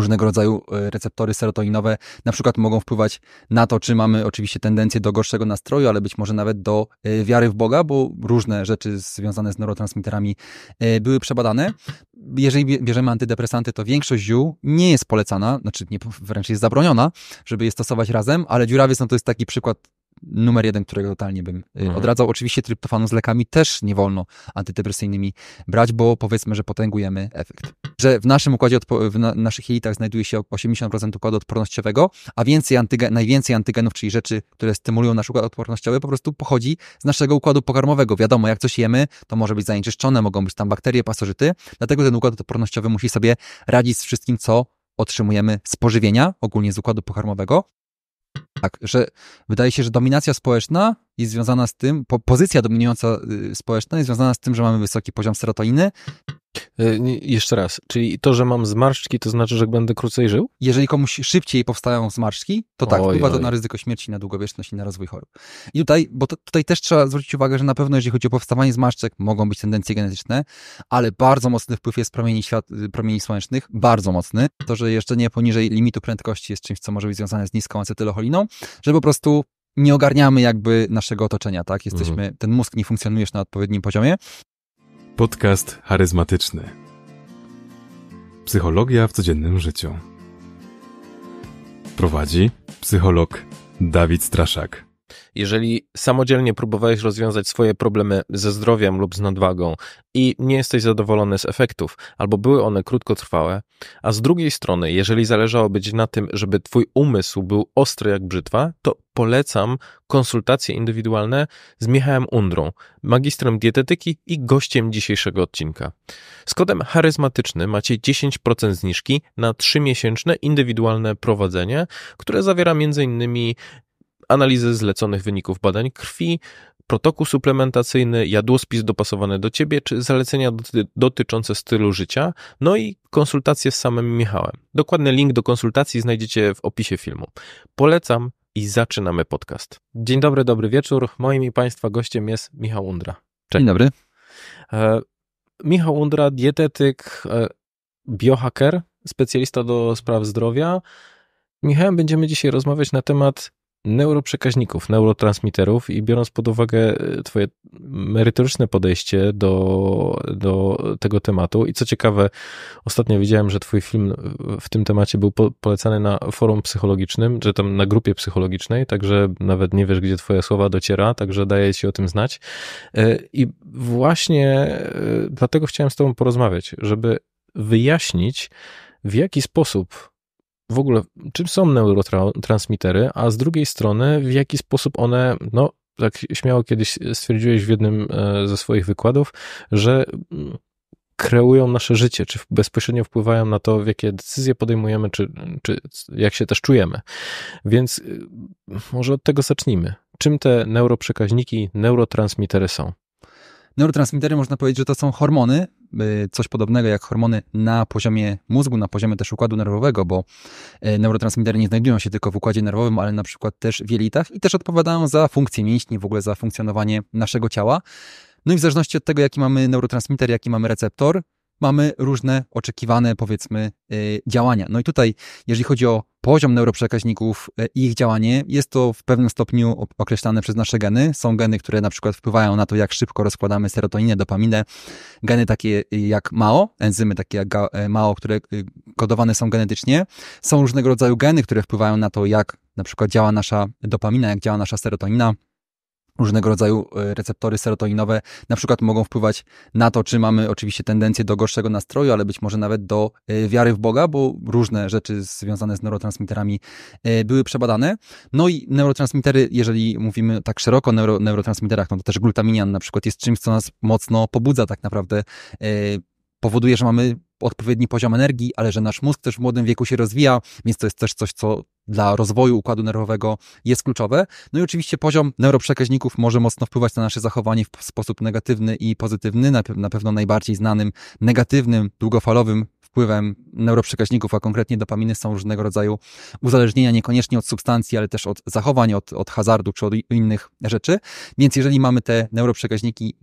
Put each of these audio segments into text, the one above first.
różnego rodzaju e, receptory serotoninowe na przykład mogą wpływać na to, czy mamy oczywiście tendencję do gorszego nastroju, ale być może nawet do e, wiary w Boga, bo różne rzeczy związane z neurotransmiterami e, były przebadane. Jeżeli bierzemy antydepresanty, to większość ziół nie jest polecana, znaczy nie, wręcz jest zabroniona, żeby je stosować razem, ale dziurawiec no to jest taki przykład numer jeden, którego totalnie bym y, mhm. odradzał. Oczywiście tryptofanu z lekami też nie wolno antydepresyjnymi brać, bo powiedzmy, że potęgujemy efekt. Że w naszym układzie, w naszych jelitach znajduje się 80% układu odpornościowego, a więcej antygen, najwięcej antygenów, czyli rzeczy, które stymulują nasz układ odpornościowy, po prostu pochodzi z naszego układu pokarmowego. Wiadomo, jak coś jemy, to może być zanieczyszczone, mogą być tam bakterie, pasożyty, dlatego ten układ odpornościowy musi sobie radzić z wszystkim, co otrzymujemy z pożywienia, ogólnie z układu pokarmowego, tak, że wydaje się, że dominacja społeczna jest związana z tym, pozycja dominująca y, społeczna jest związana z tym, że mamy wysoki poziom serotoniny, E, jeszcze raz, czyli to, że mam zmarszczki, to znaczy, że będę krócej żył? Jeżeli komuś szybciej powstają zmarszczki, to tak, oj, wpływa to na ryzyko śmierci, na długowieczność i na rozwój chorób. I tutaj, bo to, tutaj też trzeba zwrócić uwagę, że na pewno jeżeli chodzi o powstawanie zmarszczek, mogą być tendencje genetyczne, ale bardzo mocny wpływ jest promieni, świat, y, promieni słonecznych, bardzo mocny. To, że jeszcze nie poniżej limitu prędkości jest czymś, co może być związane z niską acetylocholiną, że po prostu nie ogarniamy jakby naszego otoczenia, tak? Mhm. Jesteśmy, mhm. ten mózg nie funkcjonuje na odpowiednim poziomie Podcast charyzmatyczny. Psychologia w codziennym życiu. Prowadzi psycholog Dawid Straszak. Jeżeli samodzielnie próbowałeś rozwiązać swoje problemy ze zdrowiem lub z nadwagą i nie jesteś zadowolony z efektów, albo były one krótkotrwałe, a z drugiej strony, jeżeli zależało być na tym, żeby Twój umysł był ostry jak brzytwa, to polecam konsultacje indywidualne z Michałem Undrą, magistrem dietetyki i gościem dzisiejszego odcinka. Z kodem charyzmatyczny macie 10% zniżki na 3-miesięczne indywidualne prowadzenie, które zawiera m.in analizy zleconych wyników badań krwi, protokół suplementacyjny, jadłospis dopasowany do ciebie, czy zalecenia dotyczące stylu życia, no i konsultacje z samym Michałem. Dokładny link do konsultacji znajdziecie w opisie filmu. Polecam i zaczynamy podcast. Dzień dobry, dobry wieczór. Moim i Państwa gościem jest Michał Undra. Cześć. Dzień dobry. E, Michał Undra, dietetyk, e, specjalista do spraw zdrowia. Michałem będziemy dzisiaj rozmawiać na temat neuroprzekaźników, neurotransmiterów i biorąc pod uwagę e, Twoje merytoryczne podejście do, do tego tematu. I co ciekawe, ostatnio widziałem, że Twój film w tym temacie był po, polecany na forum psychologicznym, że tam na grupie psychologicznej, także nawet nie wiesz, gdzie Twoje słowa dociera, także daje Ci o tym znać. E, I właśnie e, dlatego chciałem z Tobą porozmawiać, żeby wyjaśnić, w jaki sposób w ogóle czym są neurotransmitery, a z drugiej strony w jaki sposób one, no tak śmiało kiedyś stwierdziłeś w jednym e, ze swoich wykładów, że mm, kreują nasze życie, czy bezpośrednio wpływają na to, jakie decyzje podejmujemy, czy, czy jak się też czujemy. Więc y, może od tego zacznijmy. Czym te neuroprzekaźniki, neurotransmitery są? Neurotransmitery można powiedzieć, że to są hormony, Y, coś podobnego jak hormony na poziomie mózgu, na poziomie też układu nerwowego, bo y, neurotransmitery nie znajdują się tylko w układzie nerwowym, ale na przykład też w jelitach i też odpowiadają za funkcję mięśni, w ogóle za funkcjonowanie naszego ciała. No i w zależności od tego, jaki mamy neurotransmiter, jaki mamy receptor, mamy różne oczekiwane, powiedzmy, y, działania. No i tutaj, jeżeli chodzi o poziom neuroprzekaźników y, i ich działanie, jest to w pewnym stopniu określane przez nasze geny. Są geny, które na przykład wpływają na to, jak szybko rozkładamy serotoninę, dopaminę. Geny takie y, jak MAO, enzymy takie jak MAO, które kodowane są genetycznie. Są różnego rodzaju geny, które wpływają na to, jak na przykład działa nasza dopamina, jak działa nasza serotonina różnego rodzaju e, receptory serotoninowe na przykład mogą wpływać na to, czy mamy oczywiście tendencję do gorszego nastroju, ale być może nawet do e, wiary w Boga, bo różne rzeczy związane z neurotransmiterami e, były przebadane. No i neurotransmitery, jeżeli mówimy tak szeroko o neuro, neurotransmiterach, no to też glutaminian na przykład jest czymś, co nas mocno pobudza tak naprawdę powoduje, że mamy odpowiedni poziom energii, ale że nasz mózg też w młodym wieku się rozwija, więc to jest też coś, co dla rozwoju układu nerwowego jest kluczowe. No i oczywiście poziom neuroprzekaźników może mocno wpływać na nasze zachowanie w sposób negatywny i pozytywny. Na pewno najbardziej znanym negatywnym, długofalowym wpływem neuroprzekaźników, a konkretnie dopaminy, są różnego rodzaju uzależnienia, niekoniecznie od substancji, ale też od zachowań, od, od hazardu czy od innych rzeczy. Więc jeżeli mamy te neuroprzekaźniki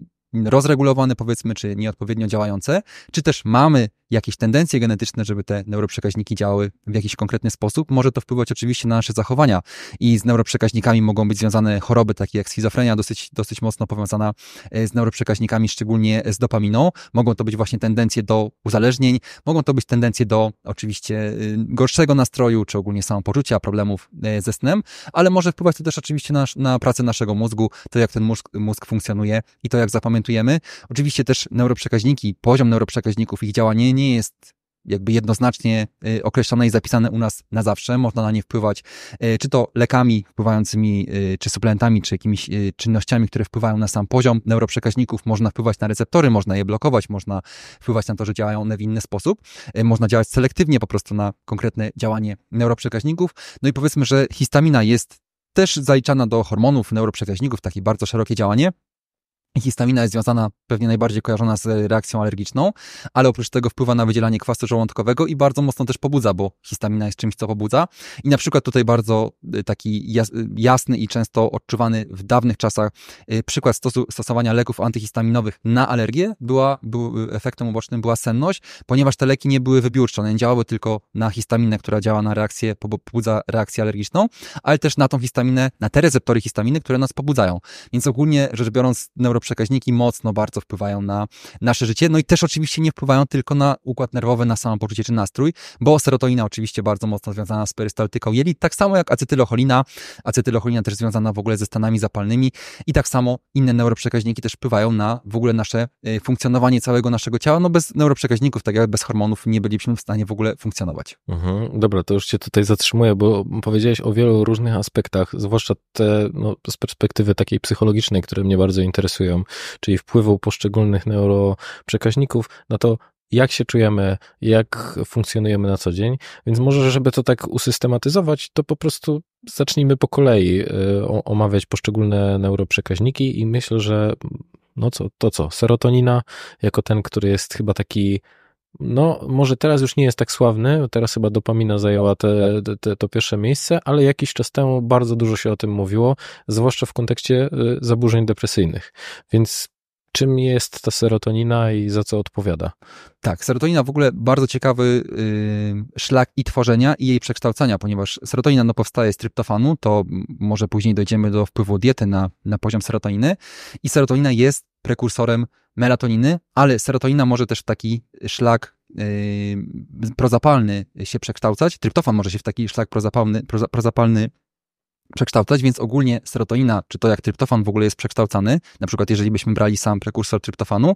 rozregulowane, powiedzmy, czy nieodpowiednio działające, czy też mamy jakieś tendencje genetyczne, żeby te neuroprzekaźniki działały w jakiś konkretny sposób. Może to wpływać oczywiście na nasze zachowania i z neuroprzekaźnikami mogą być związane choroby takie jak schizofrenia, dosyć, dosyć mocno powiązana e, z neuroprzekaźnikami, szczególnie z dopaminą. Mogą to być właśnie tendencje do uzależnień, mogą to być tendencje do oczywiście y, gorszego nastroju, czy ogólnie samopoczucia, problemów e, ze snem, ale może wpływać to też oczywiście na, na pracę naszego mózgu, to jak ten mózg, mózg funkcjonuje i to jak zapamiętujemy. Oczywiście też neuroprzekaźniki, poziom neuroprzekaźników, ich działanie nie nie jest jakby jednoznacznie y, określone i zapisane u nas na zawsze. Można na nie wpływać, y, czy to lekami wpływającymi, y, czy suplementami, czy jakimiś czynnościami, które wpływają na sam poziom neuroprzekaźników. Można wpływać na receptory, można je blokować, można wpływać na to, że działają one w inny sposób. Można działać selektywnie po prostu na konkretne działanie neuroprzekaźników. No i powiedzmy, że histamina jest też zaliczana do hormonów, neuroprzekaźników, takie bardzo szerokie działanie. Histamina jest związana, pewnie najbardziej kojarzona z reakcją alergiczną, ale oprócz tego wpływa na wydzielanie kwasu żołądkowego i bardzo mocno też pobudza, bo histamina jest czymś, co pobudza. I na przykład tutaj bardzo y, taki y, jasny i często odczuwany w dawnych czasach y, przykład stosu, stosowania leków antyhistaminowych na alergię była, był, efektem ubocznym była senność, ponieważ te leki nie były wybiórcze, one nie działały tylko na histaminę, która działa na reakcję, pobudza reakcję alergiczną, ale też na tą histaminę, na te receptory histaminy, które nas pobudzają. Więc ogólnie rzecz biorąc, neuro przekaźniki mocno bardzo wpływają na nasze życie. No i też oczywiście nie wpływają tylko na układ nerwowy, na samopoczucie czy nastrój, bo serotonina oczywiście bardzo mocno związana z perystaltyką jelit, tak samo jak acetylocholina. Acetylocholina też związana w ogóle ze stanami zapalnymi i tak samo inne neuroprzekaźniki też wpływają na w ogóle nasze y, funkcjonowanie całego naszego ciała. No bez neuroprzekaźników, tak jak bez hormonów, nie bylibyśmy w stanie w ogóle funkcjonować. Mhm, dobra, to już cię tutaj zatrzymuję, bo powiedziałeś o wielu różnych aspektach, zwłaszcza te no, z perspektywy takiej psychologicznej, które mnie bardzo interesują czyli wpływu poszczególnych neuroprzekaźników na to, jak się czujemy, jak funkcjonujemy na co dzień. Więc może, żeby to tak usystematyzować, to po prostu zacznijmy po kolei y, omawiać poszczególne neuroprzekaźniki i myślę, że no co, to co, serotonina jako ten, który jest chyba taki no, może teraz już nie jest tak sławny, teraz chyba dopamina zajęła te, te, to pierwsze miejsce, ale jakiś czas temu bardzo dużo się o tym mówiło, zwłaszcza w kontekście y, zaburzeń depresyjnych. Więc czym jest ta serotonina i za co odpowiada? Tak, serotonina w ogóle bardzo ciekawy yy, szlak i tworzenia, i jej przekształcania, ponieważ serotonina no, powstaje z tryptofanu, to może później dojdziemy do wpływu diety na, na poziom serotoniny, i serotonina jest prekursorem melatoniny, ale serotonina może też w taki szlak yy, prozapalny się przekształcać, tryptofan może się w taki szlak prozapalny, proza, prozapalny przekształcać, więc ogólnie serotonina, czy to jak tryptofan w ogóle jest przekształcany, na przykład jeżeli byśmy brali sam prekursor tryptofanu,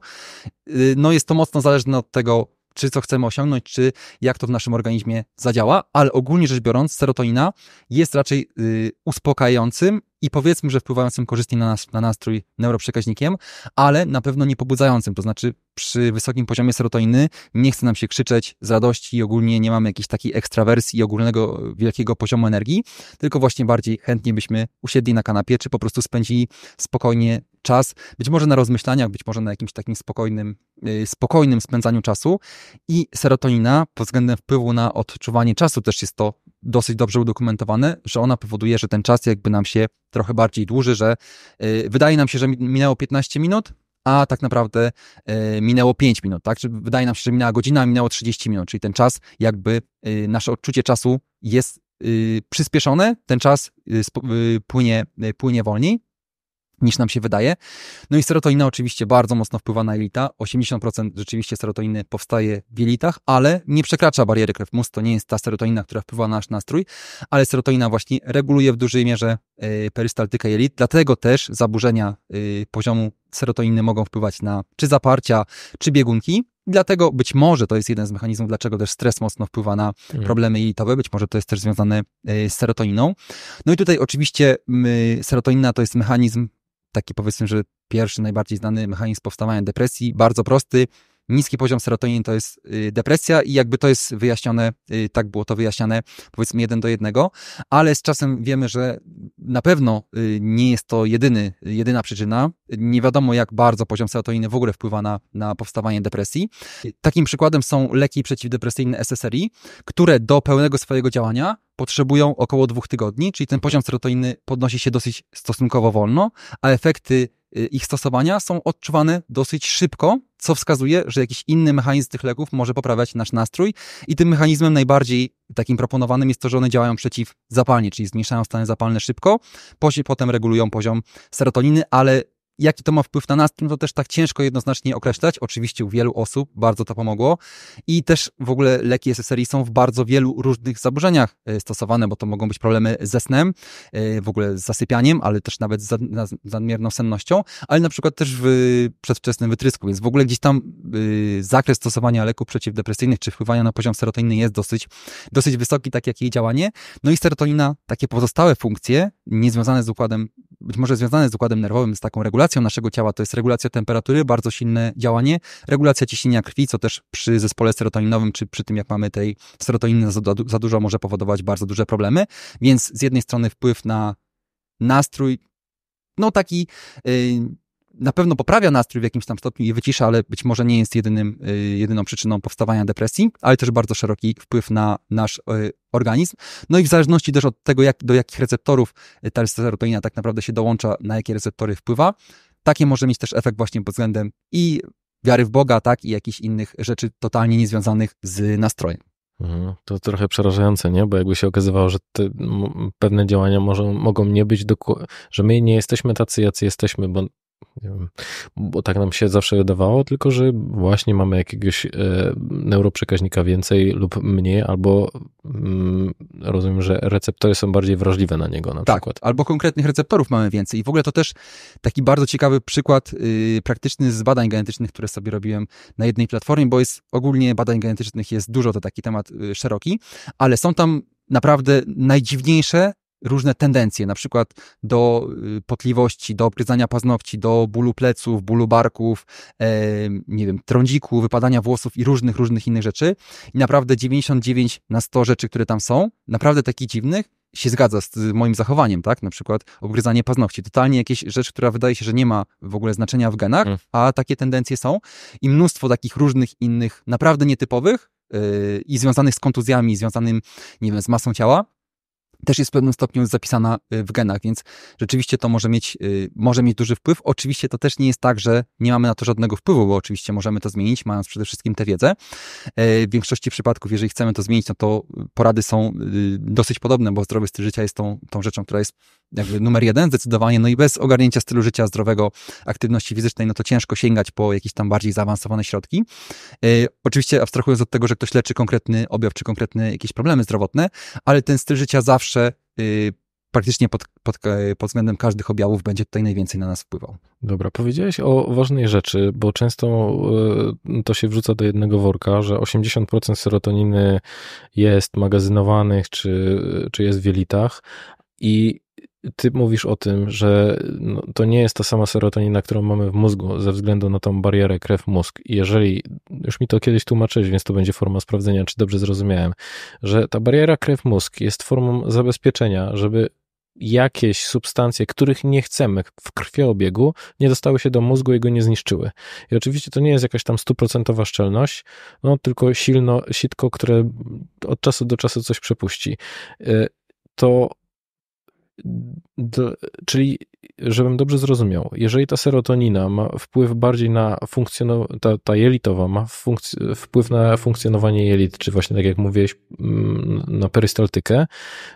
yy, no jest to mocno zależne od tego, czy co chcemy osiągnąć, czy jak to w naszym organizmie zadziała, ale ogólnie rzecz biorąc, serotonina jest raczej yy, uspokajającym i powiedzmy, że wpływającym korzystnie na, nas, na nastrój neuroprzekaźnikiem, ale na pewno nie pobudzającym, to znaczy przy wysokim poziomie serotoniny nie chce nam się krzyczeć z radości i ogólnie nie mamy jakiejś takiej ekstrawersji i ogólnego wielkiego poziomu energii, tylko właśnie bardziej chętnie byśmy usiedli na kanapie, czy po prostu spędzili spokojnie czas, być może na rozmyślaniach, być może na jakimś takim spokojnym, y, spokojnym spędzaniu czasu i serotonina pod względem wpływu na odczuwanie czasu też jest to dosyć dobrze udokumentowane, że ona powoduje, że ten czas jakby nam się trochę bardziej dłuży, że y, wydaje nam się, że minęło 15 minut, a tak naprawdę y, minęło 5 minut, tak? Czy wydaje nam się, że minęła godzina, a minęło 30 minut, czyli ten czas jakby y, nasze odczucie czasu jest y, przyspieszone, ten czas y, y, płynie, płynie wolniej niż nam się wydaje. No i serotonina oczywiście bardzo mocno wpływa na jelita. 80% rzeczywiście serotoniny powstaje w jelitach, ale nie przekracza bariery krew mózg. To nie jest ta serotonina, która wpływa na nasz nastrój, ale serotonina właśnie reguluje w dużej mierze y, perystaltykę jelit. Dlatego też zaburzenia y, poziomu serotoniny mogą wpływać na czy zaparcia, czy biegunki. Dlatego być może to jest jeden z mechanizmów, dlaczego też stres mocno wpływa na mhm. problemy jelitowe, być może to jest też związane y, z serotoniną. No i tutaj oczywiście serotonina to jest mechanizm taki powiedzmy, że pierwszy najbardziej znany mechanizm powstawania depresji, bardzo prosty, niski poziom serotoniny to jest y, depresja i jakby to jest wyjaśnione, y, tak było to wyjaśniane powiedzmy jeden do jednego, ale z czasem wiemy, że na pewno y, nie jest to jedyny, jedyna przyczyna. Nie wiadomo jak bardzo poziom serotoniny w ogóle wpływa na, na powstawanie depresji. Takim przykładem są leki przeciwdepresyjne SSRI, które do pełnego swojego działania potrzebują około dwóch tygodni, czyli ten poziom serotoniny podnosi się dosyć stosunkowo wolno, a efekty Y, ich stosowania są odczuwane dosyć szybko, co wskazuje, że jakiś inny mechanizm tych leków może poprawiać nasz nastrój i tym mechanizmem najbardziej takim proponowanym jest to, że one działają przeciwzapalnie, czyli zmniejszają stany zapalne szybko, potem regulują poziom serotoniny, ale Jaki to ma wpływ na nastrój, to też tak ciężko jednoznacznie określać. Oczywiście u wielu osób bardzo to pomogło. I też w ogóle leki SSRI są w bardzo wielu różnych zaburzeniach e, stosowane, bo to mogą być problemy ze snem, e, w ogóle z zasypianiem, ale też nawet z nadmierną sennością, ale na przykład też w przedwczesnym wytrysku. Więc w ogóle gdzieś tam y, zakres stosowania leków przeciwdepresyjnych czy wpływania na poziom serotoniny jest dosyć, dosyć wysoki, tak jak jej działanie. No i serotonina, takie pozostałe funkcje, niezwiązane z układem, być może związane z układem nerwowym, z taką regulacją, regulacją naszego ciała, to jest regulacja temperatury, bardzo silne działanie, regulacja ciśnienia krwi, co też przy zespole serotoninowym, czy przy tym jak mamy tej serotoniny za, za dużo, może powodować bardzo duże problemy, więc z jednej strony wpływ na nastrój, no taki... Yy, na pewno poprawia nastrój w jakimś tam stopniu i wycisza, ale być może nie jest jedynym, y, jedyną przyczyną powstawania depresji, ale też bardzo szeroki wpływ na nasz y, organizm. No i w zależności też od tego, jak, do jakich receptorów y, ta serotonina tak naprawdę się dołącza, na jakie receptory wpływa, takie może mieć też efekt właśnie pod względem i wiary w Boga, tak, i jakichś innych rzeczy totalnie niezwiązanych z nastrojem. Mhm, to trochę przerażające, nie? Bo jakby się okazywało, że te, pewne działania może, mogą nie być dokładne, że my nie jesteśmy tacy, jacy jesteśmy, bo nie wiem, bo tak nam się zawsze wydawało, tylko że właśnie mamy jakiegoś e, neuroprzekaźnika więcej lub mniej, albo mm, rozumiem, że receptory są bardziej wrażliwe na niego na tak, przykład. Albo konkretnych receptorów mamy więcej. I w ogóle to też taki bardzo ciekawy przykład yy, praktyczny z badań genetycznych, które sobie robiłem na jednej platformie, bo jest ogólnie badań genetycznych jest dużo, to taki temat yy, szeroki, ale są tam naprawdę najdziwniejsze różne tendencje, na przykład do y, potliwości, do obgryzania paznokci, do bólu pleców, bólu barków, e, nie wiem, trądziku, wypadania włosów i różnych, różnych innych rzeczy. I naprawdę 99 na 100 rzeczy, które tam są, naprawdę takich dziwnych, się zgadza z moim zachowaniem, tak? Na przykład obgryzanie paznokci. Totalnie jakieś rzecz, która wydaje się, że nie ma w ogóle znaczenia w genach, mm. a takie tendencje są. I mnóstwo takich różnych innych, naprawdę nietypowych, e, i związanych z kontuzjami, związanym, nie wiem, z masą ciała też jest w pewnym stopniu zapisana y, w genach, więc rzeczywiście to może mieć, y, może mieć duży wpływ. Oczywiście to też nie jest tak, że nie mamy na to żadnego wpływu, bo oczywiście możemy to zmienić, mając przede wszystkim tę wiedzę. E, w większości przypadków, jeżeli chcemy to zmienić, no to porady są y, dosyć podobne, bo zdrowy styl życia jest tą, tą rzeczą, która jest jakby numer jeden zdecydowanie, no i bez ogarnięcia stylu życia zdrowego, aktywności fizycznej, no to ciężko sięgać po jakieś tam bardziej zaawansowane środki. Yy, oczywiście abstrahując od tego, że ktoś leczy konkretny objaw czy konkretne jakieś problemy zdrowotne, ale ten styl życia zawsze yy, praktycznie pod, pod, e, pod, względem każdych objawów będzie tutaj najwięcej na nas wpływał. Dobra, powiedziałeś o ważnej rzeczy, bo często e, to się wrzuca do jednego worka, że 80% serotoniny jest magazynowanych czy, czy jest w jelitach i ty mówisz o tym, że no, to nie jest ta sama serotonina, którą mamy w mózgu ze względu na tą barierę krew-mózg. Jeżeli, już mi to kiedyś tłumaczyłeś, więc to będzie forma sprawdzenia, czy dobrze zrozumiałem, że ta bariera krew-mózg jest formą zabezpieczenia, żeby jakieś substancje, których nie chcemy w krwioobiegu, nie dostały się do mózgu i go nie zniszczyły. I oczywiście to nie jest jakaś tam stuprocentowa szczelność, no tylko silno sitko, które od czasu do czasu coś przepuści. Y, to do, czyli, żebym dobrze zrozumiał, jeżeli ta serotonina ma wpływ bardziej na funkcjonowanie, ta, ta jelitowa ma funkc- wpływ na funkcjonowanie jelit, czy właśnie tak jak mówiłeś, mm, na perystaltykę,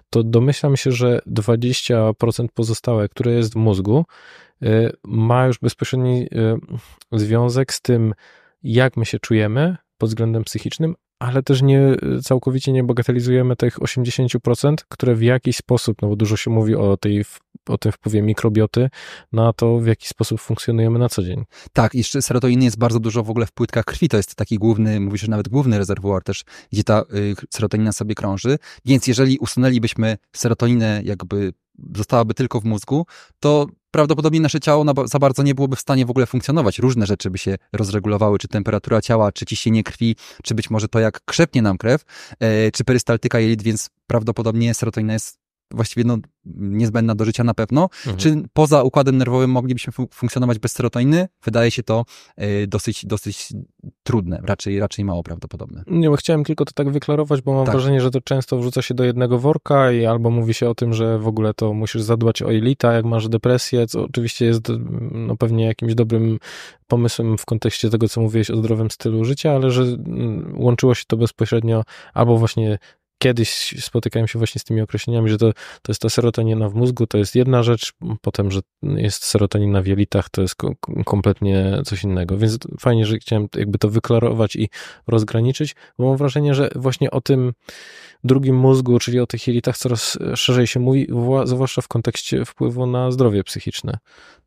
to domyślam się, że 20% pozostałe, które jest w mózgu, y, ma już bezpośredni y, związek z tym, jak my się czujemy, pod względem psychicznym, ale też nie, e, całkowicie nie bagatelizujemy tych 80%, które w jakiś sposób, no bo dużo się mówi o, tej, o tym wpływie mikrobioty, na to, w jaki sposób funkcjonujemy na co dzień. Tak, jeszcze serotoniny jest bardzo dużo w ogóle w płytkach krwi, to jest taki główny, się nawet główny rezerwuar też, gdzie ta y, serotonina sobie krąży, więc jeżeli usunęlibyśmy serotoninę jakby zostałaby tylko w mózgu, to prawdopodobnie nasze ciało za bardzo nie byłoby w stanie w ogóle funkcjonować. Różne rzeczy by się rozregulowały, czy temperatura ciała, czy ciśnienie krwi, czy być może to, jak krzepnie nam krew, e, czy perystaltyka jelit, więc prawdopodobnie serotonina jest właściwie no, niezbędna do życia na pewno. Mhm. Czy poza układem nerwowym moglibyśmy fun funkcjonować bez serotoniny? Wydaje się to y, dosyć, dosyć trudne, raczej, raczej mało prawdopodobne. Nie, bo chciałem tylko to tak wyklarować, bo mam tak. wrażenie, że to często wrzuca się do jednego worka i albo mówi się o tym, że w ogóle to musisz zadbać o jelita, jak masz depresję, co oczywiście jest no, pewnie jakimś dobrym pomysłem w kontekście tego, co mówiłeś o zdrowym stylu życia, ale że mm, łączyło się to bezpośrednio albo właśnie kiedyś spotykałem się właśnie z tymi określeniami, że to, to jest ta serotonina w mózgu, to jest jedna rzecz, potem, że jest serotonina w jelitach, to jest kompletnie coś innego. Więc fajnie, że chciałem jakby to wyklarować i rozgraniczyć, bo mam wrażenie, że właśnie o tym drugim mózgu, czyli o tych jelitach coraz szerzej się mówi, zwłaszcza w kontekście wpływu na zdrowie psychiczne.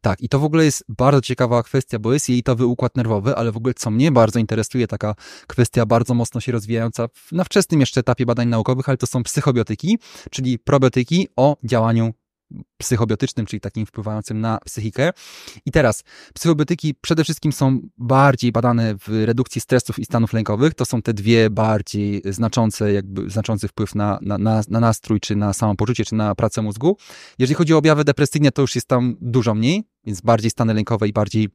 Tak, i to w ogóle jest bardzo ciekawa kwestia, bo jest jelitowy układ nerwowy, ale w ogóle co mnie bardzo interesuje, taka kwestia bardzo mocno się rozwijająca na wczesnym jeszcze etapie badań naukowych, naukowych, ale to są psychobiotyki, czyli probiotyki o działaniu psychobiotycznym, czyli takim wpływającym na psychikę. I teraz psychobiotyki przede wszystkim są bardziej badane w redukcji stresów i stanów lękowych. To są te dwie bardziej znaczące, jakby znaczący wpływ na, na, na, na nastrój, czy na samopoczucie, czy na pracę mózgu. Jeżeli chodzi o objawy depresyjne, to już jest tam dużo mniej, więc bardziej stany lękowe i bardziej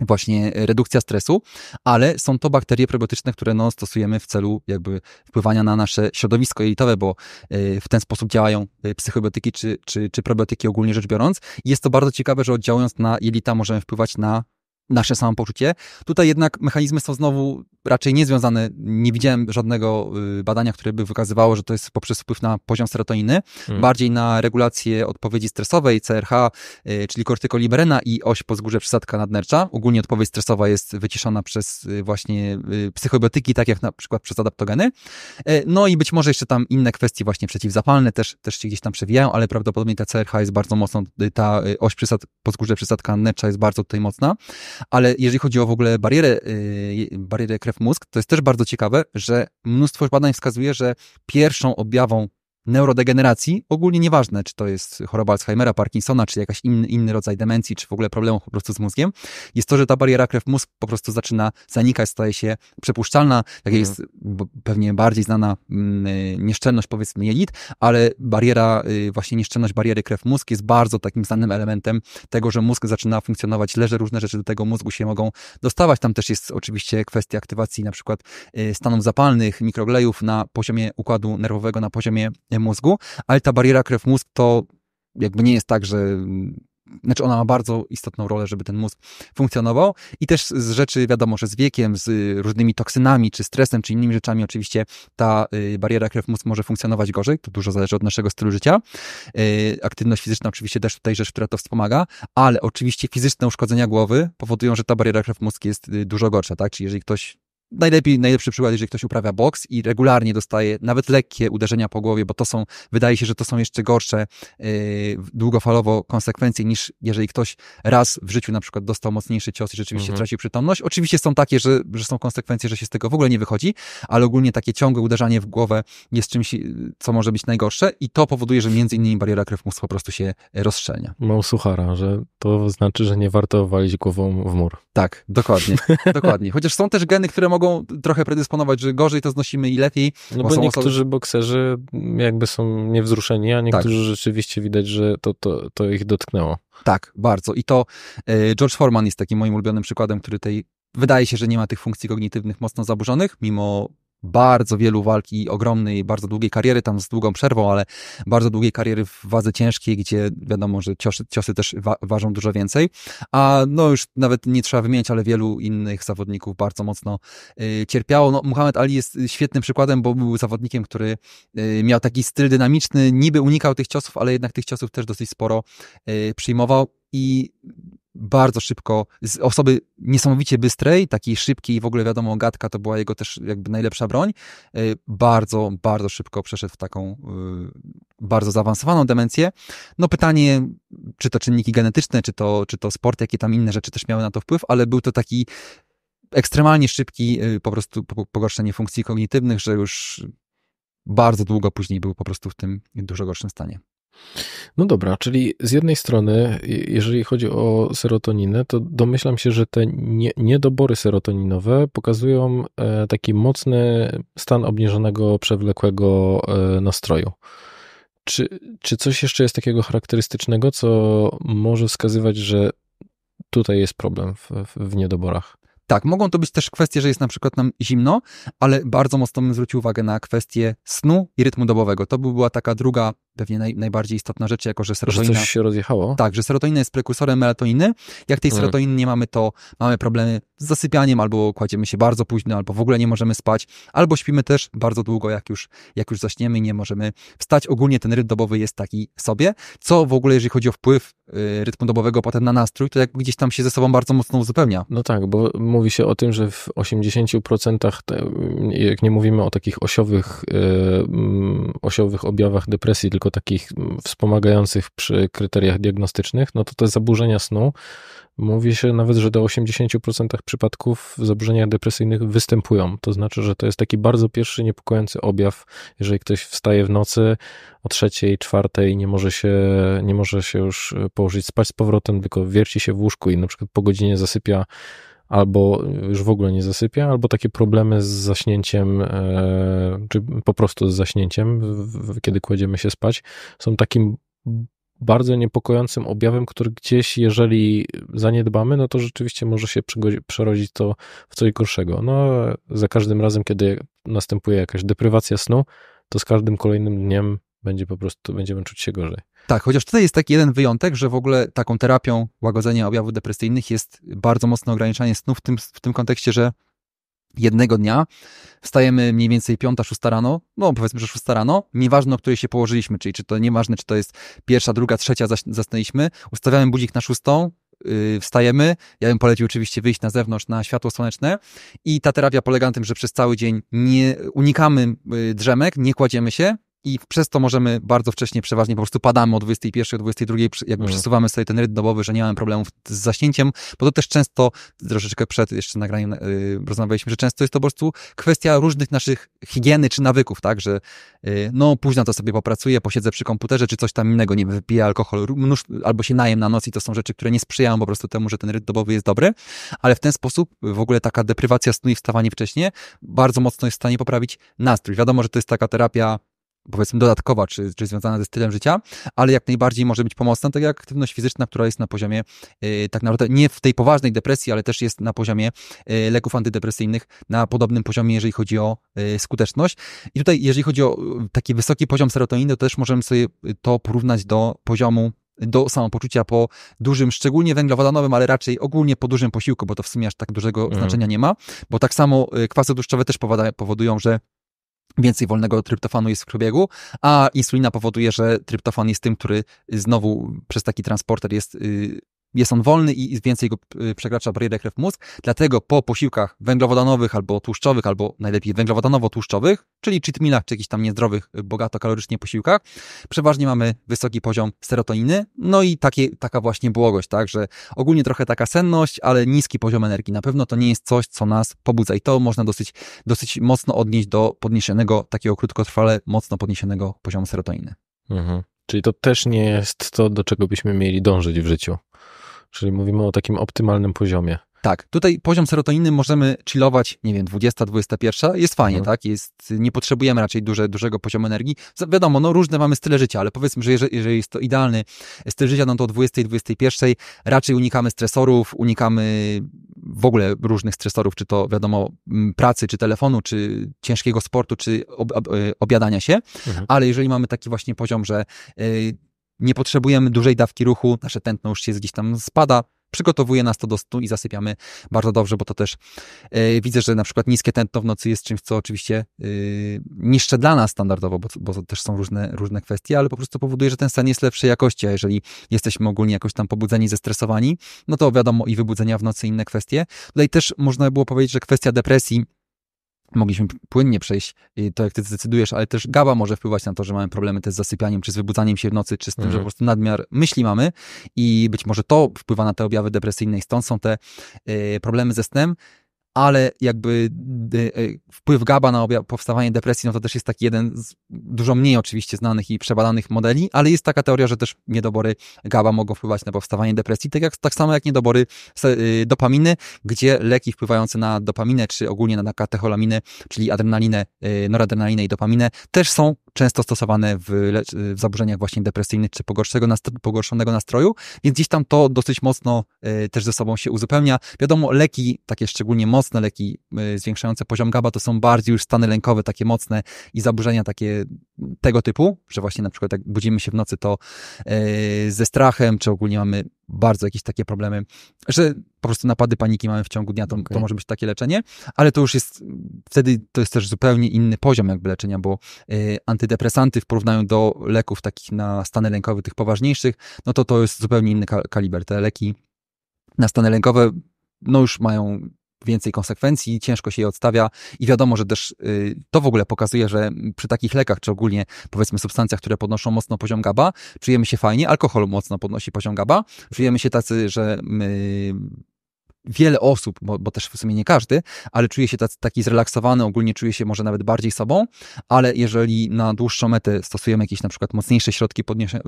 właśnie redukcja stresu, ale są to bakterie prebiotyczne, które no, stosujemy w celu jakby wpływania na nasze środowisko jelitowe, bo y, w ten sposób działają y, psychobiotyki czy, czy, czy probiotyki ogólnie rzecz biorąc. Jest to bardzo ciekawe, że oddziałując na jelita możemy wpływać na nasze samopoczucie. Tutaj jednak mechanizmy są znowu raczej niezwiązane. Nie widziałem żadnego y, badania, które by wykazywało, że to jest poprzez wpływ na poziom serotoniny, hmm. bardziej na regulację odpowiedzi stresowej, CRH, y, czyli kortykoliberena i oś pozgórze przysadka nadnercza. Ogólnie odpowiedź stresowa jest wyciszona przez y, właśnie psychobiotyki, tak jak na przykład przez adaptogeny. E, no i być może jeszcze tam inne kwestie właśnie przeciwzapalne też, też się gdzieś tam przewijają, ale prawdopodobnie ta CRH jest bardzo mocno, ta oś przysad, podskórze przysadka nadnercza jest bardzo tutaj mocna. Ale jeżeli chodzi o w ogóle barierę, y, barierę krew-mózg, to jest też bardzo ciekawe, że mnóstwo badań wskazuje, że pierwszą objawą neurodegeneracji, ogólnie nieważne, czy to jest choroba Alzheimera, Parkinsona, czy jakiś inny, inny rodzaj demencji, czy w ogóle problemów po prostu z mózgiem, jest to, że ta bariera krew-mózg po prostu zaczyna zanikać, staje się przepuszczalna, Takie mhm. jest pewnie bardziej znana mm, nieszczelność powiedzmy jelit, ale bariera, y, właśnie nieszczelność bariery krew-mózg jest bardzo takim znanym elementem tego, że mózg zaczyna funkcjonować leże, różne rzeczy do tego mózgu się mogą dostawać. Tam też jest oczywiście kwestia aktywacji na przykład y, stanów zapalnych, mikroglejów na poziomie układu nerwowego, na poziomie E, mózgu, ale ta bariera krew-mózg to jakby nie jest tak, że mm, znaczy ona ma bardzo istotną rolę, żeby ten mózg funkcjonował i też z rzeczy, wiadomo, że z wiekiem, z y, różnymi toksynami, czy stresem, czy innymi rzeczami oczywiście ta y, bariera krew-mózg może funkcjonować gorzej, to dużo zależy od naszego stylu życia. Y, aktywność fizyczna oczywiście też tutaj rzecz, która to wspomaga, ale oczywiście fizyczne uszkodzenia głowy powodują, że ta bariera krew-mózg jest dużo gorsza, tak? Czyli jeżeli ktoś Najlepiej, najlepszy przykład, jeżeli ktoś uprawia boks i regularnie dostaje nawet lekkie uderzenia po głowie, bo to są, wydaje się, że to są jeszcze gorsze yy, długofalowo konsekwencje niż jeżeli ktoś raz w życiu na przykład dostał mocniejszy cios i rzeczywiście mhm. traci przytomność. Oczywiście są takie, że, że są konsekwencje, że się z tego w ogóle nie wychodzi, ale ogólnie takie ciągłe uderzanie w głowę jest czymś, yy, co może być najgorsze i to powoduje, że między innymi bariera krewmów po prostu się rozszczelnia. Mał suchara, że to znaczy, że nie warto walić głową w mur. Tak, dokładnie. dokładnie. Chociaż są też geny, które mogą mogą trochę predysponować, że gorzej to znosimy i lepiej. No bo, bo niektórzy osoby... bokserzy jakby są niewzruszeni, a tak. niektórzy tak. rzeczywiście widać, że to, to, to ich dotknęło. Tak, bardzo. I to e, George Foreman jest takim moim ulubionym przykładem, który tej wydaje się, że nie ma tych funkcji kognitywnych mocno zaburzonych, mimo bardzo wielu walk i ogromnej, bardzo długiej kariery, tam z długą przerwą, ale bardzo długiej kariery w wadze ciężkiej, gdzie wiadomo, że ciosy, ciosy też wa ważą dużo więcej. A no już nawet nie trzeba wymieniać, ale wielu innych zawodników bardzo mocno y, cierpiało. No, Muhammad Ali jest świetnym przykładem, bo był zawodnikiem, który y, miał taki styl dynamiczny, niby unikał tych ciosów, ale jednak tych ciosów też dosyć sporo y, przyjmował i bardzo szybko, z osoby niesamowicie bystrej, takiej szybkiej i w ogóle wiadomo, gadka to była jego też jakby najlepsza broń, y, bardzo, bardzo szybko przeszedł w taką y, bardzo zaawansowaną demencję. No pytanie, czy to czynniki genetyczne, czy to, czy to sport, jakie tam inne rzeczy też miały na to wpływ, ale był to taki ekstremalnie szybki y, po prostu pogorszenie funkcji kognitywnych, że już bardzo długo później był po prostu w tym dużo gorszym stanie. No dobra, czyli z jednej strony, jeżeli chodzi o serotoninę, to domyślam się, że te nie, niedobory serotoninowe pokazują e, taki mocny stan obniżonego, przewlekłego e, nastroju. Czy, czy coś jeszcze jest takiego charakterystycznego, co może wskazywać, że tutaj jest problem w, w niedoborach? Tak, mogą to być też kwestie, że jest na przykład nam zimno, ale bardzo mocno bym zwrócił uwagę na kwestię snu i rytmu dobowego. To by była taka druga, pewnie naj, najbardziej istotna rzecz, jako że serotonina... Że coś się rozjechało? Tak, że serotonina jest prekursorem melatoniny. Jak tej mm. serotoniny nie mamy, to mamy problemy z zasypianiem, albo kładziemy się bardzo późno, albo w ogóle nie możemy spać, albo śpimy też bardzo długo, jak już, jak już zaśniemy i nie możemy wstać. Ogólnie ten rytm dobowy jest taki sobie, co w ogóle, jeżeli chodzi o wpływ y, rytmu dobowego potem na nastrój, to jak gdzieś tam się ze sobą bardzo mocno uzupełnia. No tak, bo mówi się o tym, że w 80%, te, jak nie mówimy o takich osiowych, y, osiowych objawach depresji, tylko takich wspomagających przy kryteriach diagnostycznych, no to te zaburzenia snu, mówi się nawet, że do 80% przypadków zaburzenia depresyjnych występują. To znaczy, że to jest taki bardzo pierwszy niepokojący objaw, jeżeli ktoś wstaje w nocy o trzeciej, czwartej, nie może się, nie może się już położyć spać z powrotem, tylko wierci się w łóżku i na przykład po godzinie zasypia albo już w ogóle nie zasypia, albo takie problemy z zaśnięciem, e, czy po prostu z zaśnięciem, kiedy kładziemy się spać, są takim bardzo niepokojącym objawem, który gdzieś, jeżeli zaniedbamy, no to rzeczywiście może się przerodzić to w coś gorszego. No, za każdym razem, kiedy następuje jakaś deprywacja snu, to z każdym kolejnym dniem będzie po prostu, będziemy czuć się gorzej. Tak, chociaż tutaj jest taki jeden wyjątek, że w ogóle taką terapią łagodzenia objawów depresyjnych jest bardzo mocne ograniczanie snu w tym, w tym kontekście, że jednego dnia wstajemy mniej więcej 5-6 rano, no powiedzmy, że 6 rano, nieważne o której się położyliśmy, czyli czy to nieważne, czy to jest pierwsza, druga, trzecia zasnęliśmy, ustawiamy budzik na szóstą, yy, wstajemy. Ja bym polecił oczywiście wyjść na zewnątrz na światło słoneczne i ta terapia polega na tym, że przez cały dzień nie unikamy yy, drzemek, nie kładziemy się, i przez to możemy bardzo wcześnie, przeważnie po prostu padamy o 21, o 22, jakby mhm. przesuwamy sobie ten rytm dobowy, że nie mamy problemów z zaśnięciem, bo to też często, troszeczkę przed jeszcze nagraniem yy, rozmawialiśmy, że często jest to po prostu kwestia różnych naszych higieny czy nawyków, tak, że yy, no późno to sobie popracuję, posiedzę przy komputerze, czy coś tam innego, nie wiem, wypiję alkohol mnóż, albo się najem na noc i to są rzeczy, które nie sprzyjają po prostu temu, że ten rytm dobowy jest dobry, ale w ten sposób w ogóle taka deprywacja snu i wstawanie wcześniej bardzo mocno jest w stanie poprawić nastrój. Wiadomo, że to jest taka terapia powiedzmy dodatkowa, czy, czy związana ze stylem życia, ale jak najbardziej może być pomocna, tak jak aktywność fizyczna, która jest na poziomie yy, tak naprawdę nie w tej poważnej depresji, ale też jest na poziomie yy, leków antydepresyjnych na podobnym poziomie, jeżeli chodzi o yy, skuteczność. I tutaj, jeżeli chodzi o taki wysoki poziom serotoniny, to też możemy sobie to porównać do poziomu do samopoczucia po dużym, szczególnie węglowodanowym, ale raczej ogólnie po dużym posiłku, bo to w sumie aż tak dużego mm. znaczenia nie ma, bo tak samo kwasy tłuszczowe też powodują, że więcej wolnego tryptofanu jest w krwioobiegu, a insulina powoduje, że tryptofan jest tym, który znowu przez taki transporter jest y, jest on wolny i więcej go y, przekracza barierę krew-mózg, dlatego po posiłkach węglowodanowych albo tłuszczowych, albo najlepiej węglowodanowo-tłuszczowych, czyli cheatmilach czy jakichś tam niezdrowych, y, bogato kalorycznie posiłkach, przeważnie mamy wysoki poziom serotoniny, no i takie, taka właśnie błogość, tak, że ogólnie trochę taka senność, ale niski poziom energii. Na pewno to nie jest coś, co nas pobudza i to można dosyć, dosyć mocno odnieść do podniesionego, takiego krótkotrwale mocno podniesionego poziomu serotoniny. Mhm. Czyli to też nie jest to, do czego byśmy mieli dążyć w życiu. Czyli mówimy o takim optymalnym poziomie. Tak, tutaj poziom serotoniny możemy chillować, nie wiem, 20, 21, jest fajnie, mhm. tak? Jest, nie potrzebujemy raczej duże, dużego poziomu energii. Wiadomo, no różne mamy style życia, ale powiedzmy, że jeżeli, jeżeli jest to idealny styl życia, no to o 20, 21 raczej unikamy stresorów, unikamy w ogóle różnych stresorów, czy to wiadomo pracy, czy telefonu, czy ciężkiego sportu, czy ob, ob, e, obiadania się, mhm. ale jeżeli mamy taki właśnie poziom, że... Yy, nie potrzebujemy dużej dawki ruchu, nasze tętno już się gdzieś tam spada, przygotowuje nas to do snu i zasypiamy bardzo dobrze, bo to też yy, widzę, że na przykład niskie tętno w nocy jest czymś, co oczywiście yy, e, niszczy dla nas standardowo, bo, bo też są różne, różne kwestie, ale po prostu powoduje, że ten stan jest lepszej jakości, a jeżeli jesteśmy ogólnie jakoś tam pobudzeni, zestresowani, no to wiadomo i wybudzenia w nocy inne kwestie. Tutaj też można było powiedzieć, że kwestia depresji mogliśmy płynnie przejść y, to, jak ty zdecydujesz, ale też GABA może wpływać na to, że mamy problemy też z zasypianiem, czy z wybudzaniem się w nocy, czy z tym, mhm. że po prostu nadmiar myśli mamy i być może to wpływa na te objawy depresyjne i stąd są te y, problemy ze snem ale jakby y, y, wpływ GABA na powstawanie depresji, no to też jest taki jeden z dużo mniej oczywiście znanych i przebadanych modeli, ale jest taka teoria, że też niedobory GABA mogą wpływać na powstawanie depresji, tak, jak, tak samo jak niedobory y, dopaminy, gdzie leki wpływające na dopaminę, czy ogólnie na katecholaminę, czyli adrenalinę, noradrenalinę i dopaminę, też są często stosowane w, w zaburzeniach właśnie depresyjnych czy nastro pogorszonego nastroju, więc gdzieś tam to dosyć mocno e, też ze sobą się uzupełnia. Wiadomo, leki, takie szczególnie mocne leki e, zwiększające poziom GABA, to są bardziej już stany lękowe, takie mocne i zaburzenia takie tego typu, że właśnie na przykład jak budzimy się w nocy, to e, ze strachem, czy ogólnie mamy bardzo jakieś takie problemy, że po prostu napady paniki mamy w ciągu dnia, to, okay. to, może być takie leczenie, ale to już jest, wtedy to jest też zupełnie inny poziom jakby leczenia, bo y, antydepresanty w porównaniu do leków takich na stany lękowe, tych poważniejszych, no to to jest zupełnie inny kaliber. Te leki na stany lękowe no już mają więcej konsekwencji, ciężko się je odstawia i wiadomo, że też y, to w ogóle pokazuje, że przy takich lekach, czy ogólnie powiedzmy substancjach, które podnoszą mocno poziom GABA, czujemy się fajnie, alkohol mocno podnosi poziom GABA, czujemy się tacy, że my wiele osób, bo, bo, też w sumie nie każdy, ale czuje się tacy, taki zrelaksowany, ogólnie czuje się może nawet bardziej sobą, ale jeżeli na dłuższą metę stosujemy jakieś na przykład mocniejsze środki, podniesie,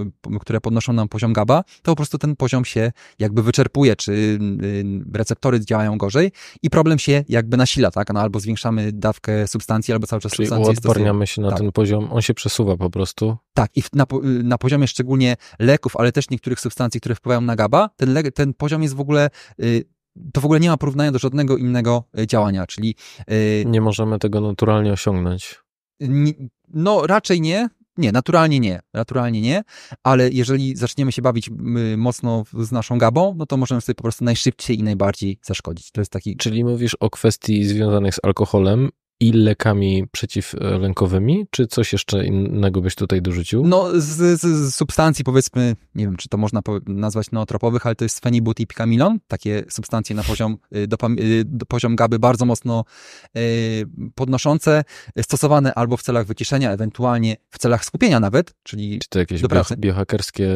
które podnoszą nam poziom GABA, to po prostu ten poziom się jakby wyczerpuje, czy y, receptory działają gorzej i problem się jakby nasila, tak? No, albo zwiększamy dawkę substancji, albo cały czas Czyli substancje uodporniamy się na tak. ten poziom, on się przesuwa po prostu. Tak, i na, y, na poziomie szczególnie leków, ale też niektórych substancji, które wpływają na GABA, ten, ten poziom jest w ogóle y, to w ogóle nie ma porównania do żadnego innego e, działania, czyli... E, nie możemy tego naturalnie osiągnąć. No, raczej nie, nie, naturalnie nie, naturalnie nie, ale jeżeli zaczniemy się bawić mocno z naszą gabą, no to możemy sobie po prostu najszybciej i najbardziej zaszkodzić. To jest taki... Czyli mówisz o kwestii związanych z alkoholem i lekami przeciwlękowymi, czy coś jeszcze innego byś tutaj dorzucił? No, z, z substancji powiedzmy, nie wiem, czy to można nazwać nootropowych, ale to jest fenibut i pikamilon, takie substancje na poziom, y, y, do poziom GABY bardzo mocno y, podnoszące, stosowane albo w celach wyciszenia, ewentualnie w celach skupienia nawet, czyli... Czy to jakieś biohakerskie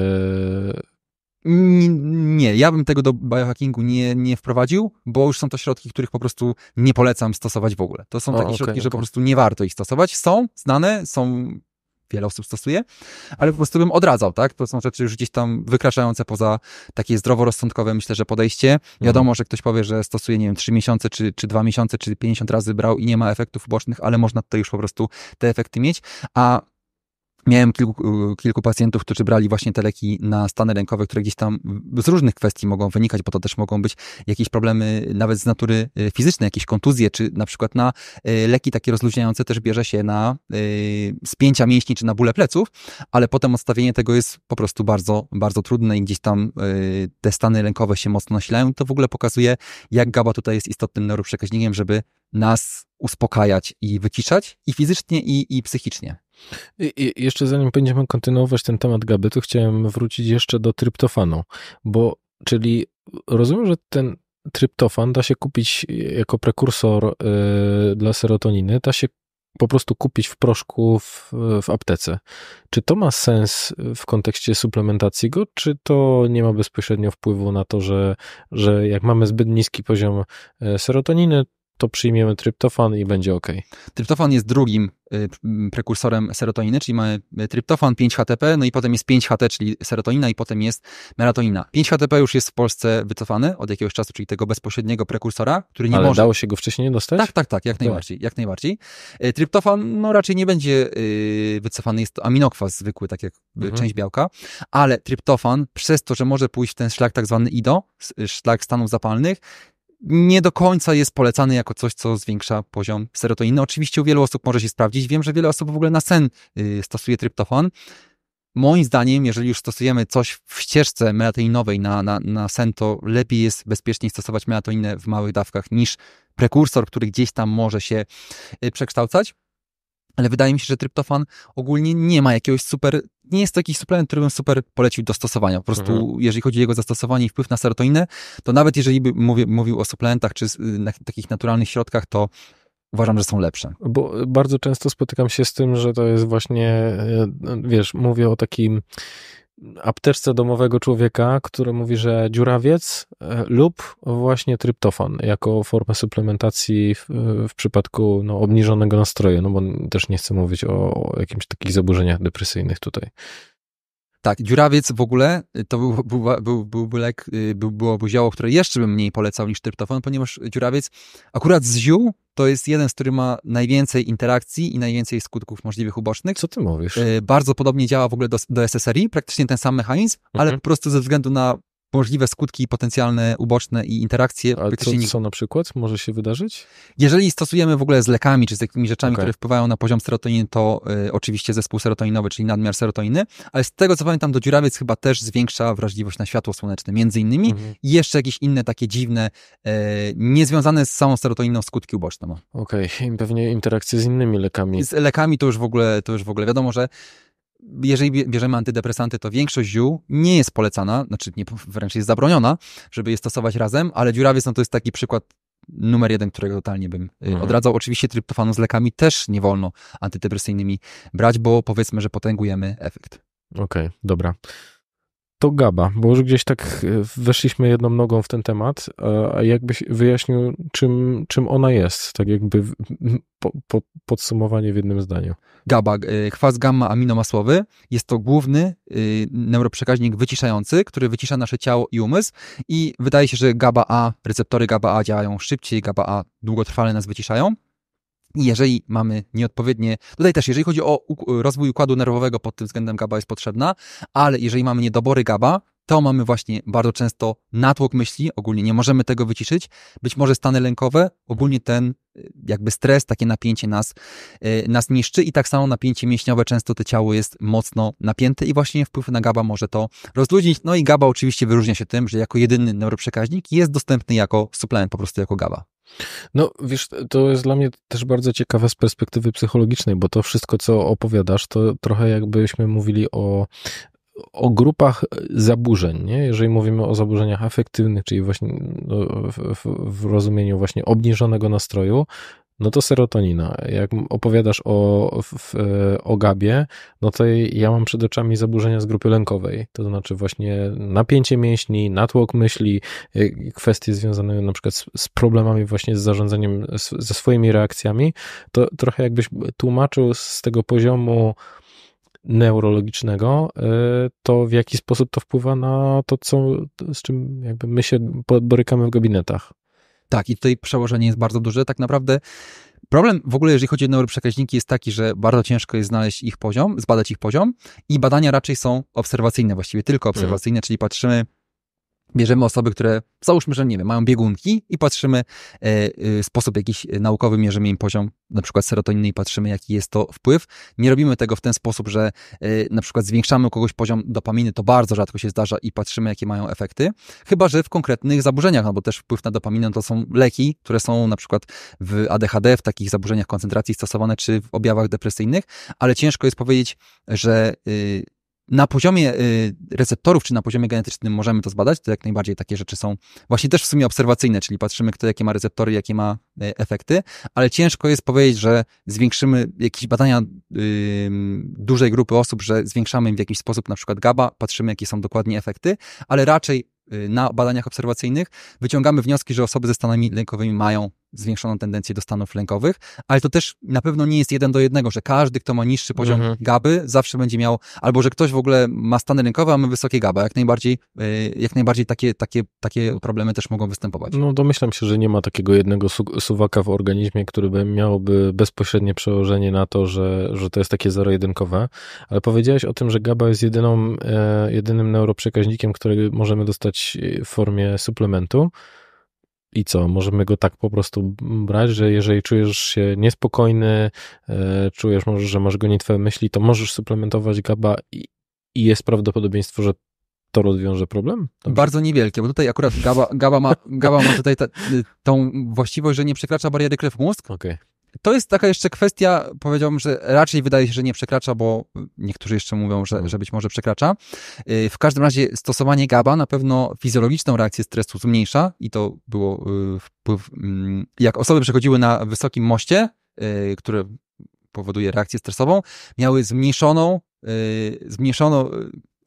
nie, ja bym tego do biohackingu nie, nie wprowadził, bo już są to środki, których po prostu nie polecam stosować w ogóle. To są o, takie okay, środki, okay. że po prostu nie warto ich stosować. Są znane, są wiele osób stosuje, ale po prostu bym odradzał, tak? To są rzeczy już gdzieś tam wykraczające poza takie zdroworozsądkowe, myślę, że podejście. Mhm. Wiadomo, że ktoś powie, że stosuje, nie wiem, 3 miesiące, czy, czy 2 miesiące, czy 50 razy brał i nie ma efektów ubocznych, ale można tutaj już po prostu te efekty mieć, a Miałem kilku, e, kilku pacjentów, którzy brali właśnie te leki na stany rękowe, które gdzieś tam z różnych kwestii mogą wynikać, bo to też mogą być jakieś problemy nawet z natury e, fizycznej, jakieś kontuzje, czy na przykład na e, leki takie rozluźniające też bierze się na spięcia mięśni czy na bóle pleców, ale potem odstawienie tego jest po prostu bardzo, bardzo trudne i gdzieś tam te stany rękowe się mocno nasilają. To w ogóle pokazuje, jak GABA tutaj jest istotnym neuroprzekaźnikiem, żeby nas uspokajać i wyciszać i fizycznie, i, i psychicznie. I jeszcze zanim będziemy kontynuować ten temat Gaby, to chciałem wrócić jeszcze do tryptofanu, bo czyli rozumiem, że ten tryptofan da się kupić jako prekursor y, dla serotoniny, da się po prostu kupić w proszku w, w aptece. Czy to ma sens w kontekście suplementacji go, czy to nie ma bezpośrednio wpływu na to, że, że jak mamy zbyt niski poziom y, serotoniny, to przyjmiemy tryptofan i będzie ok. Tryptofan jest drugim y, prekursorem serotoniny, czyli mamy y, tryptofan 5-HTP, no i potem jest 5-HT, czyli serotonina i potem jest melatonina. 5-HTP już jest w Polsce wycofany od jakiegoś czasu, czyli tego bezpośredniego prekursora, który nie Ale może... dało się go wcześniej dostać? Tak, tak, tak, jak najbardziej, jak najbardziej. Y, tryptofan no raczej nie będzie wycofany, jest to aminokwas zwykły, tak jak mhm. część białka, ale tryptofan przez to, że może pójść w ten szlak tak zwany IDO, szlak stanów zapalnych, nie do końca jest polecany jako coś, co zwiększa poziom serotoniny. Oczywiście u wielu osób może się sprawdzić. Wiem, że wiele osób w ogóle na sen y, stosuje tryptofan. Moim zdaniem, jeżeli już stosujemy coś w ścieżce melatoninowej na, na, na sen, to lepiej jest bezpieczniej stosować melatoninę w małych dawkach niż prekursor, który gdzieś tam może się y, przekształcać ale wydaje mi się, że tryptofan ogólnie nie ma jakiegoś super, nie jest to jakiś suplement, który bym super polecił do stosowania. Po prostu, mhm. jeżeli chodzi o jego zastosowanie i wpływ na serotoninę, to nawet jeżeli by mówił o suplementach czy y, na, takich naturalnych środkach, to uważam, że są lepsze. Bo bardzo często spotykam się z tym, że to jest właśnie, y, y, wiesz, mówię o takim apteczce domowego człowieka, który mówi, że dziurawiec e, lub właśnie tryptofan jako formę suplementacji w, w przypadku no, obniżonego nastroju, no bo też nie chcę mówić o, o jakichś takich zaburzeniach depresyjnych tutaj tak, dziurawiec w ogóle y, to był, był, był, byłby lek, y, był, byłoby zioło, które jeszcze bym mniej polecał niż tryptofan, ponieważ dziurawiec akurat z ziół to jest jeden, z których ma najwięcej interakcji i najwięcej skutków możliwych ubocznych. Co ty mówisz? Y, bardzo podobnie działa w ogóle do, do SSRI, praktycznie ten sam mechanizm, mhm. ale po prostu ze względu na możliwe skutki potencjalne uboczne i interakcje. A co, nie... co na przykład może się wydarzyć? Jeżeli stosujemy w ogóle z lekami czy z takimi rzeczami, okay. które wpływają na poziom serotoniny, to y, oczywiście zespół serotoninowy, czyli nadmiar serotoniny, ale z tego co pamiętam, do dziurawiec chyba też zwiększa wrażliwość na światło słoneczne, między innymi. Mhm. I jeszcze jakieś inne takie dziwne, y, niezwiązane z samą serotoniną skutki uboczne. No. Okej, okay. pewnie interakcje z innymi lekami. Z lekami to już w ogóle, to już w ogóle wiadomo, że jeżeli bierzemy antydepresanty, to większość ziół nie jest polecana, znaczy nie, wręcz jest zabroniona, żeby je stosować razem, ale dziurawiec no to jest taki przykład numer jeden, którego totalnie bym y, mhm. odradzał. Oczywiście tryptofanu z lekami też nie wolno antydepresyjnymi brać, bo powiedzmy, że potęgujemy efekt. Okej, okay, dobra to Gaba, bo już gdzieś tak e, weszliśmy jedną nogą w ten temat, a jakbyś wyjaśnił, czym, czym ona jest, tak jakby po, po, podsumowanie w jednym zdaniu. GABA, e, kwas gamma aminomasłowy, jest to główny e, neuroprzekaźnik wyciszający, który wycisza nasze ciało i umysł i wydaje się, że GABA-A, receptory GABA-A działają szybciej, GABA-A długotrwale nas wyciszają. Jeżeli mamy nieodpowiednie, tutaj też, jeżeli chodzi o rozwój układu nerwowego, pod tym względem GABA jest potrzebna, ale jeżeli mamy niedobory GABA, to mamy właśnie bardzo często natłok myśli, ogólnie nie możemy tego wyciszyć, być może stany lękowe, ogólnie ten y, jakby stres, takie napięcie nas, y, nas niszczy i tak samo napięcie mięśniowe, często to ciało jest mocno napięte i właśnie wpływ na GABA może to rozluźnić. No i GABA oczywiście wyróżnia się tym, że jako jedyny neuroprzekaźnik jest dostępny jako suplement, po prostu jako GABA. No, wiesz, to jest dla mnie też bardzo ciekawe z perspektywy psychologicznej, bo to wszystko, co opowiadasz, to trochę jakbyśmy mówili o o grupach zaburzeń, nie? jeżeli mówimy o zaburzeniach afektywnych, czyli właśnie no, w, w, w rozumieniu właśnie obniżonego nastroju, no to serotonina. Jak opowiadasz o, w, o gabie, no to ja mam przed oczami zaburzenia z grupy lękowej. To znaczy właśnie napięcie mięśni, natłok myśli, y, kwestie związane na przykład z, z problemami właśnie z zarządzaniem, z, ze swoimi reakcjami. To trochę jakbyś tłumaczył z tego poziomu neurologicznego, y, to w jaki sposób to wpływa na to, co, z czym jakby my się borykamy w gabinetach. Tak, i tutaj przełożenie jest bardzo duże. Tak naprawdę Problem w ogóle, jeżeli chodzi o neuroprzekaźniki, jest taki, że bardzo ciężko jest znaleźć ich poziom, zbadać ich poziom i badania raczej są obserwacyjne, właściwie tylko mhm. obserwacyjne, mhm. czyli patrzymy Bierzemy osoby, które, załóżmy, że nie wiem, mają biegunki i patrzymy w e, e, sposób jakiś e, naukowy, mierzymy im poziom na przykład serotoniny i patrzymy, jaki jest to wpływ. Nie robimy tego w ten sposób, że na przykład zwiększamy u kogoś poziom dopaminy, to bardzo rzadko się zdarza i patrzymy, jakie mają efekty, chyba że w konkretnych zaburzeniach, no bo też wpływ na dopaminę to są leki, które są na przykład w ADHD, w takich zaburzeniach koncentracji stosowane, czy w objawach depresyjnych, ale ciężko jest powiedzieć, że y, na poziomie y, receptorów, czy na poziomie genetycznym możemy to zbadać, to jak najbardziej takie rzeczy są właśnie też w sumie obserwacyjne, czyli patrzymy, kto jakie ma receptory, jakie ma y, efekty, ale ciężko jest powiedzieć, że zwiększymy jakieś badania y, dużej grupy osób, że zwiększamy w jakiś sposób na przykład GABA, patrzymy, jakie są dokładnie efekty, ale raczej na badaniach obserwacyjnych wyciągamy wnioski, że osoby ze stanami lękowymi mają zwiększoną tendencję do stanów lękowych, ale to też na pewno nie jest jeden do jednego, że każdy, kto ma niższy poziom mhm. gaby, zawsze będzie miał, albo że ktoś w ogóle ma stany lękowe, a my wysokie gaby. Jak najbardziej, e, jak najbardziej takie, takie, takie problemy też mogą występować. No domyślam się, że nie ma takiego jednego su suwaka w organizmie, który by miałby bezpośrednie przełożenie na to, że, że to jest takie zero-jedynkowe, ale powiedziałeś o tym, że gaba jest jedyną, e, jedynym neuroprzekaźnikiem, który możemy dostać w formie suplementu. I co, możemy go tak po prostu brać, że jeżeli czujesz się niespokojny, e, czujesz może, że masz gonitwę myśli, to możesz suplementować GABA i, i jest prawdopodobieństwo, że to rozwiąże problem? Dobrze. Bardzo niewielkie, bo tutaj akurat GABA, GABA, ma, GABA ma tutaj ta, y, tą właściwość, że nie przekracza bariery krew-mózg, okay to jest taka jeszcze kwestia, powiedziałbym, że raczej wydaje się, że nie przekracza, bo niektórzy jeszcze mówią, że, mhm. że być może przekracza. Y, w każdym razie stosowanie GABA na pewno fizjologiczną reakcję stresu zmniejsza i to było y, wpływ. Mm, jak osoby przechodziły na wysokim moście, y, które powoduje reakcję stresową, miały zmniejszoną, zmniejszoną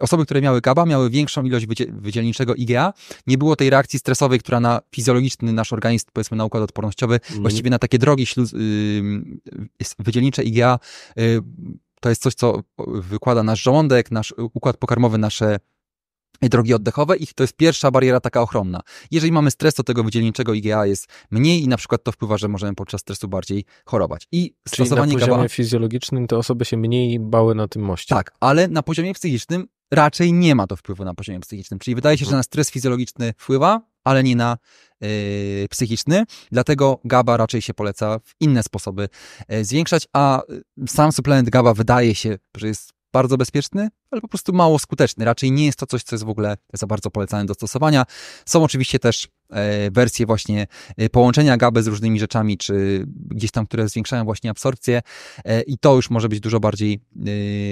Osoby, które miały kaba, miały większą ilość wydzielniczego IgA. Nie było tej reakcji stresowej, która na fizjologiczny nasz organizm, powiedzmy na układ odpornościowy, mm. właściwie na takie drogi śluz, wydzielnicze IgA y, to jest coś, co wykłada nasz żołądek, nasz układ pokarmowy, nasze drogi oddechowe i to jest pierwsza bariera taka ochronna. Jeżeli mamy stres, to tego wydzielniczego IgA jest mniej i na przykład to wpływa, że możemy podczas stresu bardziej chorować. I Czyli stosowanie na poziomie GABA... fizjologicznym te osoby się mniej bały na tym moście. Tak, ale na poziomie psychicznym raczej nie ma to wpływu na poziomie psychicznym. Czyli wydaje się, że na stres fizjologiczny wpływa, ale nie na yy, psychiczny. Dlatego GABA raczej się poleca w inne sposoby yy, zwiększać, a yy, sam suplement GABA wydaje się, że jest bardzo bezpieczny, ale po prostu mało skuteczny. Raczej nie jest to coś, co jest w ogóle za bardzo polecane do stosowania. Są oczywiście też e, wersje właśnie e, połączenia GABY z różnymi rzeczami, czy gdzieś tam, które zwiększają właśnie absorpcję e, i to już może być dużo bardziej,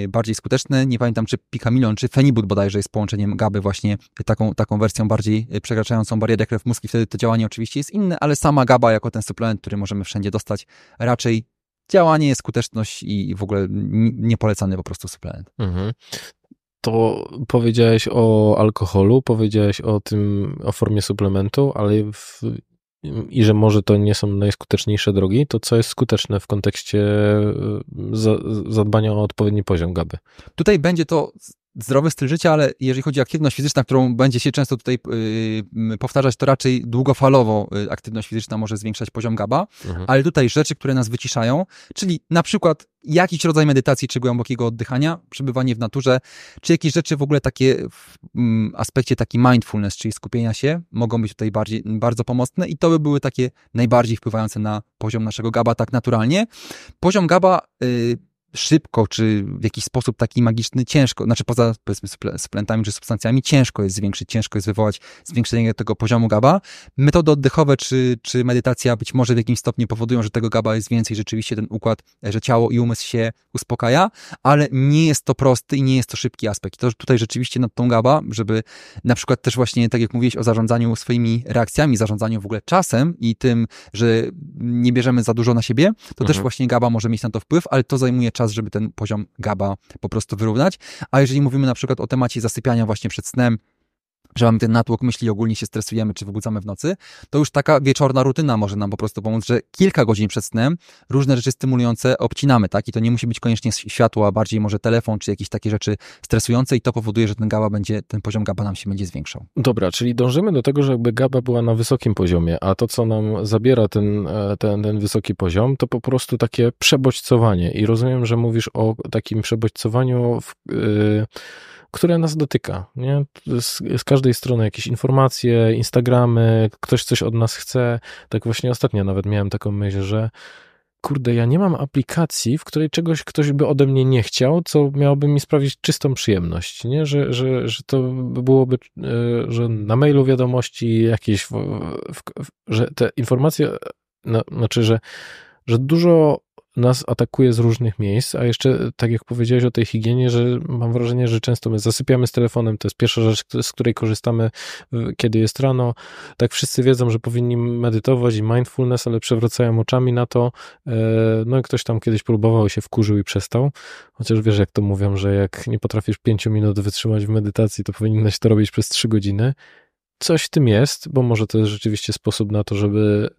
bardziej skuteczne. Nie pamiętam, czy Milon czy fenibut bodajże jest połączeniem GABY właśnie taką, taką wersją bardziej przekraczającą barierę krew mózgu. wtedy to działanie oczywiście jest inne, ale sama GABA jako ten suplement, który możemy wszędzie dostać, raczej działanie, skuteczność i w ogóle niepolecany po prostu suplement. Mhm. To powiedziałeś o alkoholu, powiedziałeś o tym, o formie suplementu, ale w, i że może to nie są najskuteczniejsze drogi, to co jest skuteczne w kontekście e, zadbania o odpowiedni poziom GABY? Tutaj będzie to zdrowy styl życia, ale jeżeli chodzi o aktywność fizyczna, którą będzie się często tutaj yy, powtarzać, to raczej długofalowo y, aktywność fizyczna może zwiększać poziom GABA, mhm. ale tutaj rzeczy, które nas wyciszają, czyli na przykład jakiś rodzaj medytacji czy głębokiego oddychania, przebywanie w naturze, czy jakieś rzeczy w ogóle takie w mm, aspekcie taki mindfulness, czyli skupienia się, mogą być tutaj bardziej, bardzo pomocne i to by były takie najbardziej wpływające na poziom naszego GABA tak naturalnie. Poziom GABA yy, szybko, czy w jakiś sposób taki magiczny ciężko, znaczy poza powiedzmy splętami czy substancjami, ciężko jest zwiększyć, ciężko jest wywołać zwiększenie tego poziomu GABA. Metody oddechowe czy, czy medytacja być może w jakimś stopniu powodują, że tego GABA jest więcej, rzeczywiście ten układ, że ciało i umysł się uspokaja, ale nie jest to prosty i nie jest to szybki aspekt. I to tutaj rzeczywiście nad tą GABA, żeby na przykład też właśnie, tak jak mówiłeś, o zarządzaniu swoimi reakcjami, zarządzaniu w ogóle czasem i tym, że nie bierzemy za dużo na siebie, to mhm. też właśnie GABA może mieć na to wpływ, ale to zajmuje czas, żeby ten poziom GABA po prostu wyrównać. A jeżeli mówimy na przykład o temacie zasypiania właśnie przed snem, że mamy ten natłok myśli, ogólnie się stresujemy czy wybudzamy w nocy, to już taka wieczorna rutyna może nam po prostu pomóc, że kilka godzin przed snem różne rzeczy stymulujące obcinamy, tak? I to nie musi być koniecznie światło, a bardziej może telefon czy jakieś takie rzeczy stresujące i to powoduje, że ten GABA będzie, ten poziom GABA nam się będzie zwiększał. Dobra, czyli dążymy do tego, żeby GABA była na wysokim poziomie, a to, co nam zabiera ten, e, ten, ten wysoki poziom, to po prostu takie przebodźcowanie. I rozumiem, że mówisz o takim przebodźcowaniu w, yy które nas dotyka. Nie? Z, z, każdej strony jakieś informacje, Instagramy, ktoś coś od nas chce. Tak właśnie ostatnio nawet miałem taką myśl, że kurde, ja nie mam aplikacji, w której czegoś ktoś by ode mnie nie chciał, co miałoby mi sprawić czystą przyjemność, nie? Że, że, że to byłoby, e, że na mailu wiadomości jakieś, w, w, że te informacje, e, no, znaczy, że, że dużo nas atakuje z różnych miejsc, a jeszcze, tak jak powiedziałeś o tej higienie, że mam wrażenie, że często my zasypiamy z telefonem, to jest pierwsza rzecz, z której korzystamy, kiedy jest rano. Tak wszyscy wiedzą, że powinni medytować i mindfulness, ale przewracają oczami na to. E, no i ktoś tam kiedyś próbował, się wkurzył i przestał. Chociaż wiesz, jak to mówią, że jak nie potrafisz pięciu minut wytrzymać w medytacji, to powinnaś to robić przez trzy godziny coś w tym jest, bo może to jest rzeczywiście sposób na to, żeby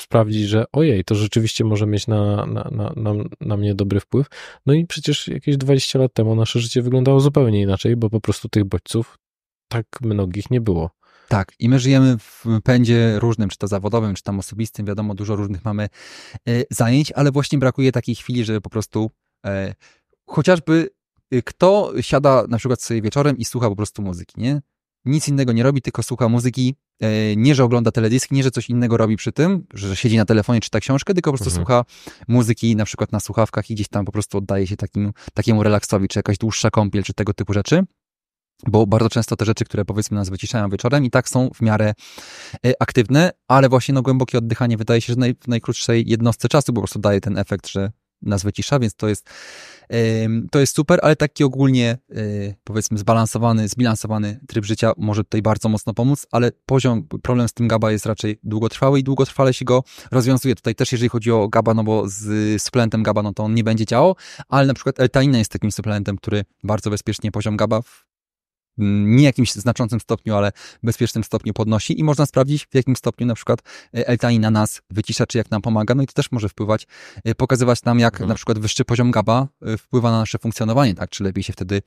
sprawdzić, że ojej, to rzeczywiście może mieć na, na, na, na, na mnie dobry wpływ. No i przecież jakieś 20 lat temu nasze życie wyglądało zupełnie inaczej, bo po prostu tych bodźców tak mnogich nie było. Tak, i my żyjemy w pędzie różnym, czy to zawodowym, czy tam osobistym, wiadomo, dużo różnych mamy e, zajęć, ale właśnie brakuje takiej chwili, żeby po prostu e, chociażby y, kto siada na przykład sobie wieczorem i słucha po prostu muzyki, nie? nic innego nie robi, tylko słucha muzyki, e, nie, że ogląda teledysk, nie, że coś innego robi przy tym, że siedzi na telefonie, czyta książkę, tylko po prostu mhm. słucha muzyki na przykład na słuchawkach i gdzieś tam po prostu oddaje się takim, takiemu relaksowi, czy jakaś dłuższa kąpiel, czy tego typu rzeczy. Bo bardzo często te rzeczy, które powiedzmy nas wyciszają wieczorem i tak są w miarę e, aktywne, ale właśnie no, głębokie oddychanie wydaje się, że naj, w najkrótszej jednostce czasu po prostu daje ten efekt, że nazwę cisza, więc to jest, to jest super, ale taki ogólnie e, powiedzmy zbalansowany, zbilansowany tryb życia może tutaj bardzo mocno pomóc, ale poziom, problem z tym GABA jest raczej długotrwały i długotrwale się go rozwiązuje. Tutaj też jeżeli chodzi o GABA, no bo z suplementem GABA, no to on nie będzie działał, ale na przykład L-taina jest takim suplementem, który bardzo bezpiecznie poziom GABA w nie jakimś znaczącym stopniu, ale bezpiecznym stopniu podnosi i można sprawdzić, w jakim stopniu na przykład e, L-tanina nas wycisza, czy jak nam pomaga. No i to też może wpływać, e, pokazywać nam, jak mhm. na przykład wyższy poziom GABA e, wpływa na nasze funkcjonowanie, tak? Czy lepiej się wtedy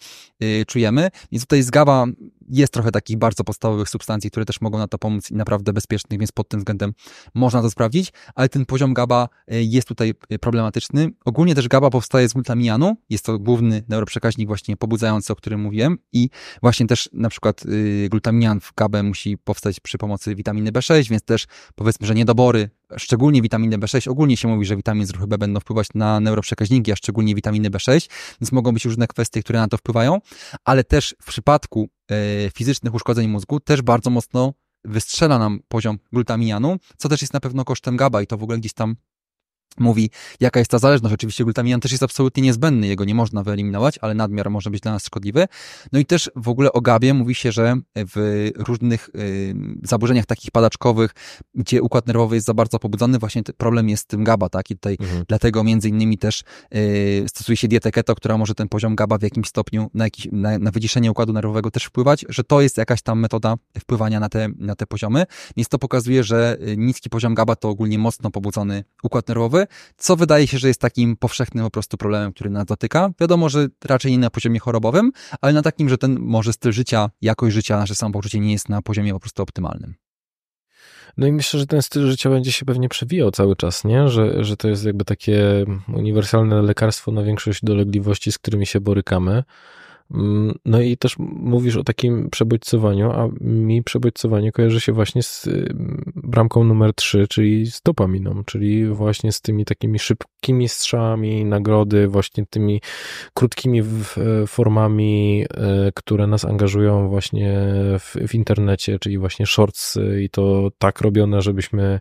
czujemy. I tutaj z GABA jest trochę takich bardzo podstawowych substancji, które też mogą na to pomóc i naprawdę bezpiecznych, więc pod tym względem można to sprawdzić, ale ten poziom GABA e, jest tutaj e, problematyczny. Ogólnie też GABA powstaje z glutamianu, jest to główny neuroprzekaźnik właśnie pobudzający, o którym mówiłem i właśnie też na przykład e, glutamian w GABę musi powstać przy pomocy witaminy B6, więc też powiedzmy, że niedobory szczególnie witaminy B6, ogólnie się mówi, że witaminy z ruchu B będą wpływać na neuroprzekaźniki, a szczególnie witaminy B6, więc mogą być różne kwestie, które na to wpływają, ale też w przypadku E, fizycznych uszkodzeń mózgu też bardzo mocno wystrzela nam poziom glutaminianu, co też jest na pewno kosztem GABA i to w ogóle gdzieś tam mówi, jaka jest ta zależność. Oczywiście glutamian też jest absolutnie niezbędny, jego nie można wyeliminować, ale nadmiar może być dla nas szkodliwy. No i też w ogóle o GABie mówi się, że w różnych y, zaburzeniach takich padaczkowych, gdzie układ nerwowy jest za bardzo pobudzony, właśnie problem jest z tym GABA, tak? I tutaj mhm. dlatego między innymi też y, stosuje się dietę keto, która może ten poziom GABA w jakimś stopniu na, jakiś, na, na wyciszenie układu nerwowego też wpływać, że to jest jakaś tam metoda wpływania na te, na te poziomy. Więc to pokazuje, że y, niski poziom GABA to ogólnie mocno pobudzony układ nerwowy, głowy, co wydaje się, że jest takim powszechnym po prostu problemem, który nas dotyka. Wiadomo, że raczej nie na poziomie chorobowym, ale na takim, że ten może styl życia, jakość życia, nasze samopoczucie nie jest na poziomie po prostu optymalnym. No i myślę, że ten styl życia będzie się pewnie przewijał cały czas, nie? Że, że to jest jakby takie uniwersalne lekarstwo na większość dolegliwości, z którymi się borykamy. Mm, no i też mówisz o takim przebodźcowaniu, a mi przebodźcowanie kojarzy się właśnie z y, bramką numer 3, czyli z dopaminą, czyli właśnie z tymi takimi szybkimi strzałami nagrody, właśnie tymi krótkimi formami, y, które nas angażują właśnie w, w internecie, czyli właśnie shorts y, i to tak robione, żebyśmy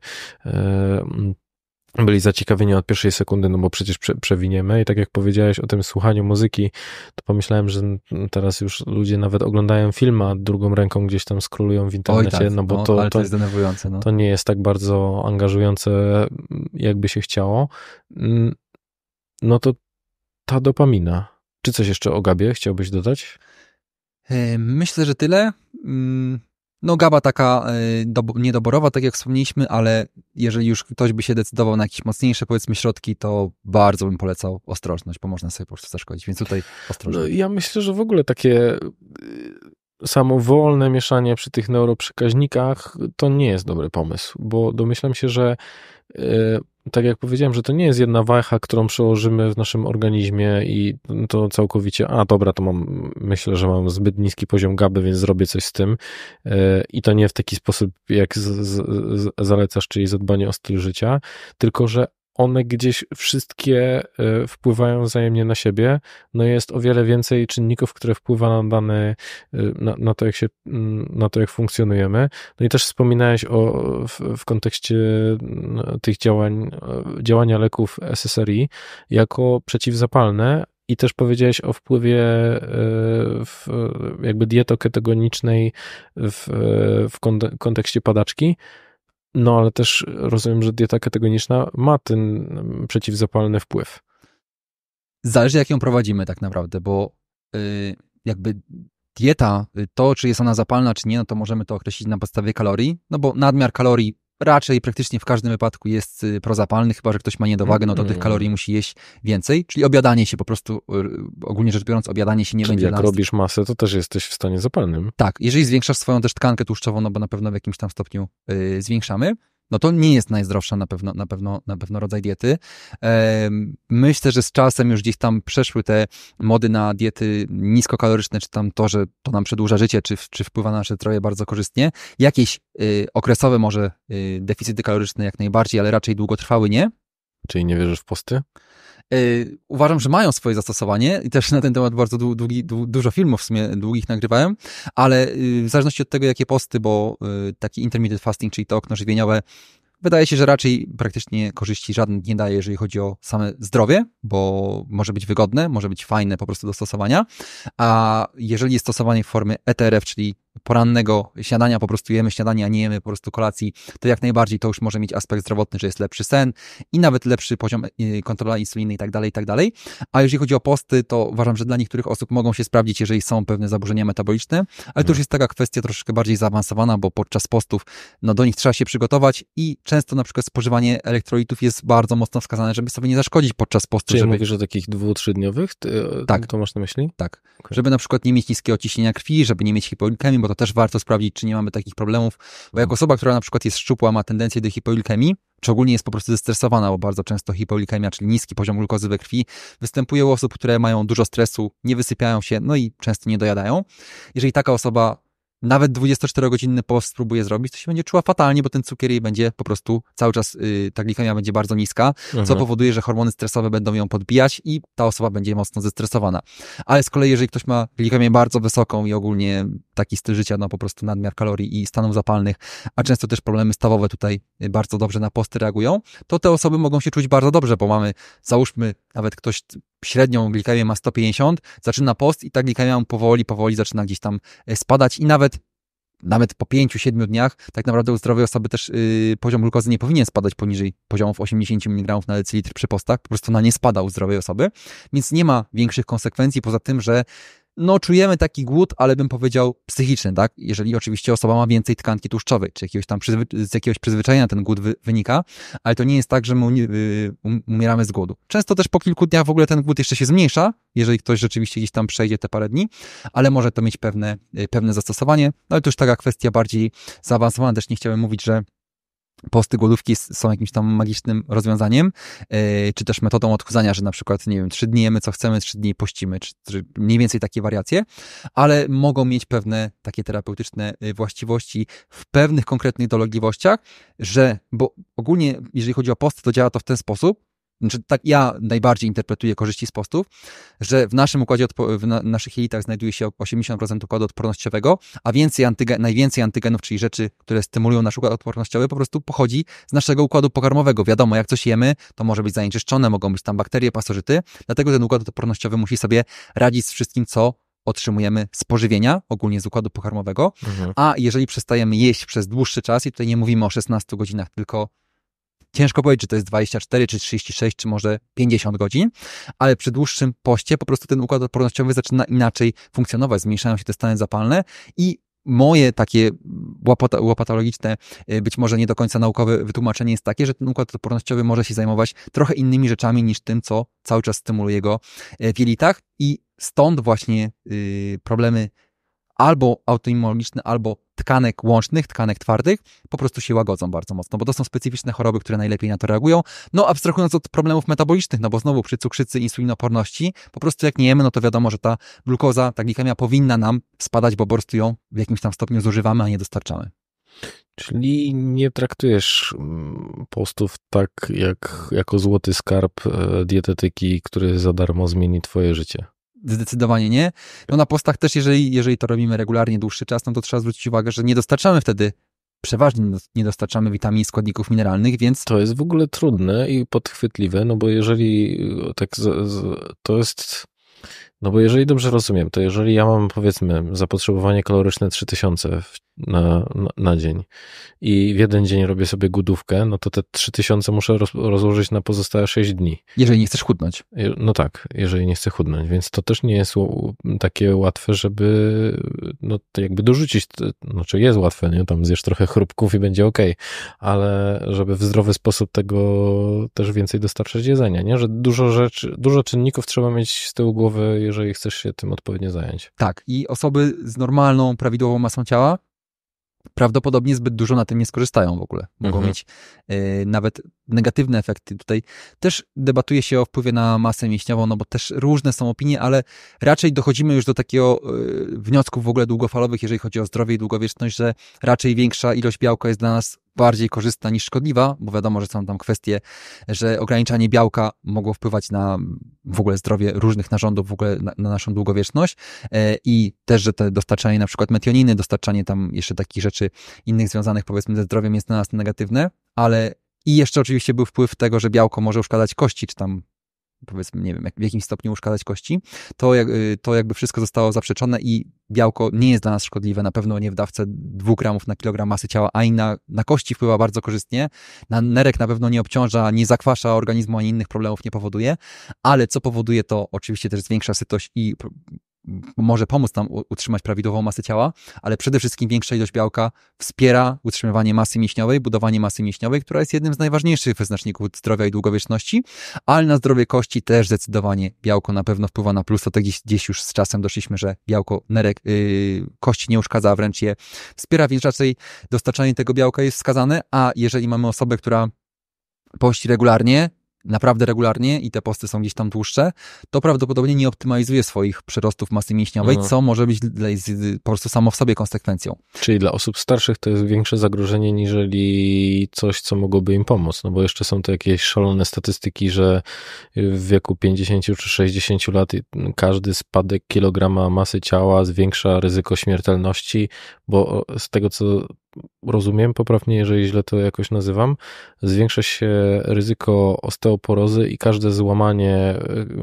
byli zaciekawieni od pierwszej sekundy, no bo przecież prze, przewiniemy. I tak jak powiedziałeś o tym słuchaniu muzyki, to pomyślałem, że teraz już ludzie nawet oglądają film, a drugą ręką gdzieś tam skrólują w internecie, tak, no bo no, to, to, to, jest denerwujące. No. To nie jest tak bardzo angażujące, jakby się chciało. Mm, no to ta dopamina. Czy coś jeszcze o Gabie chciałbyś dodać? Myślę, że tyle. Mm, no, gaba taka e, dob- niedoborowa, tak jak wspomnieliśmy, ale jeżeli już ktoś by się decydował na jakieś mocniejsze, powiedzmy, środki, to bardzo bym polecał ostrożność, bo można sobie po prostu zaszkodzić, więc tutaj no, ostrożność. No, ja myślę, że w ogóle takie e, samowolne mieszanie przy tych neuroprzekaźnikach to nie jest dobry pomysł, bo domyślam się, że e, tak jak powiedziałem, że to nie jest jedna wajcha, którą przełożymy w naszym organizmie i to całkowicie, a dobra, to mam, myślę, że mam zbyt niski poziom gaby, więc zrobię coś z tym. E, I to nie w taki sposób, jak z, z, z, zalecasz, czyli zadbanie o styl życia, tylko że one gdzieś wszystkie e, wpływają wzajemnie na siebie. No jest o wiele więcej czynników, które wpływa na dane e, na, na to, jak się, mm, na to, jak funkcjonujemy. No i też wspominałeś o, w, w kontekście no, tych działań, e, działania leków SSRI jako przeciwzapalne, i też powiedziałeś o wpływie w jakby dietoketogonicznej w, w kontekście padaczki. No, ale też rozumiem, że dieta ketogeniczna ma ten mm, przeciwzapalny wpływ. Zależy, jak ją prowadzimy tak naprawdę, bo yy, jakby dieta, y, to czy jest ona zapalna, czy nie, no to możemy to określić na podstawie kalorii, no bo nadmiar kalorii raczej praktycznie w każdym wypadku jest y, prozapalny, chyba że ktoś ma niedowagę, no to tych kalorii musi jeść więcej, czyli obiadanie się po prostu, ogólnie rzecz biorąc, obiadanie się nie czyli będzie... jak nas... robisz masę, to też jesteś w stanie zapalnym. Tak, jeżeli zwiększasz swoją też tkankę tłuszczową, no bo na pewno w jakimś tam stopniu yy, zwiększamy, no to nie jest najzdrowsza na pewno, na pewno, na pewno rodzaj diety. Myślę, że z czasem już gdzieś tam przeszły te mody na diety niskokaloryczne, czy tam to, że to nam przedłuża życie, czy, czy wpływa na nasze zdrowie bardzo korzystnie. Jakieś y, okresowe może y, deficyty kaloryczne jak najbardziej, ale raczej długotrwały nie. Czyli nie wierzysz w posty? Y, uważam, że mają swoje zastosowanie i też na ten temat bardzo długi, dużo filmów w sumie długich nagrywałem, ale y, w zależności od tego, jakie posty, bo y, taki intermittent fasting, czyli to okno żywieniowe, Wydaje się, że raczej praktycznie korzyści żadnych nie daje, jeżeli chodzi o same zdrowie, bo może być wygodne, może być fajne po prostu do stosowania. A jeżeli jest stosowanie formie ETRF, czyli porannego śniadania, po prostu jemy śniadanie, a nie jemy po prostu kolacji, to jak najbardziej to już może mieć aspekt zdrowotny, że jest lepszy sen i nawet lepszy poziom e, kontrola insuliny i tak dalej, i tak dalej. A jeżeli chodzi o posty, to uważam, że dla niektórych osób mogą się sprawdzić, jeżeli są pewne zaburzenia metaboliczne, ale to już mhm. jest taka kwestia troszeczkę bardziej zaawansowana, bo podczas postów no, do nich trzeba się przygotować i często na przykład spożywanie elektrolitów jest bardzo mocno wskazane, żeby sobie nie zaszkodzić podczas postu. Czy żeby... mówisz o takich dwu, trzydniowych? Ty, e, tak. To masz na myśli? Tak. Okay. Żeby na przykład nie mieć niskiego ciśnienia krwi, żeby nie mieć hipolikami, bo to też warto sprawdzić, czy nie mamy takich problemów, bo jak osoba, która na przykład jest szczupła, ma tendencję do hipoilkemii, czy ogólnie jest po prostu zestresowana, bo bardzo często hipolikemia, czyli niski poziom glukozy we krwi, występuje u osób, które mają dużo stresu, nie wysypiają się, no i często nie dojadają. Jeżeli taka osoba nawet 24-godzinny post spróbuje zrobić, to się będzie czuła fatalnie, bo ten cukier jej będzie po prostu cały czas, yy, ta glikemia będzie bardzo niska, mhm. co powoduje, że hormony stresowe będą ją podbijać i ta osoba będzie mocno zestresowana. Ale z kolei, jeżeli ktoś ma glikemię bardzo wysoką i ogólnie taki styl życia, no po prostu nadmiar kalorii i stanów zapalnych, a często też problemy stawowe tutaj y, bardzo dobrze na posty reagują, to te osoby mogą się czuć bardzo dobrze, bo mamy, załóżmy, nawet ktoś średnią glikemię ma 150, zaczyna post i ta glikemia powoli, powoli zaczyna gdzieś tam e, spadać i nawet nawet po 5-7 dniach, tak naprawdę u zdrowej osoby też yy, poziom glukozy nie powinien spadać poniżej poziomów 80 mg na decylitr przy postach, po prostu na nie spada u zdrowej osoby, więc nie ma większych konsekwencji poza tym, że no czujemy taki głód, ale bym powiedział psychiczny, tak? Jeżeli oczywiście osoba ma więcej tkanki tłuszczowej, czy jakiegoś tam przyzwy- z jakiegoś przyzwyczajenia ten głód wy- wynika, ale to nie jest tak, że my y, um, umieramy z głodu. Często też po kilku dniach w ogóle ten głód jeszcze się zmniejsza, jeżeli ktoś rzeczywiście gdzieś tam przejdzie te parę dni, ale może to mieć pewne, y, pewne zastosowanie, no ale to już taka kwestia bardziej zaawansowana, też nie chciałem mówić, że posty głodówki są jakimś tam magicznym rozwiązaniem, e, czy też metodą odchudzania, że na przykład, nie wiem, trzy dni jemy co chcemy, trzy dni pościmy, czy, czy, mniej więcej takie wariacje, ale mogą mieć pewne takie terapeutyczne y, właściwości w pewnych konkretnych dolegliwościach, że, bo ogólnie jeżeli chodzi o posty, to działa to w ten sposób, znaczy tak ja najbardziej interpretuję korzyści z postów, że w naszym układzie, w naszych jelitach znajduje się 80% układu odpornościowego, a więcej najwięcej antygenów, czyli rzeczy, które stymulują nasz układ odpornościowy, po prostu pochodzi z naszego układu pokarmowego. Wiadomo, jak coś jemy, to może być zanieczyszczone, mogą być tam bakterie, pasożyty, dlatego ten układ odpornościowy musi sobie radzić z wszystkim, co otrzymujemy z pożywienia, ogólnie z układu pokarmowego, mhm. a jeżeli przestajemy jeść przez dłuższy czas, i tutaj nie mówimy o 16 godzinach, tylko Ciężko powiedzieć, czy to jest 24, czy 36, czy może 50 godzin, ale przy dłuższym poście po prostu ten układ odpornościowy zaczyna inaczej funkcjonować, zmniejszają się te stany zapalne i moje takie łopatologiczne, y, być może nie do końca naukowe wytłumaczenie jest takie, że ten układ odpornościowy może się zajmować trochę innymi rzeczami niż tym, co cały czas stymuluje go y, w jelitach i stąd właśnie y, problemy albo autoimmunologiczne, albo tkanek łącznych, tkanek twardych, po prostu się łagodzą bardzo mocno, bo to są specyficzne choroby, które najlepiej na to reagują. No abstrahując od problemów metabolicznych, no bo znowu przy cukrzycy, insulinoporności, po prostu jak nie jemy, no to wiadomo, że ta glukoza, ta glikemia powinna nam spadać, bo po prostu ją w jakimś tam stopniu zużywamy, a nie dostarczamy. Czyli nie traktujesz mm, postów tak jak jako złoty skarb e, dietetyki, który za darmo zmieni twoje życie. Zdecydowanie nie. No na postach też, jeżeli, jeżeli to robimy regularnie dłuższy czas, no to trzeba zwrócić uwagę, że nie dostarczamy wtedy przeważnie nie dostarczamy witamin i składników mineralnych, więc... To jest w ogóle trudne i podchwytliwe, no bo jeżeli tak z, z, to jest no bo jeżeli dobrze rozumiem, to jeżeli ja mam powiedzmy zapotrzebowanie kaloryczne 3000 na, na, na dzień i w jeden dzień robię sobie głodówkę, no to te 3000 muszę roz, rozłożyć na pozostałe 6 dni. Jeżeli nie chcesz chudnąć. No tak, jeżeli nie chcę chudnąć, więc to też nie jest takie łatwe, żeby no to jakby dorzucić, znaczy jest łatwe, nie? Tam zjesz trochę chrupków i będzie ok, ale żeby w zdrowy sposób tego też więcej dostarczać jedzenia, nie? Że dużo rzeczy, dużo czynników trzeba mieć z tyłu głowy jeżeli chcesz się tym odpowiednio zająć. Tak, i osoby z normalną, prawidłową masą ciała prawdopodobnie zbyt dużo na tym nie skorzystają w ogóle. Mogą mhm. mieć y, nawet negatywne efekty tutaj. Też debatuje się o wpływie na masę mięśniową, no bo też różne są opinie, ale raczej dochodzimy już do takiego y, wniosków w ogóle długofalowych, jeżeli chodzi o zdrowie i długowieczność, że raczej większa ilość białka jest dla nas bardziej korzystna niż szkodliwa, bo wiadomo, że są tam kwestie, że ograniczanie białka mogło wpływać na mm, w ogóle zdrowie różnych narządów, w ogóle na, na naszą długowieczność e, i też, że te dostarczanie na przykład metioniny, dostarczanie tam jeszcze takich rzeczy innych związanych powiedzmy ze zdrowiem jest na nas negatywne, ale i jeszcze oczywiście był wpływ tego, że białko może uszkadzać kości, czy tam powiedzmy, nie wiem, jak, w jakim stopniu uszkadzać kości, to, jak, y, to jakby wszystko zostało zaprzeczone i białko nie jest dla nas szkodliwe, na pewno nie w dawce 2 gramów na kilogram masy ciała, ani na, na kości wpływa bardzo korzystnie, na nerek na pewno nie obciąża, nie zakwasza organizmu, ani innych problemów nie powoduje, ale co powoduje to oczywiście też zwiększa sytość i może pomóc nam utrzymać prawidłową masę ciała, ale przede wszystkim większa ilość białka wspiera utrzymywanie masy mięśniowej, budowanie masy mięśniowej, która jest jednym z najważniejszych wyznaczników zdrowia i długowieczności, ale na zdrowie kości też zdecydowanie białko na pewno wpływa na plus. To gdzieś, gdzieś już z czasem doszliśmy, że białko nerek, yy, kości nie uszkadza, a wręcz je wspiera, więc raczej dostarczanie tego białka jest wskazane, a jeżeli mamy osobę, która pości regularnie, naprawdę regularnie i te posty są gdzieś tam dłuższe, to prawdopodobnie nie optymalizuje swoich przyrostów masy mięśniowej, mhm. co może być dla, po prostu samo w sobie konsekwencją. Czyli dla osób starszych to jest większe zagrożenie niżeli coś, co mogłoby im pomóc, no bo jeszcze są to jakieś szalone statystyki, że w wieku 50 czy 60 lat każdy spadek kilograma masy ciała zwiększa ryzyko śmiertelności, bo z tego co rozumiem, poprawnie, jeżeli źle to jakoś nazywam, zwiększa się ryzyko osteoporozy i każde złamanie,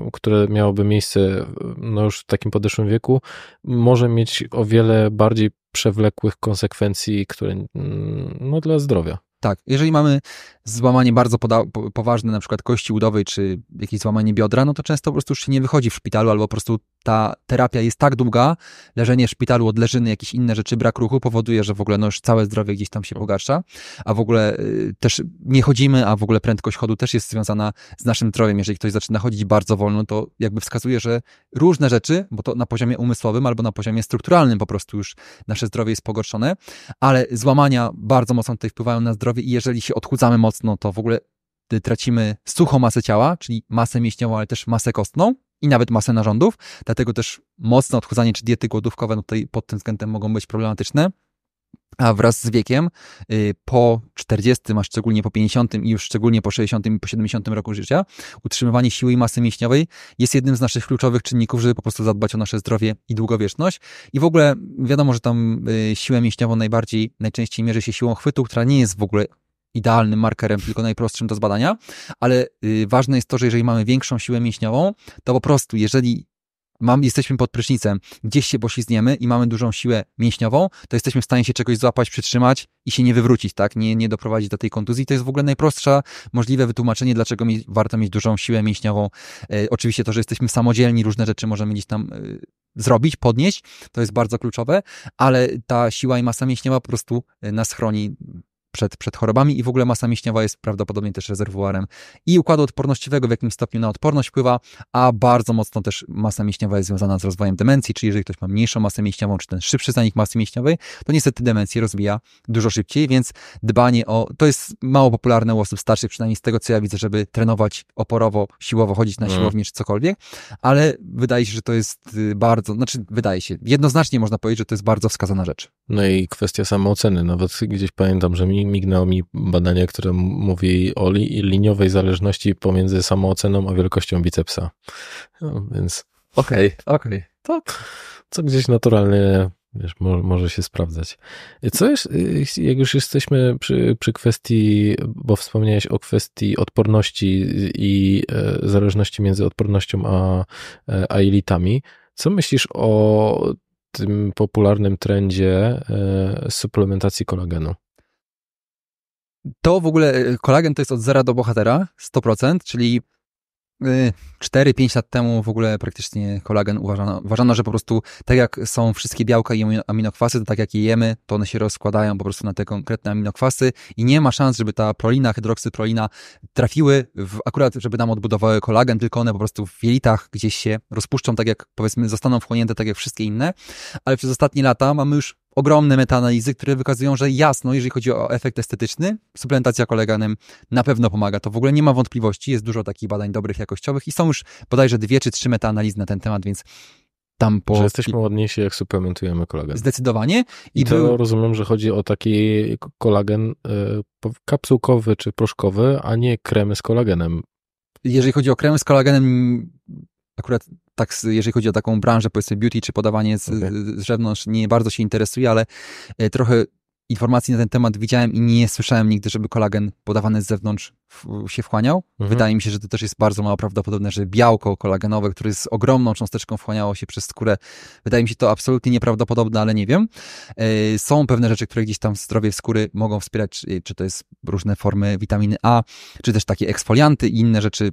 y, które miałoby miejsce y, no już w takim podeszłym wieku, może mieć o wiele bardziej przewlekłych konsekwencji, które mm, no, dla zdrowia. Tak, jeżeli mamy złamanie bardzo poważne, na przykład kości udowej, czy jakieś złamanie biodra, no to często po prostu już się nie wychodzi w szpitalu, albo po prostu ta terapia jest tak długa, leżenie w szpitalu, odleżyny, jakieś inne rzeczy, brak ruchu powoduje, że w ogóle no już całe zdrowie gdzieś tam się pogarsza, a w ogóle y, też nie chodzimy, a w ogóle prędkość chodu też jest związana z naszym zdrowiem. Jeżeli ktoś zaczyna chodzić bardzo wolno, to jakby wskazuje, że różne rzeczy, bo to na poziomie umysłowym albo na poziomie strukturalnym po prostu już nasze zdrowie jest pogorszone, ale złamania bardzo mocno tutaj wpływają na zdrowie i jeżeli się odchudzamy mocno, to w ogóle tracimy suchą masę ciała, czyli masę mięśniową, ale też masę kostną i nawet masę narządów, dlatego też mocne odchudzanie czy diety głodówkowe no tutaj pod tym względem mogą być problematyczne. A wraz z wiekiem, y, po 40, a szczególnie po 50 i już szczególnie po 60 i po 70 roku życia, utrzymywanie siły i masy mięśniowej jest jednym z naszych kluczowych czynników, żeby po prostu zadbać o nasze zdrowie i długowieczność. I w ogóle wiadomo, że tam y, siłę mięśniową najbardziej, najczęściej mierzy się siłą chwytu, która nie jest w ogóle idealnym markerem, tylko najprostszym do zbadania, ale y, ważne jest to, że jeżeli mamy większą siłę mięśniową, to po prostu jeżeli mam, jesteśmy pod prysznicem, gdzieś się poślizgniemy i mamy dużą siłę mięśniową, to jesteśmy w stanie się czegoś złapać, przytrzymać i się nie wywrócić, tak? Nie, nie doprowadzić do tej kontuzji. To jest w ogóle najprostsze możliwe wytłumaczenie, dlaczego mi, warto mieć dużą siłę mięśniową. E, oczywiście to, że jesteśmy samodzielni, różne rzeczy możemy gdzieś tam e, zrobić, podnieść, to jest bardzo kluczowe, ale ta siła i masa mięśniowa po prostu e, nas chroni przed, przed chorobami i w ogóle masa mięśniowa jest prawdopodobnie też rezerwuarem i układu odpornościowego, w jakim stopniu na odporność wpływa, a bardzo mocno też masa mięśniowa jest związana z rozwojem demencji, czyli jeżeli ktoś ma mniejszą masę mięśniową, czy ten szybszy zanik masy mięśniowej, to niestety demencję rozwija dużo szybciej, więc dbanie o, to jest mało popularne u osób starszych, przynajmniej z tego, co ja widzę, żeby trenować oporowo, siłowo, chodzić na mhm. siłownię, czy cokolwiek, ale wydaje się, że to jest y, bardzo, znaczy wydaje się, jednoznacznie można powiedzieć, że to jest bardzo wskazana rzecz. No i kwestia samooceny. Nawet gdzieś pamiętam, że mignęło mi badanie, które mówi o li liniowej zależności pomiędzy samooceną a wielkością bicepsa. No, więc okej, okay, okej. Okay. To co gdzieś naturalnie wiesz, mo może się sprawdzać. Co jest, y, jak już jesteśmy przy, przy kwestii, bo wspomniałeś o kwestii odporności i e, zależności między odpornością a, e, a jelitami, co myślisz o tym popularnym trendzie e, suplementacji kolagenu? To w ogóle e, kolagen to jest od zera do bohatera 100%, czyli 4-5 y, lat temu w ogóle praktycznie kolagen uważano, uważano, że po prostu tak jak są wszystkie białka i aminokwasy, to tak jak je jemy, to one się rozkładają po prostu na te konkretne aminokwasy i nie ma szans, żeby ta prolina, hydroksyprolina trafiły w, akurat, żeby nam odbudowały kolagen, tylko one po prostu w jelitach gdzieś się rozpuszczą, tak jak powiedzmy zostaną wchłonięte, tak jak wszystkie inne, ale przez ostatnie lata mamy już ogromne metaanalizy, które wykazują, że jasno, jeżeli chodzi o efekt estetyczny, suplementacja kolagenem na pewno pomaga. To w ogóle nie ma wątpliwości. Jest dużo takich badań dobrych, jakościowych i są już bodajże dwie czy trzy metaanalizy na ten temat, więc tam po... Że jesteśmy ładniejsi, jak suplementujemy kolagen. Zdecydowanie. I, I to był... rozumiem, że chodzi o taki kolagen e, kapsułkowy czy proszkowy, a nie kremy z kolagenem. Jeżeli chodzi o kremy z kolagenem, akurat tak jeżeli chodzi o taką branżę, powiedzmy beauty czy podawanie z, okay. z zewnątrz, nie bardzo się interesuje, ale e, trochę informacji na ten temat widziałem i nie słyszałem nigdy, żeby kolagen podawany z zewnątrz się wchłaniał. Mhm. Wydaje mi się, że to też jest bardzo mało prawdopodobne, że białko kolagenowe, które jest ogromną cząsteczką wchłaniało się przez skórę, wydaje mi się to absolutnie nieprawdopodobne, ale nie wiem. Y, są pewne rzeczy, które gdzieś tam w zdrowie skóry mogą wspierać, y, czy to jest różne formy witaminy A, czy też takie eksfolianty i inne rzeczy.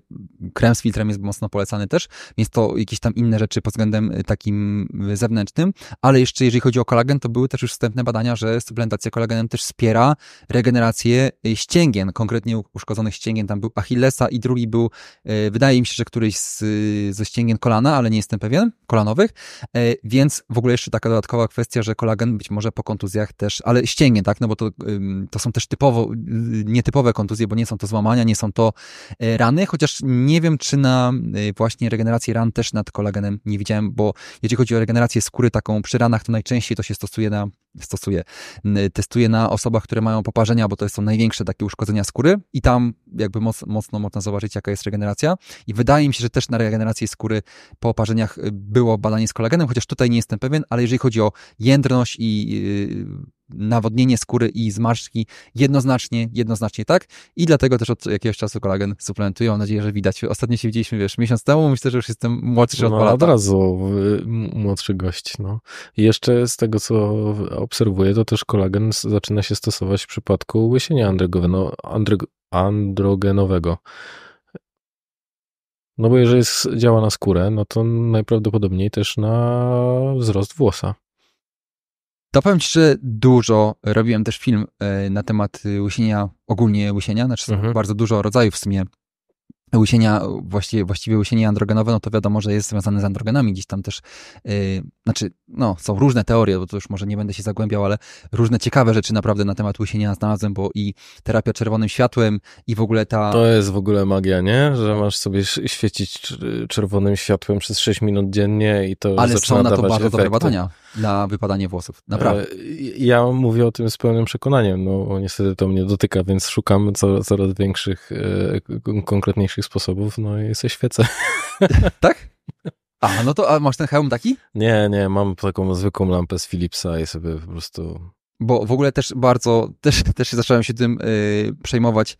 Krem z filtrem jest mocno polecany też, więc to jakieś tam inne rzeczy pod względem y, takim zewnętrznym, ale jeszcze jeżeli chodzi o kolagen, to były też już wstępne badania, że suplementacja kolagenem też wspiera regenerację ścięgien, konkretnie uszkodzonych problemach ścięgiem, tam był Achillesa i drugi był, e, wydaje mi się, że któryś z, ze ścięgien kolana, ale nie jestem pewien, kolanowych, e, więc w ogóle jeszcze taka dodatkowa kwestia, że kolagen być może po kontuzjach też, ale ścięgien, tak, no bo to, to są też typowo, y, nietypowe kontuzje, bo nie są to złamania, nie są to e, rany, chociaż nie wiem, czy na y, właśnie regenerację ran też nad kolagenem nie widziałem, bo jeżeli chodzi o regenerację skóry taką przy ranach, to najczęściej to się stosuje na stosuję, testuję na osobach, które mają poparzenia, bo to są największe takie uszkodzenia skóry i tam jakby moc, mocno można zobaczyć, jaka jest regeneracja. I wydaje mi się, że też na regenerację skóry po oparzeniach y, było badanie z kolagenem, chociaż tutaj nie jestem pewien, ale jeżeli chodzi o jędrność i y, nawodnienie skóry i zmarszczki jednoznacznie, jednoznacznie tak i dlatego też od jakiegoś czasu kolagen suplementuję. Mam nadzieję, że widać. Ostatnio się widzieliśmy, wiesz, miesiąc temu, myślę, że już jestem młodszy od no, od od razu y, młodszy gość, no. jeszcze z tego, co obserwuję, to też kolagen zaczyna się stosować w przypadku łysienia androgowego, no, andro, androgenowego. No bo jeżeli działa na skórę, no to najprawdopodobniej też na wzrost włosa. To powiem ci, że dużo robiłem też film e, na temat łysienia, ogólnie łysienia, znaczy mhm. bardzo dużo rodzajów w sumie łysienia, właściwie, właściwie łysienie androgenowe, no to wiadomo, że jest związane z androgenami. Gdzieś tam też, yy, znaczy, no, są różne teorie, bo to już może nie będę się zagłębiał, ale różne ciekawe rzeczy naprawdę na temat łysienia znalazłem, bo i terapia czerwonym światłem i w ogóle ta... To jest w ogóle magia, nie? Że masz sobie świecić czerwonym światłem przez 6 minut dziennie i to Ale są na to bardzo efekty. dobre badania na wypadanie włosów, naprawdę. E, ja mówię o tym z pełnym przekonaniem, no niestety to mnie dotyka, więc szukam coraz większych, e, konkretniejszych sposobów, no i se świecę. tak? A, no to a masz ten hełm taki? Nie, nie, mam taką zwykłą lampę z Philipsa i sobie po prostu bo w ogóle też bardzo, też, też zacząłem się tym y, przejmować,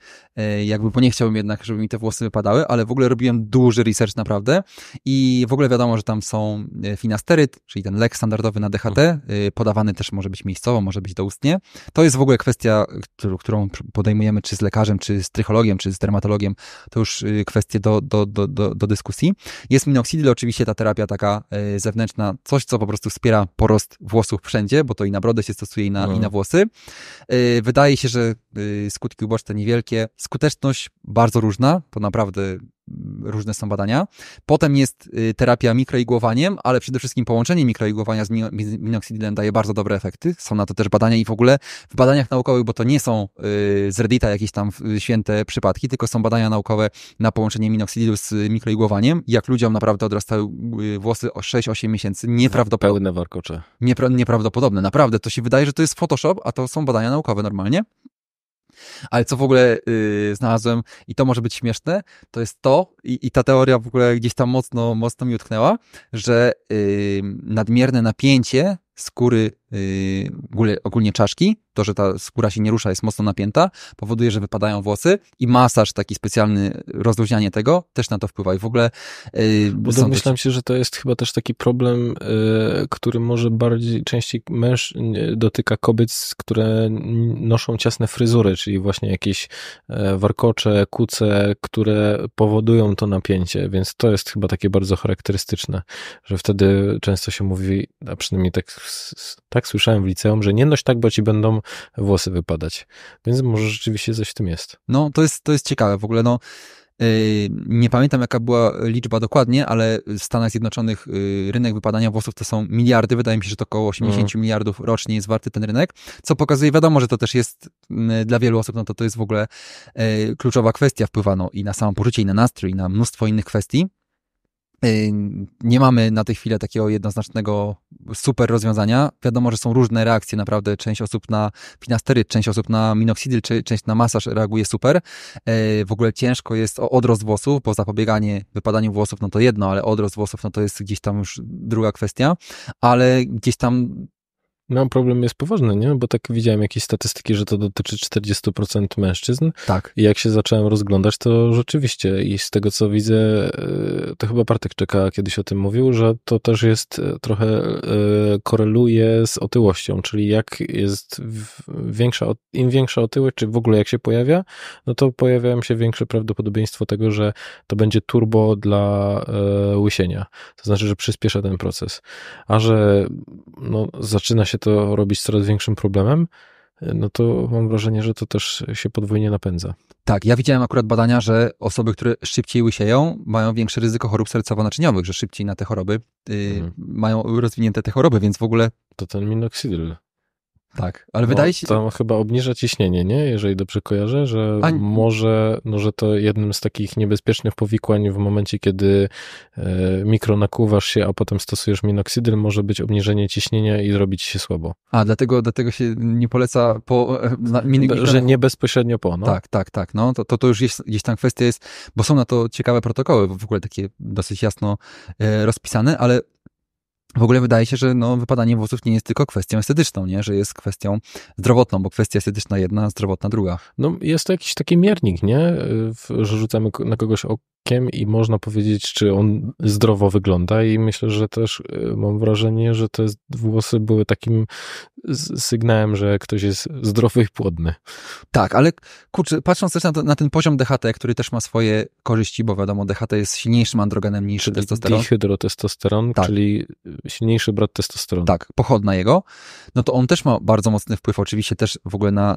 y, jakby, bo nie chciałbym jednak, żeby mi te włosy wypadały, ale w ogóle robiłem duży research naprawdę i w ogóle wiadomo, że tam są y, finasteryt, czyli ten lek standardowy na DHT, mhm. podawany też może być miejscowo, może być doustnie. To jest w ogóle kwestia, którą podejmujemy czy z lekarzem, czy z trychologiem, czy z dermatologiem, to już kwestie do, do, do, do, do dyskusji. Jest minoksydyl, oczywiście ta terapia taka zewnętrzna, coś, co po prostu wspiera porost włosów wszędzie, bo to i na brodę się stosuje, i na i na włosy. Y, wydaje się, że y, skutki uboczne niewielkie. Skuteczność bardzo różna, to naprawdę różne są badania. Potem jest y, terapia mikroigłowaniem, ale przede wszystkim połączenie mikroigłowania z minoxidilem daje bardzo dobre efekty. Są na to też badania i w ogóle w badaniach naukowych, bo to nie są y, z Reddita jakieś tam y, święte przypadki, tylko są badania naukowe na połączenie minoxidilu z mikroigłowaniem, jak ludziom naprawdę odrastały włosy o 6-8 miesięcy. Nieprawdopodobne. Pełne warkocze. Niepra nieprawdopodobne, naprawdę. To się wydaje, że to jest Photoshop, a to są badania naukowe normalnie. Ale co w ogóle yy, znalazłem i to może być śmieszne, to jest to i, i, ta teoria w ogóle gdzieś tam mocno, mocno mi utknęła, że yy, nadmierne napięcie skóry Y, ogólnie, ogólnie czaszki, to, że ta skóra się nie rusza, jest mocno napięta, powoduje, że wypadają włosy i masaż taki specjalny, rozluźnianie tego też na to wpływa i w ogóle... Yy, domyślam się, że to jest chyba też taki problem, yy, który może bardziej, częściej męż, dotyka kobiet, które noszą ciasne fryzury, czyli właśnie jakieś e, warkocze, kuce, które powodują to napięcie, więc to jest chyba takie bardzo charakterystyczne, że wtedy często się mówi, a przynajmniej tak, tak tak słyszałem w liceum, że nie noś tak, bo ci będą włosy wypadać. Więc może rzeczywiście coś w tym jest. No, to jest, to jest ciekawe. W ogóle no, y, nie pamiętam, jaka była liczba dokładnie, ale w Stanach Zjednoczonych y, rynek wypadania włosów to są miliardy. Wydaje mi się, że to około 80 mm. miliardów rocznie jest warty ten rynek, co pokazuje, wiadomo, że to też jest mm, dla wielu osób, no to to jest w ogóle y, kluczowa kwestia, wpływano i na samopoczucie, i na nastrój, i na mnóstwo innych kwestii. Y, nie mamy na tej chwili takiego jednoznacznego super rozwiązania. Wiadomo, że są różne reakcje, naprawdę. Część osób na finastery, część osób na minoxidyl, część na masaż reaguje super. E, w ogóle ciężko jest o odrost włosów, bo zapobieganie wypadaniu włosów, no to jedno, ale odrost włosów, no to jest gdzieś tam już druga kwestia. Ale gdzieś tam Mam problem jest poważny, nie? Bo tak widziałem jakieś statystyki, że to dotyczy 40% mężczyzn. Tak. I jak się zacząłem rozglądać, to rzeczywiście i z tego co widzę, e, to chyba partek Czeka kiedyś o tym mówił, że to też jest e, trochę e, koreluje z otyłością, czyli jak jest większa, im większa otyłość, czy w ogóle jak się pojawia, no to pojawiają się większe prawdopodobieństwo tego, że to będzie turbo dla łysienia. To znaczy, że przyspiesza ten proces. A że no, zaczyna się to robić coraz większym problemem, no to mam wrażenie, że to też się podwójnie napędza. Tak, ja widziałem akurat badania, że osoby, które szybciej łysieją, mają większe ryzyko chorób sercowo-naczyniowych, że szybciej na te choroby yy, mhm. mają rozwinięte te choroby, więc w ogóle... To ten minoksydyl tak, ale wydaje no, się... Tam chyba obniża ciśnienie, nie? Jeżeli dobrze kojarzę, że A... może, no, że to jednym z takich niebezpiecznych powikłań w momencie, kiedy e, mikro nakuwasz się, a potem stosujesz minoksydyl, może być obniżenie ciśnienia i zrobić się słabo. A, dlatego, dlatego się nie poleca po... E, na, min, Że nie bezpośrednio po, no. Tak, tak, tak. No, to, to, to już jest, gdzieś tam kwestia jest, bo są na to ciekawe protokoły, w ogóle takie dosyć jasno e, rozpisane, ale w ogóle wydaje się, że no, wypadanie włosów nie jest tylko kwestią estetyczną, nie? że jest kwestią zdrowotną, bo kwestia estetyczna jedna, zdrowotna druga. No, jest to jakiś taki miernik, nie? Y, że rzucamy na kogoś i można powiedzieć, czy on zdrowo wygląda i myślę, że też y, mam wrażenie, że te włosy były takim sygnałem, że ktoś jest zdrowy i płodny. Tak, ale kurczę, patrząc też na, to, na ten poziom DHT, który też ma swoje korzyści, bo wiadomo, DHT jest silniejszym androgenem niż czyli testosteron. Dihydrotestosteron, tak. czyli silniejszy brat testosteronu. Tak, pochodna jego. No to on też ma bardzo mocny wpływ oczywiście też w ogóle na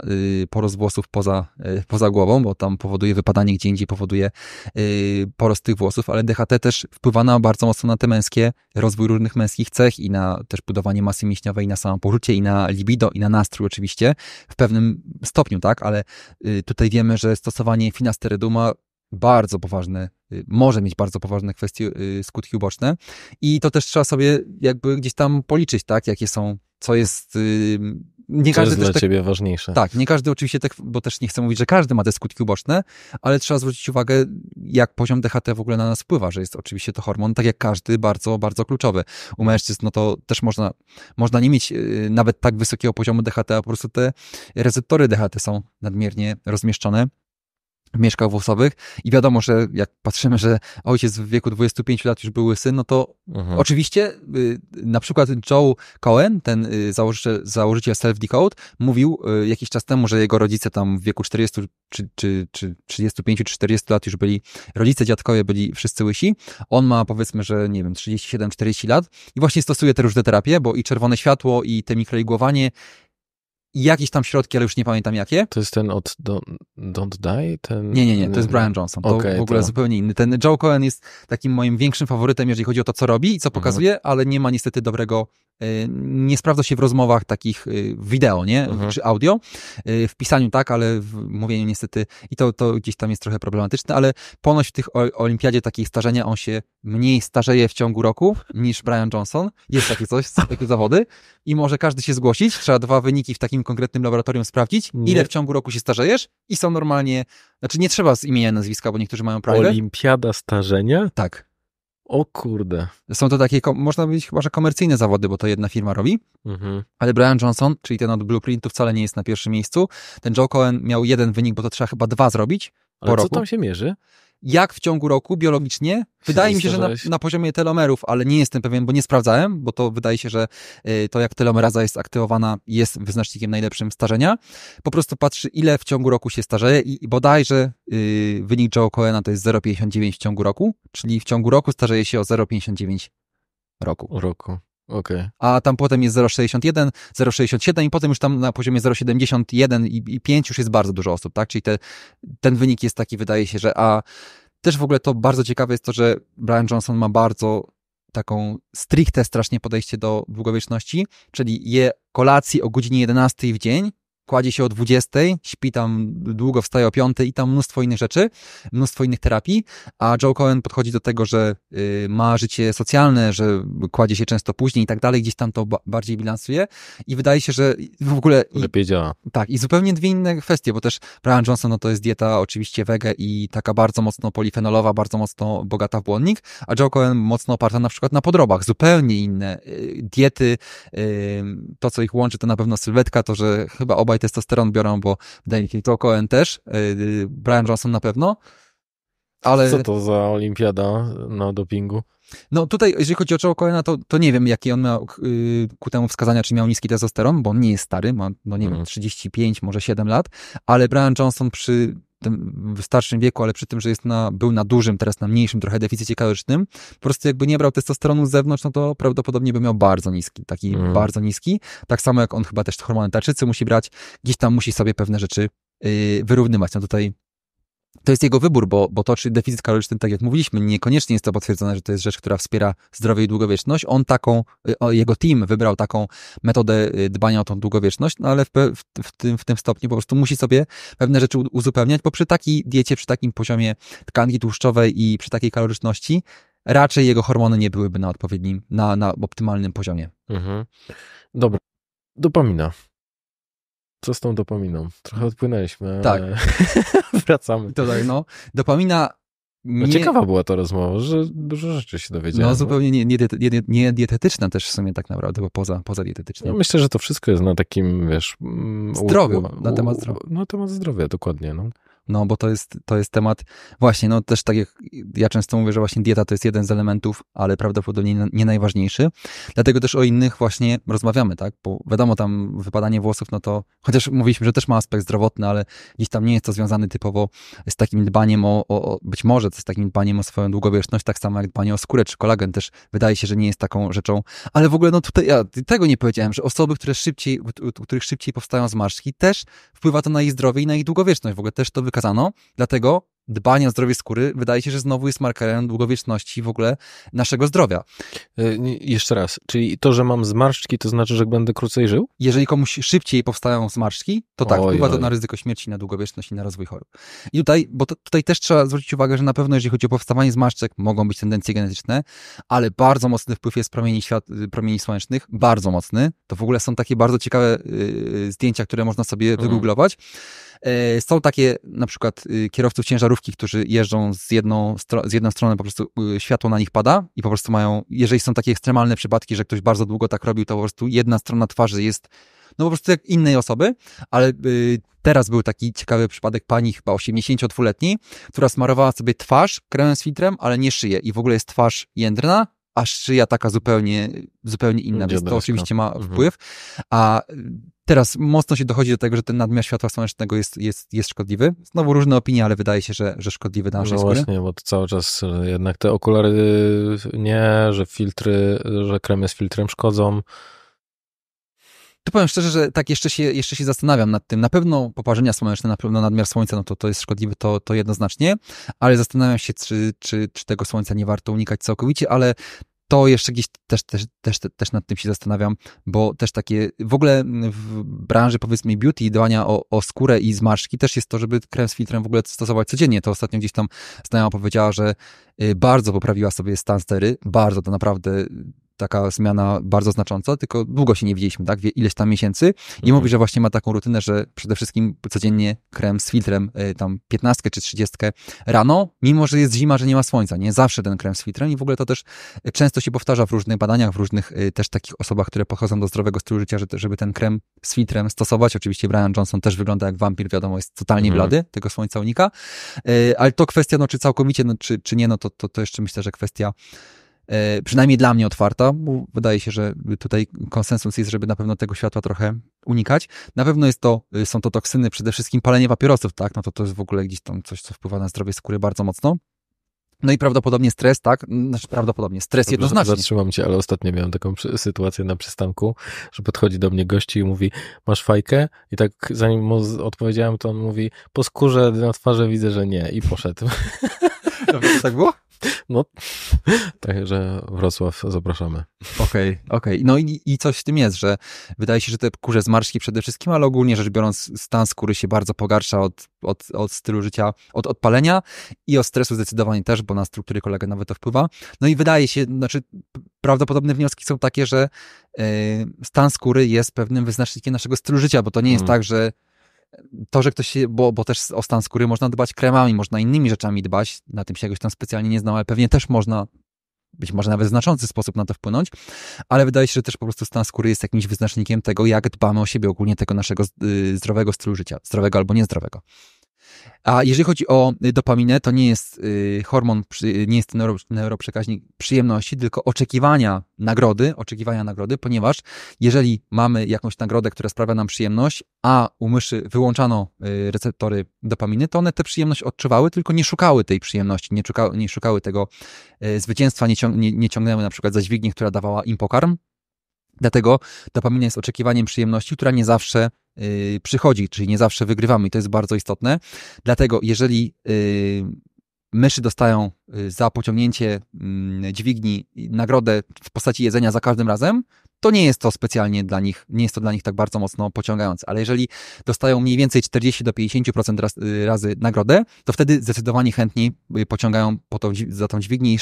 y, włosów poza, y, poza głową, bo tam powoduje wypadanie gdzie indziej, powoduje y, porost tych włosów, ale DHT też wpływa na bardzo mocno na te męskie, rozwój różnych męskich cech i na też budowanie masy mięśniowej, i na samopoczucie, i na libido, i na nastrój oczywiście, w pewnym stopniu, tak, ale y, tutaj wiemy, że stosowanie finasterydu ma bardzo poważne, y, może mieć bardzo poważne kwestie, y, skutki uboczne i to też trzeba sobie jakby gdzieś tam policzyć, tak, jakie są, co jest nie to każdy jest też dla te... Tak- ciebie ważniejsze. Tak, nie każdy oczywiście, te, tak, bo też nie chcę mówić, że każdy ma te skutki uboczne, ale trzeba zwrócić uwagę, jak poziom DHT w ogóle na nas wpływa, że jest oczywiście to hormon, tak jak każdy, bardzo, bardzo kluczowy. U mężczyzn, no to też można, można nie mieć y, nawet tak wysokiego poziomu DHT, a po prostu te receptory DHT są nadmiernie rozmieszczone mieszkał w osobych i wiadomo, że jak patrzymy, że ojciec w wieku 25 lat już był syn, no to mhm. oczywiście y, na przykład Joe Cohen, ten y, założyciel, założyciel Self Decode, mówił y, jakiś czas temu, że jego rodzice tam w wieku 40 czy, czy, czy 35 czy 40 lat już byli, rodzice, dziadkowie byli wszyscy łysi. On ma powiedzmy, że nie wiem, 37-40 lat i właśnie stosuje te różne terapie, bo i czerwone światło i te mikroligowanie jakieś tam środki, ale już nie pamiętam jakie. To jest ten od Don't, don't Die? Ten... Nie, nie, nie, to jest Brian Johnson. To okay, w ogóle to... zupełnie inny. Ten Joe Cohen jest takim moim większym faworytem, jeżeli chodzi o to, co robi i co mhm. pokazuje, mhm. ale nie ma niestety dobrego Y, nie sprawdza się w rozmowach takich y, wideo, nie? Mhm. Czy audio. Y, w pisaniu tak, ale w mówieniu niestety i to, to gdzieś tam jest trochę problematyczne, ale ponoć w tych olimpiadzie takich starzenia on się mniej starzeje w ciągu roku niż Brian Johnson. Jest takie coś, takie zawody i może każdy się zgłosić. Trzeba dwa wyniki w takim konkretnym laboratorium sprawdzić, nie. ile w ciągu roku się starzejesz i są normalnie, znaczy nie trzeba z imienia nazwiska, bo niektórzy mają prawo. Olimpiada starzenia? Tak. O kurde. Są to takie, można powiedzieć chyba, że komercyjne zawody, bo to jedna firma robi, mhm. ale Brian Johnson, czyli ten od Blueprintu wcale nie jest na pierwszym miejscu. Ten Joe Cohen miał jeden wynik, bo to trzeba chyba dwa zrobić. Ale po co roku. tam się mierzy? jak w ciągu roku biologicznie. Wydaje mi się, że na, na, poziomie telomerów, ale nie jestem pewien, bo nie sprawdzałem, bo to wydaje się, że y, to jak telomeraza jest aktywowana jest wyznacznikiem najlepszym starzenia. Po prostu patrzy, ile w ciągu roku się starzeje i, bodajże yy, wynik Joe Cohena to jest 0,59 w ciągu roku, czyli w ciągu roku starzeje się o 0,59 roku. Roku. Okay. A tam potem jest 0,61, 0,67 i potem już tam na poziomie 0,71 i, i 5 już jest bardzo dużo osób, tak? Czyli te, ten wynik jest taki, wydaje się, że a też w ogóle to bardzo ciekawe jest to, że Brian Johnson ma bardzo taką stricte strasznie podejście do długowieczności, czyli je kolacji o godzinie 11 w dzień, kładzie się o 20, śpi tam długo, wstaje o 5 i tam mnóstwo innych rzeczy, mnóstwo innych terapii, a Joe Cohen podchodzi do tego, że y, ma życie socjalne, że kładzie się często później i tak dalej, gdzieś tam to bardziej bilansuje i wydaje się, że w ogóle... Lepiej działa. Tak, i zupełnie dwie inne kwestie, bo też Brian Johnson no to jest dieta oczywiście wege i taka bardzo mocno polifenolowa, bardzo mocno bogata w błonnik, a Joe Cohen mocno oparta na przykład na podrobach, zupełnie inne y, diety, y, to co ich łączy to na pewno sylwetka, to że chyba obaj testosteron biorą, bo wydaje mi to Cohen też, y, Brian Johnson na pewno. Ale... Co to za olimpiada na dopingu? No tutaj, jeżeli chodzi o Joe Coena, to, to nie wiem, jakie on miał y, ku temu wskazania, czy miał niski testosteron, bo on nie jest stary, ma, no nie mm. wiem, 35, mhm. może 7 lat, ale Brian Johnson przy tym starszym wieku, ale przy tym, że jest na, był na dużym, teraz na mniejszym trochę deficycie kalorycznym, po prostu jakby nie brał testosteronu z zewnątrz, no to prawdopodobnie by miał bardzo niski, taki mm. bardzo niski. Tak samo jak on chyba też hormony tarczycy musi brać, gdzieś tam musi sobie pewne rzeczy yy, wyrównywać. No tutaj to jest jego wybór, bo, bo to, czy deficyt kaloryczny, tak jak mówiliśmy, niekoniecznie jest to potwierdzone, że to jest rzecz, która wspiera zdrowie i długowieczność. On taką, y, jego team wybrał taką metodę y, dbania o tą długowieczność, no ale w, w, w, tym, w tym stopniu po prostu musi sobie pewne rzeczy uzupełniać, bo przy takiej diecie, przy takim poziomie tkanki tłuszczowej i przy takiej kaloryczności, raczej jego hormony nie byłyby na odpowiednim, na, na optymalnym poziomie. Mhm. Dobra. Dopamina. Co z tą dopaminą? Trochę odpłynęliśmy, tak. ale wracamy. To tak, no. Dopamina nie... No ciekawa była ta rozmowa, że dużo rzeczy się dowiedziałem. No, no. zupełnie nie, nie, nie, nie dietetyczna też w sumie tak naprawdę, bo poza, poza dietetyczną. No, myślę, że to wszystko jest na takim, wiesz... Mm, Zdrowiu, u, u, na temat zdrowia. Na temat zdrowia, dokładnie. No. No bo to jest, to jest temat, właśnie, no też tak jak ja często mówię, że właśnie dieta to jest jeden z elementów, ale prawdopodobnie nie najważniejszy. Dlatego też o innych właśnie rozmawiamy, tak? Bo wiadomo, tam wypadanie włosów, no to chociaż mówiliśmy, że też ma aspekt zdrowotny, ale gdzieś tam nie jest to związane typowo z takim dbaniem o, o być może z takim dbaniem o swoją długowieczność, tak samo jak dbanie o skórę czy kolagen też wydaje się, że nie jest taką rzeczą. Ale w ogóle, no tutaj ja tego nie powiedziałem, że osoby, które szybciej, u, u, których szybciej powstają zmarszki, też wpływa to na ich zdrowie i na ich długowieczność. W ogóle też to wy zakazano, dlatego dbanie o zdrowie skóry wydaje się, że znowu jest markerem długowieczności w ogóle naszego zdrowia. E, jeszcze raz, czyli to, że mam zmarszczki, to znaczy, że będę krócej żył? Jeżeli komuś szybciej powstają zmarszczki, to tak, wpływa to na ryzyko śmierci, na długowieczność i na rozwój chorób. I tutaj, bo to, tutaj też trzeba zwrócić uwagę, że na pewno jeżeli chodzi o powstawanie zmarszczek, mogą być tendencje genetyczne, ale bardzo mocny wpływ jest promieni, świat, y, promieni słonecznych, bardzo mocny. To w ogóle są takie bardzo ciekawe y, y zdjęcia, które można sobie mhm. wygooglować E, są takie na przykład y, kierowców ciężarówki, którzy jeżdżą z jedną, z jedną stroną, po prostu y, światło na nich pada i po prostu mają, jeżeli są takie ekstremalne przypadki, że ktoś bardzo długo tak robił, to po prostu jedna strona twarzy jest no po prostu jak innej osoby, ale y, teraz był taki ciekawy przypadek pani chyba 82-letniej, która smarowała sobie twarz kremem z filtrem, ale nie szyję i w ogóle jest twarz jędrna, a szyja taka zupełnie, zupełnie inna, więc to oczywiście ma mhm. wpływ, mhm. a Teraz mocno się dochodzi do tego, że ten nadmiar światła słonecznego jest, jest, jest szkodliwy. Znowu różne opinie, ale wydaje się, że, że szkodliwy dla no naszej no skóry. właśnie, bo to cały czas e, jednak te okulary e, nie, że filtry, że kremy z filtrem szkodzą. Tu powiem szczerze, że tak jeszcze się, jeszcze się zastanawiam nad tym. Na pewno poparzenia słoneczne, na pewno nadmiar słońca, no to, to jest szkodliwy, to, to jednoznacznie, ale zastanawiam się, czy, czy, czy tego słońca nie warto unikać całkowicie, ale to jeszcze gdzieś też, też, też, też nad tym się zastanawiam, bo też takie w ogóle w branży powiedzmy beauty i dbania o, o skórę i zmarszki też jest to, żeby krem z filtrem w ogóle stosować codziennie. To ostatnio gdzieś tam znajoma powiedziała, że y, bardzo poprawiła sobie stan stery, bardzo to naprawdę taka zmiana bardzo znacząca, tylko długo się nie widzieliśmy, tak? Ileś tam miesięcy. I mhm. mówi, że właśnie ma taką rutynę, że przede wszystkim codziennie krem z filtrem, e, tam 15 czy 30 rano, mimo że jest zima, że nie ma słońca, nie? Zawsze ten krem z filtrem i w ogóle to też e, często się powtarza w różnych badaniach, w różnych e, też takich osobach, które pochodzą do zdrowego stylu życia, żeby ten krem z filtrem stosować. Oczywiście Brian Johnson też wygląda jak wampir, wiadomo, jest totalnie mhm. blady, tego słońca unika, ale to kwestia, no czy całkowicie, no czy, czy nie, no to, to, to jeszcze myślę, że kwestia E, przynajmniej dla mnie otwarta, bo wydaje się, że tutaj konsensus jest, żeby na pewno tego światła trochę unikać. Na pewno jest to, y, są to toksyny, przede wszystkim palenie papierosów, tak, no to to jest w ogóle gdzieś tam coś, co wpływa na zdrowie skóry bardzo mocno. No i prawdopodobnie stres, tak? Znaczy prawdopodobnie stres Dobrze, jednoznacznie. Zatrzymam cię, ale ostatnio miałem taką sytuację na przystanku, że podchodzi do mnie gości i mówi, masz fajkę? I tak zanim mu odpowiedziałem, to on mówi, po skórze na twarzy widzę, że nie. I poszedł. Dobrze, tak było? No, także Wrocław zapraszamy. Okej, okay, okej. Okay. No i, i coś w tym jest, że wydaje się, że te kurze zmarszki przede wszystkim, ale ogólnie rzecz biorąc stan skóry się bardzo pogarsza od, od, od stylu życia, od odpalenia i od stresu zdecydowanie też, bo na struktury kolega nawet to wpływa. No i wydaje się, znaczy prawdopodobne wnioski są takie, że e, stan skóry jest pewnym wyznacznikiem naszego stylu życia, bo to nie jest mm. tak, że to, że ktoś się, bo, bo też o stan skóry można dbać kremami, można innymi rzeczami dbać, na tym się jakoś tam specjalnie nie znam, ale pewnie też można być może nawet w znaczący sposób na to wpłynąć, ale wydaje się, że też po prostu stan skóry jest jakimś wyznacznikiem tego, jak dbamy o siebie, ogólnie tego naszego y, zdrowego stylu życia, zdrowego albo niezdrowego. A jeżeli chodzi o dopaminę, to nie jest y, hormon, przy, nie jest neuro, neuroprzekaźnik przyjemności, tylko oczekiwania nagrody, oczekiwania nagrody, ponieważ jeżeli mamy jakąś nagrodę, która sprawia nam przyjemność, a u myszy wyłączano y, receptory dopaminy, to one tę przyjemność odczuwały, tylko nie szukały tej przyjemności, nie, nie szukały tego y, zwycięstwa, nie, nie, nie ciągnęły na przykład za dźwignię, która dawała im pokarm. Dlatego dopamina jest oczekiwaniem przyjemności, która nie zawsze Y, przychodzi, czyli nie zawsze wygrywamy i to jest bardzo istotne. Dlatego jeżeli y, myszy dostają y, za pociągnięcie mm, dźwigni nagrodę w postaci jedzenia za każdym razem, to nie jest to specjalnie dla nich, nie jest to dla nich tak bardzo mocno pociągające. Ale jeżeli dostają mniej więcej 40 do 50% raz, y, razy nagrodę, to wtedy zdecydowanie chętniej y, pociągają po to, za tą dźwignię i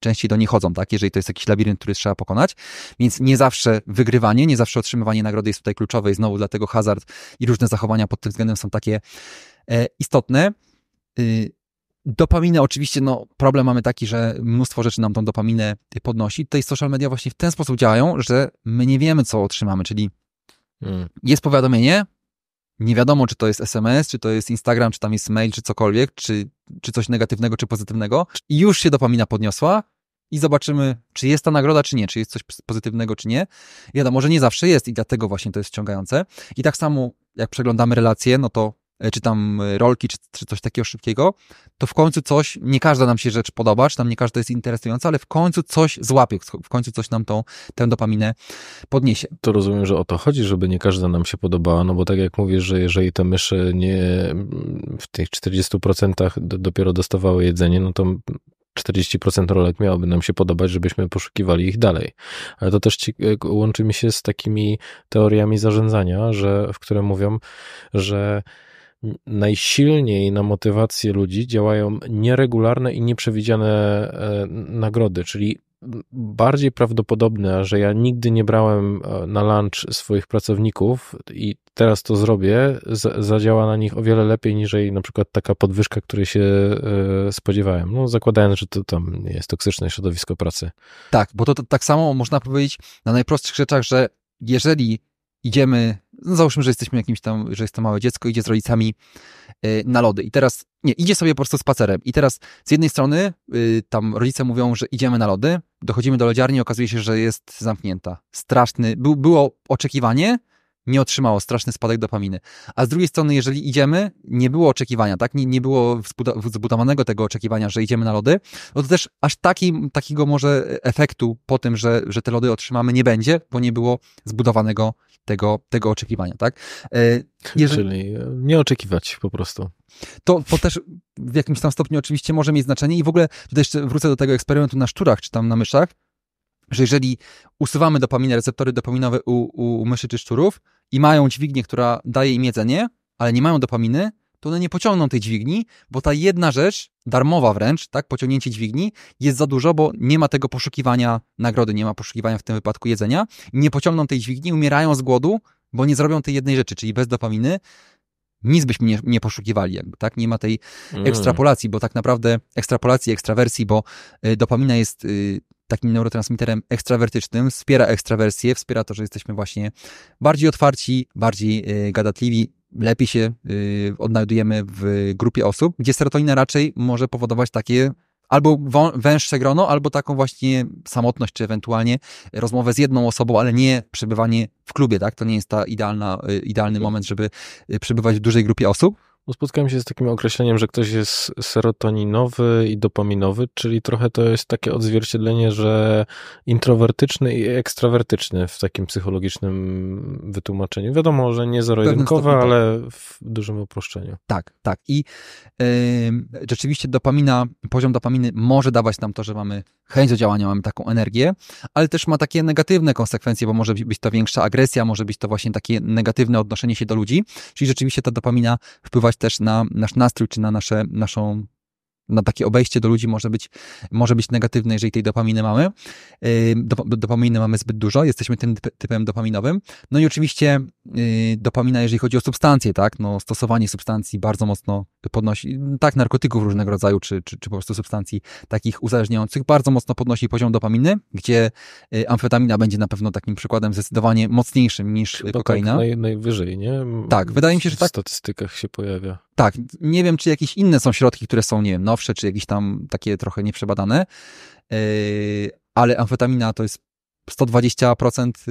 częściej do niej chodzą, tak? Jeżeli to jest jakiś labirynt, który trzeba pokonać. Więc nie zawsze wygrywanie, nie zawsze otrzymywanie nagrody jest tutaj kluczowe i znowu dlatego hazard i różne zachowania pod tym względem są takie e, istotne. Dopamina oczywiście, no problem mamy taki, że mnóstwo rzeczy nam tą dopaminę podnosi. Tutaj social media właśnie w ten sposób działają, że my nie wiemy, co otrzymamy, czyli hmm. jest powiadomienie, nie wiadomo, czy to jest SMS, czy to jest Instagram, czy tam jest mail, czy cokolwiek, czy, czy coś negatywnego, czy pozytywnego. I już się dopamina podniosła i zobaczymy, czy jest ta nagroda, czy nie, czy jest coś pozytywnego, czy nie. wiadomo, że nie zawsze jest i dlatego właśnie to jest ściągające. I tak samo, jak przeglądamy relacje, no to E, czy tam e, rolki, czy, czy, coś takiego szybkiego, to w końcu coś, nie każda nam się rzecz podoba, czy tam nie każda jest interesująca, ale w końcu coś złapie, w końcu coś nam tą, tę dopaminę podniesie. To rozumiem, że o to chodzi, żeby nie każda nam się podobała, no bo tak jak mówisz, że jeżeli te myszy nie w tych 40% dopiero dostawały jedzenie, no to 40% rolek miałoby nam się podobać, żebyśmy poszukiwali ich dalej. Ale to też ci, e, łączy mi się z takimi teoriami zarządzania, że, w które mówią, że najsilniej na motywację ludzi działają nieregularne i nieprzewidziane e, nagrody, czyli bardziej prawdopodobne, że ja nigdy nie brałem e, na lunch swoich pracowników i teraz to zrobię, zadziała na nich o wiele lepiej niż na przykład taka podwyżka, której się e, spodziewałem. No, zakładając, że to tam jest toksyczne środowisko pracy. Tak, bo to, to tak samo można powiedzieć na najprostszych rzeczach, że jeżeli idziemy no załóżmy, że jesteśmy jakimś tam, że jest to małe dziecko, idzie z rodzicami y, na lody i teraz, nie, idzie sobie po prostu spacerem i teraz z jednej strony y, tam rodzice mówią, że idziemy na lody, dochodzimy do lodziarni okazuje się, że jest zamknięta. Straszny, By, było oczekiwanie, nie otrzymało, straszny spadek dopaminy. A z drugiej strony, jeżeli idziemy, nie było oczekiwania, tak? Nie, nie było zbudowanego tego oczekiwania, że idziemy na lody, no to też aż taki, takiego może efektu po tym, że, że te lody otrzymamy, nie będzie, bo nie było zbudowanego tego, tego oczekiwania, tak? E, jeżeli... Czyli e, nie oczekiwać po prostu. To, to też w jakimś tam stopniu oczywiście może mieć znaczenie i w ogóle tutaj jeszcze wrócę do tego eksperymentu na szczurach czy tam na myszach, że jeżeli usuwamy dopaminę, receptory dopaminowe u, u myszy czy szczurów i mają dźwignię, która daje im jedzenie, ale nie mają dopaminy, to one nie pociągną tej dźwigni, bo ta jedna rzecz, darmowa wręcz, tak, pociągnięcie dźwigni, jest za dużo, bo nie ma tego poszukiwania nagrody, nie ma poszukiwania w tym wypadku jedzenia, nie pociągną tej dźwigni, umierają z głodu, bo nie zrobią tej jednej rzeczy, czyli bez dopaminy nic byśmy nie, nie poszukiwali, jakby, tak? Nie ma tej mm. ekstrapolacji, bo tak naprawdę ekstrapolacji, ekstrawersji, bo y, dopamina jest y, takim neurotransmiterem ekstrawertycznym, wspiera ekstrawersję, wspiera to, że jesteśmy właśnie bardziej otwarci, bardziej y, gadatliwi, lepiej się y, odnajdujemy w grupie osób, gdzie serotonina raczej może powodować takie albo węższe grono, albo taką właśnie samotność, czy ewentualnie rozmowę z jedną osobą, ale nie przebywanie w klubie, tak? To nie jest ta idealna, y, idealny moment, żeby przebywać w dużej grupie osób. Bo no, spotkałem się z takim określeniem, że ktoś jest serotoninowy i dopaminowy, czyli trochę to jest takie odzwierciedlenie, że introwertyczny i ekstrawertyczny w takim psychologicznym wytłumaczeniu. Wiadomo, że nie zero-jedynkowe, tak. ale w dużym uproszczeniu. Tak, tak. I yy, rzeczywiście dopamina, poziom dopaminy może dawać nam to, że mamy chęć do działania, mamy taką energię, ale też ma takie negatywne konsekwencje, bo może być to większa agresja, może być to właśnie takie negatywne odnoszenie się do ludzi, czyli rzeczywiście ta dopamina wpływać też na nasz nastrój czy na nasze, naszą na takie obejście do ludzi może być, może być negatywne, jeżeli tej dopaminy mamy. Dopaminy mamy zbyt dużo, jesteśmy tym typem dopaminowym. No i oczywiście y, dopamina, jeżeli chodzi o substancje, tak, no stosowanie substancji bardzo mocno podnosi, tak, narkotyków różnego rodzaju, czy, czy, czy po prostu substancji takich uzależniających, bardzo mocno podnosi poziom dopaminy, gdzie y, amfetamina będzie na pewno takim przykładem zdecydowanie mocniejszym niż Chyba tak, kokaina. Tak naj, najwyżej, nie? Tak, wydaje mi się, że tak. W statystykach się pojawia. Tak, nie wiem, czy jakieś inne są środki, które są, nie wiem, nowsze, czy jakieś tam takie trochę nieprzebadane, yy, ale amfetamina to jest 120%, 12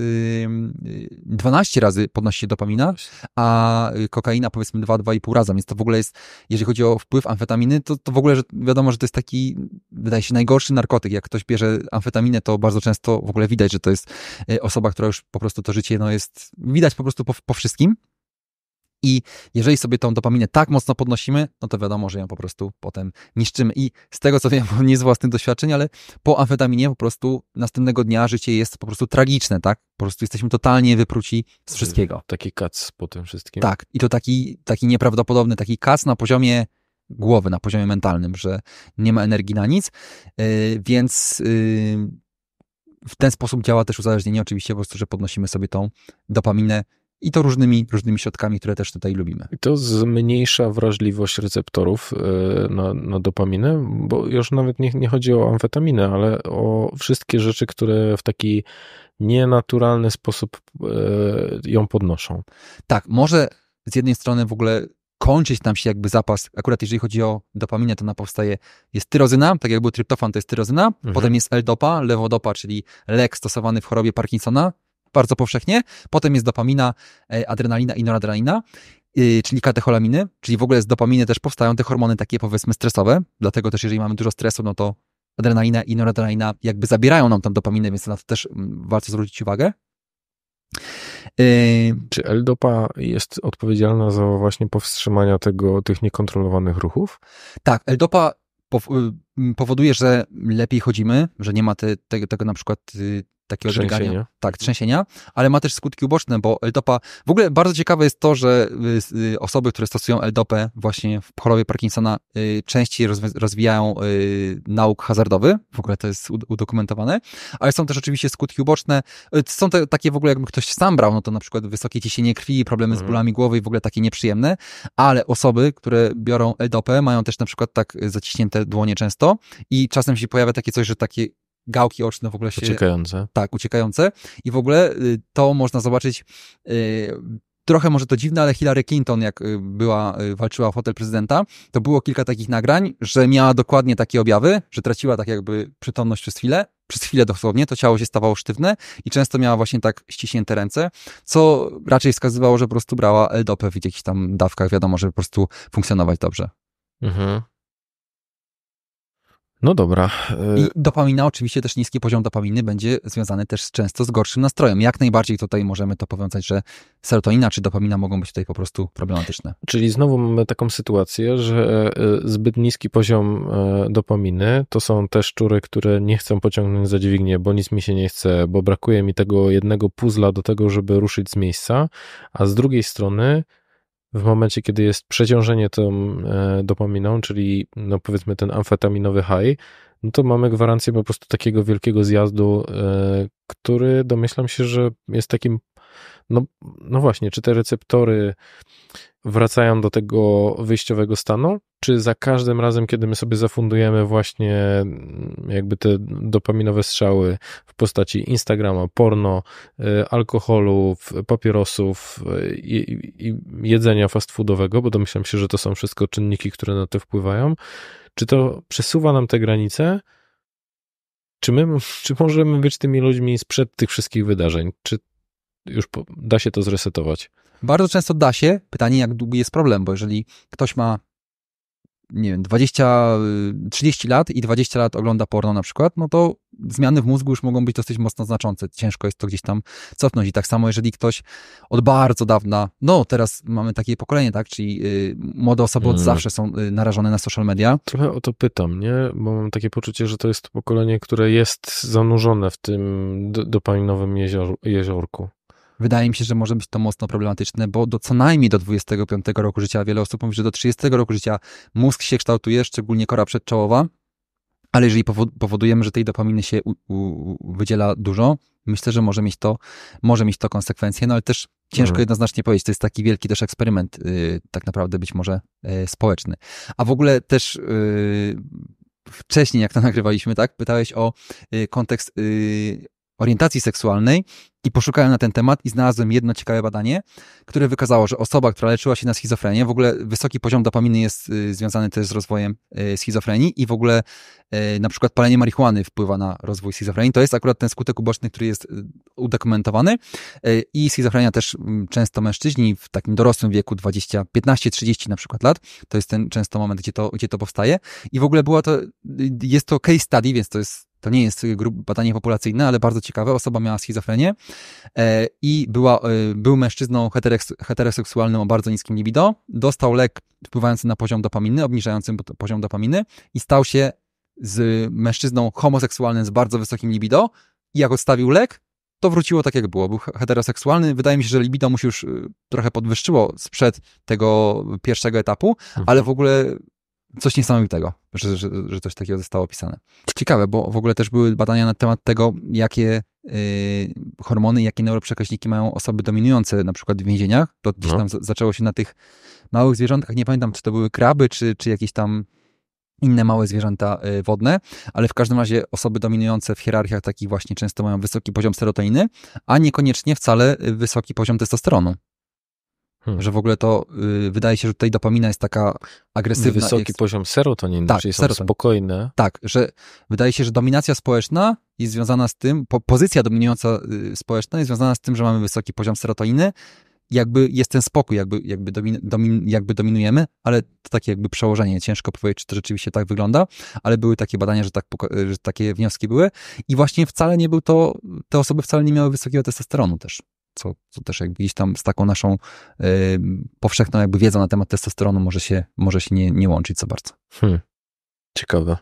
yy, yy, razy podnosi się dopamina, a kokaina powiedzmy 2-2,5 razy, więc to w ogóle jest, jeżeli chodzi o wpływ amfetaminy, to, to w ogóle że wiadomo, że to jest taki, wydaje się, najgorszy narkotyk. Jak ktoś bierze amfetaminę, to bardzo często w ogóle widać, że to jest osoba, która już po prostu to życie no, jest, widać po prostu po, po wszystkim. I jeżeli sobie tą dopaminę tak mocno podnosimy, no to wiadomo, że ją po prostu potem niszczymy. I z tego co wiem, nie z własnych doświadczeń, ale po amfetaminie po prostu następnego dnia życie jest po prostu tragiczne, tak? Po prostu jesteśmy totalnie wypruci z wszystkiego. Y, taki kac po tym wszystkim. Tak. I to taki, taki nieprawdopodobny, taki kac na poziomie głowy, na poziomie mentalnym, że nie ma energii na nic. Yy, więc. Yy, w ten sposób działa też uzależnienie, oczywiście, po prostu, że podnosimy sobie tą dopaminę i to różnymi, różnymi środkami, które też tutaj lubimy. I to zmniejsza wrażliwość receptorów e, na, na dopaminę, bo już nawet nie, nie chodzi o amfetaminę, ale o wszystkie rzeczy, które w taki nienaturalny sposób e, ją podnoszą. Tak, może z jednej strony w ogóle kończyć nam się jakby zapas, akurat jeżeli chodzi o dopaminę, to ona powstaje, jest tyrozyna, tak jak był tryptofan, to jest tyrozyna, mhm. potem jest L-dopa, lewodopa, czyli lek stosowany w chorobie Parkinsona, bardzo powszechnie. Potem jest dopamina, e, adrenalina i noradrenalina e, czyli katecholaminy, czyli w ogóle z dopaminy też powstają te hormony takie powiedzmy stresowe, dlatego też jeżeli mamy dużo stresu, no to adrenalina i noradrenalina jakby zabierają nam tam dopaminę, więc na to też mm, warto zwrócić uwagę. E, Czy L-dopa jest odpowiedzialna za właśnie powstrzymania tego, tych niekontrolowanych ruchów? Tak, L-dopa y, powoduje, że lepiej chodzimy, że nie ma te, tego na przykład y, takiego trzęsienia. drgania. Tak, trzęsienia, ale ma też skutki uboczne, bo LDOPA... W ogóle bardzo ciekawe jest to, że y, y, osoby, które stosują LDOPę właśnie w chorobie Parkinsona y, częściej rozwijają nauk hazardowy, w ogóle to jest udokumentowane, ale są też oczywiście skutki uboczne, są te, takie w ogóle jakby ktoś sam brał, no to na przykład wysokie ciśnienie krwi, problemy z mhm. bólami głowy i w ogóle takie nieprzyjemne, ale osoby, które biorą LDOPę mają też na przykład tak zaciśnięte dłonie często i czasem się pojawia takie coś, że takie gałki oczne w ogóle się... Uciekające. Tak, uciekające. I w ogóle y, to można zobaczyć y, trochę może to dziwne, ale Hillary Clinton, jak y, była, walczyła o fotel prezydenta, to było kilka takich nagrań, że miała dokładnie takie objawy, że traciła tak jakby przytomność przez chwilę, przez chwilę dosłownie, to ciało się stawało sztywne i często miała właśnie tak ściśnięte ręce, co raczej wskazywało, że po prostu brała LDOP w jakichś tam dawkach, wiadomo, żeby po prostu funkcjonować dobrze. Mhm. No dobra. I y- dopamina, oczywiście też niski poziom dopaminy będzie związany też często z gorszym nastrojem. Jak najbardziej tutaj możemy to powiązać, że serotonina czy dopamina mogą być tutaj po prostu problematyczne. Czyli znowu mamy taką sytuację, że y, zbyt niski poziom y, dopaminy to są te szczury, które nie chcą pociągnąć za dźwignię, bo nic mi się nie chce, bo brakuje mi tego jednego puzla do tego, żeby ruszyć z miejsca, a z drugiej strony w momencie, kiedy jest przeciążenie tą e, dopaminą, czyli no powiedzmy ten amfetaminowy high, no to mamy gwarancję po prostu takiego wielkiego zjazdu, e, który domyślam się, że jest takim, no, no właśnie, czy te receptory wracają do tego wyjściowego stanu? Czy za każdym razem, kiedy my sobie zafundujemy właśnie mm, jakby te dopaminowe strzały w postaci Instagrama, porno, y, alkoholu, papierosów y, i, i jedzenia fast foodowego, bo domyślam się, że to są wszystko czynniki, które na to wpływają, czy to przesuwa nam te granice? Czy my, czy możemy być tymi ludźmi sprzed tych wszystkich wydarzeń? Czy już da się to zresetować? Bardzo często da się. Pytanie, jak długi jest problem, bo jeżeli ktoś ma nie wiem, 20, 30 y, lat i 20 lat ogląda porno na przykład, no to zmiany w mózgu już mogą być dosyć mocno znaczące. Ciężko jest to gdzieś tam cofnąć. I tak samo, jeżeli ktoś od bardzo dawna, no teraz mamy takie pokolenie, tak, czyli y, młode osoby od mm. zawsze są y, narażone na social media. Trochę o to pytam, nie? Bo mam takie poczucie, że to jest pokolenie, które jest zanurzone w tym dopaminowym jeziorku. Wydaje mi się, że może być to mocno problematyczne, bo do co najmniej do 25 roku życia, wiele osób mówi, że do 30 roku życia mózg się kształtuje, szczególnie kora przedczołowa, ale jeżeli powodujemy, że tej dopaminy się u, u, wydziela dużo, myślę, że może mieć to, może mieć to konsekwencje, no ale też ciężko mhm. jednoznacznie powiedzieć. To jest taki wielki też eksperyment, yy, tak naprawdę być może yy, społeczny. A w ogóle też yy, wcześniej, jak to nagrywaliśmy, tak, pytałeś o y, kontekst y, orientacji seksualnej i poszukałem na ten temat i znalazłem jedno ciekawe badanie, które wykazało, że osoba, która leczyła się na schizofrenię, w ogóle wysoki poziom dopaminy jest y, związany też z rozwojem y, schizofrenii i w ogóle y, na przykład palenie marihuany wpływa na rozwój schizofrenii. To jest akurat ten skutek uboczny, który jest udokumentowany i schizofrenia też często mężczyźni w takim dorosłym wieku 20, 15, 30 na przykład lat, to jest ten często moment, gdzie to, gdzie to powstaje i w ogóle była to, jest to case study, więc to jest to nie jest y, badanie populacyjne, ale bardzo ciekawe. Osoba miała schizofrenię e, i była, y, był mężczyzną heteroseksualnym o bardzo niskim libido. Dostał lek wpływający na poziom dopaminy, obniżający poziom dopaminy i stał się z mężczyzną homoseksualnym z bardzo wysokim libido. I jak odstawił lek, to wróciło tak jak było. Był heteroseksualny. Wydaje mi się, że libido mu się już y, trochę podwyższyło sprzed tego pierwszego etapu, mhm. ale w ogóle coś niesamowitego, że, że, że, coś takiego zostało opisane. Ciekawe, bo w ogóle też były badania na temat tego, jakie yy, hormony, jakie neuroprzekaźniki mają osoby dominujące na przykład w więzieniach. To gdzieś no. tam zaczęło się na tych małych zwierzątkach, nie pamiętam, czy to były kraby, czy, czy jakieś tam inne małe zwierzęta y, wodne, ale w każdym razie osoby dominujące w hierarchiach takich właśnie często mają wysoki poziom serotoniny, a niekoniecznie wcale y, wysoki poziom testosteronu. Hmm. Że w ogóle to y, wydaje się, że tutaj dopamina jest taka agresywna. Wysoki jest... poziom serotoniny, tak, czyli są serotonin. spokojne. Tak, że wydaje się, że dominacja społeczna jest związana z tym, po, pozycja dominująca y, społeczna jest związana z tym, że mamy wysoki poziom serotoniny, jakby jest ten spokój, jakby, jakby, domin, domin, jakby dominujemy, ale to takie jakby przełożenie. Ciężko powiedzieć, czy to rzeczywiście tak wygląda, ale były takie badania, że, tak, że takie wnioski były i właśnie wcale nie był to, te osoby wcale nie miały wysokiego testosteronu też co, co też jakby gdzieś tam z taką naszą y, powszechną jakby wiedzą na temat testosteronu może się, może się nie, nie łączyć za bardzo. Hmm. Ciekawe.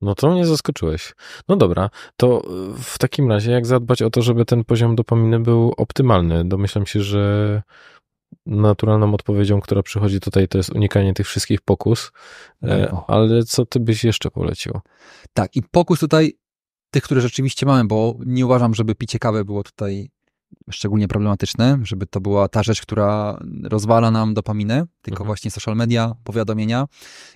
No to mnie zaskoczyłeś. No dobra, to e, w takim razie jak zadbać o to, żeby ten poziom dopaminy był optymalny? Domyślam się, że naturalną odpowiedzią, która przychodzi tutaj, to jest unikanie tych wszystkich pokus, e, e, ale co ty byś jeszcze polecił? Tak, i pokus tutaj tych, które rzeczywiście mamy, bo nie uważam, żeby picie kawy było tutaj szczególnie problematyczne, żeby to była ta rzecz, która rozwala nam dopaminę, tylko mhm. właśnie social media, powiadomienia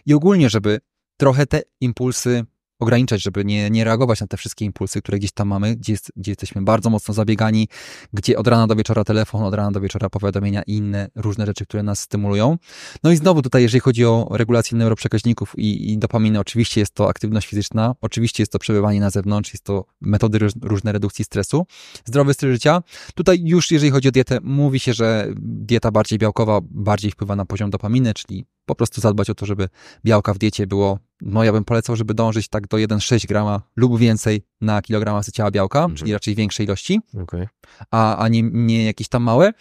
i ogólnie, żeby trochę te impulsy ograniczać, żeby nie, nie reagować na te wszystkie impulsy, które gdzieś tam mamy, gdzie, jest, gdzie jesteśmy bardzo mocno zabiegani, gdzie od rana do wieczora telefon, od rana do wieczora powiadomienia i inne różne rzeczy, które nas stymulują. No i znowu tutaj, jeżeli chodzi o regulację neuroprzekaźników i, i dopaminy, oczywiście jest to aktywność fizyczna, oczywiście jest to przebywanie na zewnątrz, jest to metody róż, różne redukcji stresu, zdrowy styl życia. Tutaj już, jeżeli chodzi o dietę, mówi się, że dieta bardziej białkowa bardziej wpływa na poziom dopaminy, czyli po prostu zadbać o to, żeby białka w diecie było, no ja bym polecał, żeby dążyć tak do 1,6 grama lub więcej na kilograma ciała białka, mhm. czyli raczej większej ilości, okay. a, a nie, nie jakieś tam małe.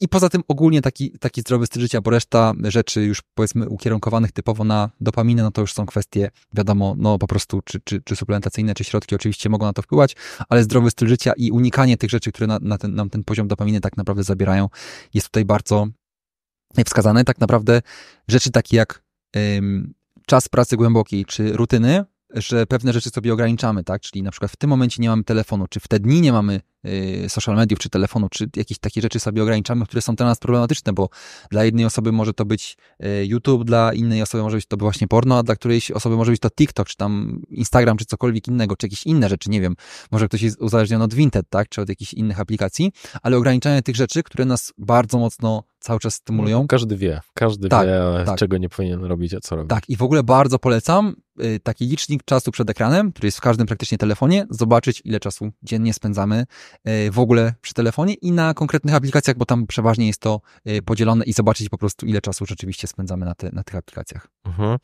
I poza tym ogólnie taki, taki zdrowy styl życia, bo reszta rzeczy już powiedzmy ukierunkowanych typowo na dopaminę, no to już są kwestie, wiadomo, no po prostu czy, czy, czy suplementacyjne, czy środki oczywiście mogą na to wpływać, ale zdrowy styl życia i unikanie tych rzeczy, które na, na ten, nam ten poziom dopaminy tak naprawdę zabierają, jest tutaj bardzo wskazane tak naprawdę rzeczy takie jak ym, czas pracy głębokiej czy rutyny, że pewne rzeczy sobie ograniczamy, tak? Czyli na przykład w tym momencie nie mamy telefonu, czy w te dni nie mamy y, social mediów, czy telefonu, czy jakieś takie rzeczy sobie ograniczamy, które są dla nas problematyczne, bo dla jednej osoby może to być y, YouTube, dla innej osoby może być to właśnie porno, a dla którejś osoby może być to TikTok, czy tam Instagram, czy cokolwiek innego, czy jakieś inne rzeczy, nie wiem. Może ktoś jest uzależniony od Vinted, tak? Czy od jakichś innych aplikacji, ale ograniczanie tych rzeczy, które nas bardzo mocno cały czas no, stymulują. Każdy wie, każdy tak, wie, tak. czego nie powinien robić, a co robić. Tak, i w ogóle bardzo polecam y, taki licznik czasu przed ekranem, który jest w każdym praktycznie telefonie, zobaczyć ile czasu dziennie spędzamy y, w ogóle przy telefonie i na konkretnych aplikacjach, bo tam przeważnie jest to y, podzielone i zobaczyć po prostu ile czasu rzeczywiście spędzamy na, te, na tych aplikacjach. Mhm.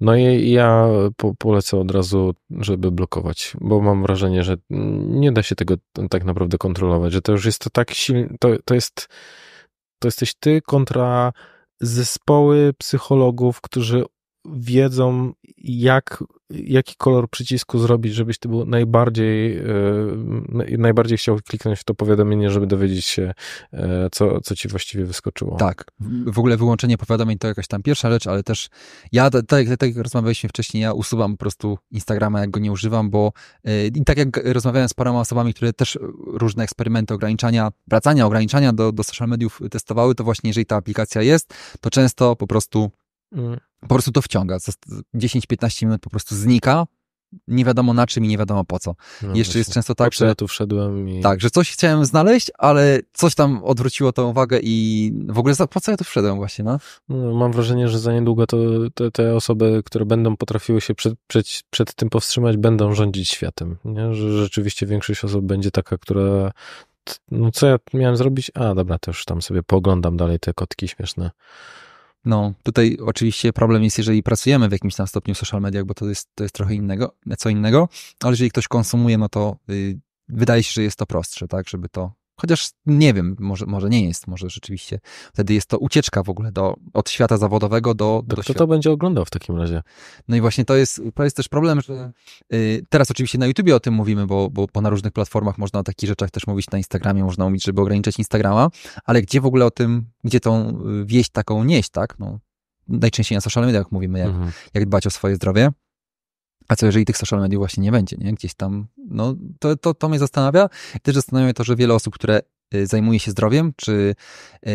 No i ja po, polecę od razu, żeby blokować, bo mam wrażenie, że mm, nie da się tego tak naprawdę kontrolować, że to już jest to tak silne, to, to jest to jesteś ty kontra zespoły psychologów, którzy wiedzą, jak jaki kolor przycisku zrobić, żebyś ty był najbardziej, e, najbardziej chciał kliknąć w to powiadomienie, żeby dowiedzieć się, e, co, co ci właściwie wyskoczyło. Tak. W ogóle wyłączenie powiadomień to jakaś tam pierwsza rzecz, ale też ja, tak, tak, jak rozmawialiśmy wcześniej, ja usuwam po prostu Instagrama, jak go nie używam, bo e, i tak jak rozmawiałem z paroma osobami, które też różne eksperymenty ograniczania, wracania, ograniczania do, do social mediów testowały, to właśnie jeżeli ta aplikacja jest, to często po prostu Mm. Po prostu to wciąga. 10-15 minut po prostu znika, nie wiadomo na czym i nie wiadomo po co. No Jeszcze jest często tak, że... tu wszedłem i... Tak, że coś chciałem znaleźć, ale coś tam odwróciło tą uwagę i w ogóle za... po co ja tu wszedłem właśnie, no? no mam wrażenie, że za niedługo to, te, te osoby, które będą potrafiły się przed, przed, przed tym powstrzymać, będą rządzić światem, nie? Że rzeczywiście większość osób będzie taka, która no co ja miałem zrobić? A, dobra, to już tam sobie pooglądam dalej te kotki śmieszne. No, tutaj oczywiście problem jest, jeżeli pracujemy w jakimś tam stopniu w social mediach, bo to jest, to jest trochę innego, co innego, ale jeżeli ktoś konsumuje, no to y, wydaje się, że jest to prostsze, tak, żeby to Chociaż nie wiem, może, może nie jest, może rzeczywiście. Wtedy jest to ucieczka w ogóle do, od świata zawodowego do. do kto świata. to będzie oglądał w takim razie? No i właśnie to jest, to jest też problem, że y, teraz oczywiście na YouTubie o tym mówimy, bo, bo, na różnych platformach można o takich rzeczach też mówić, na Instagramie można mówić, żeby ograniczać Instagrama, ale gdzie w ogóle o tym, gdzie tą y, wieść taką nieść, tak? No, najczęściej na social mediach mówimy, jak, mhm. jak dbać o swoje zdrowie. A co jeżeli tych social mediów właśnie nie będzie, nie? Gdzieś tam, no to, to, to mnie zastanawia. Też zastanawia mnie to, że wiele osób, które y, zajmuje się zdrowiem, czy y,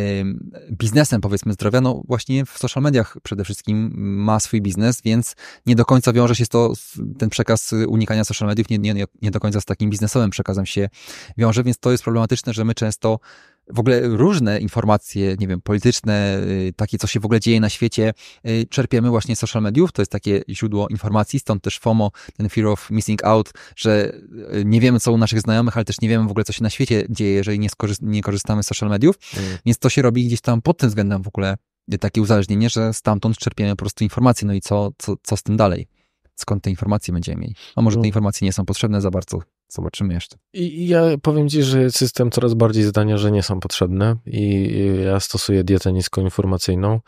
biznesem powiedzmy zdrowia, no właśnie w social mediach przede wszystkim ma swój biznes, więc nie do końca wiąże się to, ten przekaz unikania social mediów nie, nie, nie do końca z takim biznesowym przekazem się wiąże, więc to jest problematyczne, że my często w ogóle różne informacje, nie wiem, polityczne, y, takie, co się w ogóle dzieje na świecie, y, czerpiemy właśnie z social mediów. To jest takie źródło informacji, stąd też FOMO, ten fear of missing out, że y, nie wiemy, co u naszych znajomych, ale też nie wiemy w ogóle, co się na świecie dzieje, jeżeli nie, nie korzystamy z social mediów. Mm. Więc to się robi gdzieś tam pod tym względem w ogóle takie uzależnienie, że stamtąd czerpiemy po prostu informacje, no i co, co, co z tym dalej skąd te informacje będziemy mieli. A może te no. informacje nie są potrzebne za bardzo, Zobaczymy jeszcze. I ja powiem Ci, że system coraz bardziej zdania, że nie są potrzebne i ja stosuję dietę niskoinformacyjną,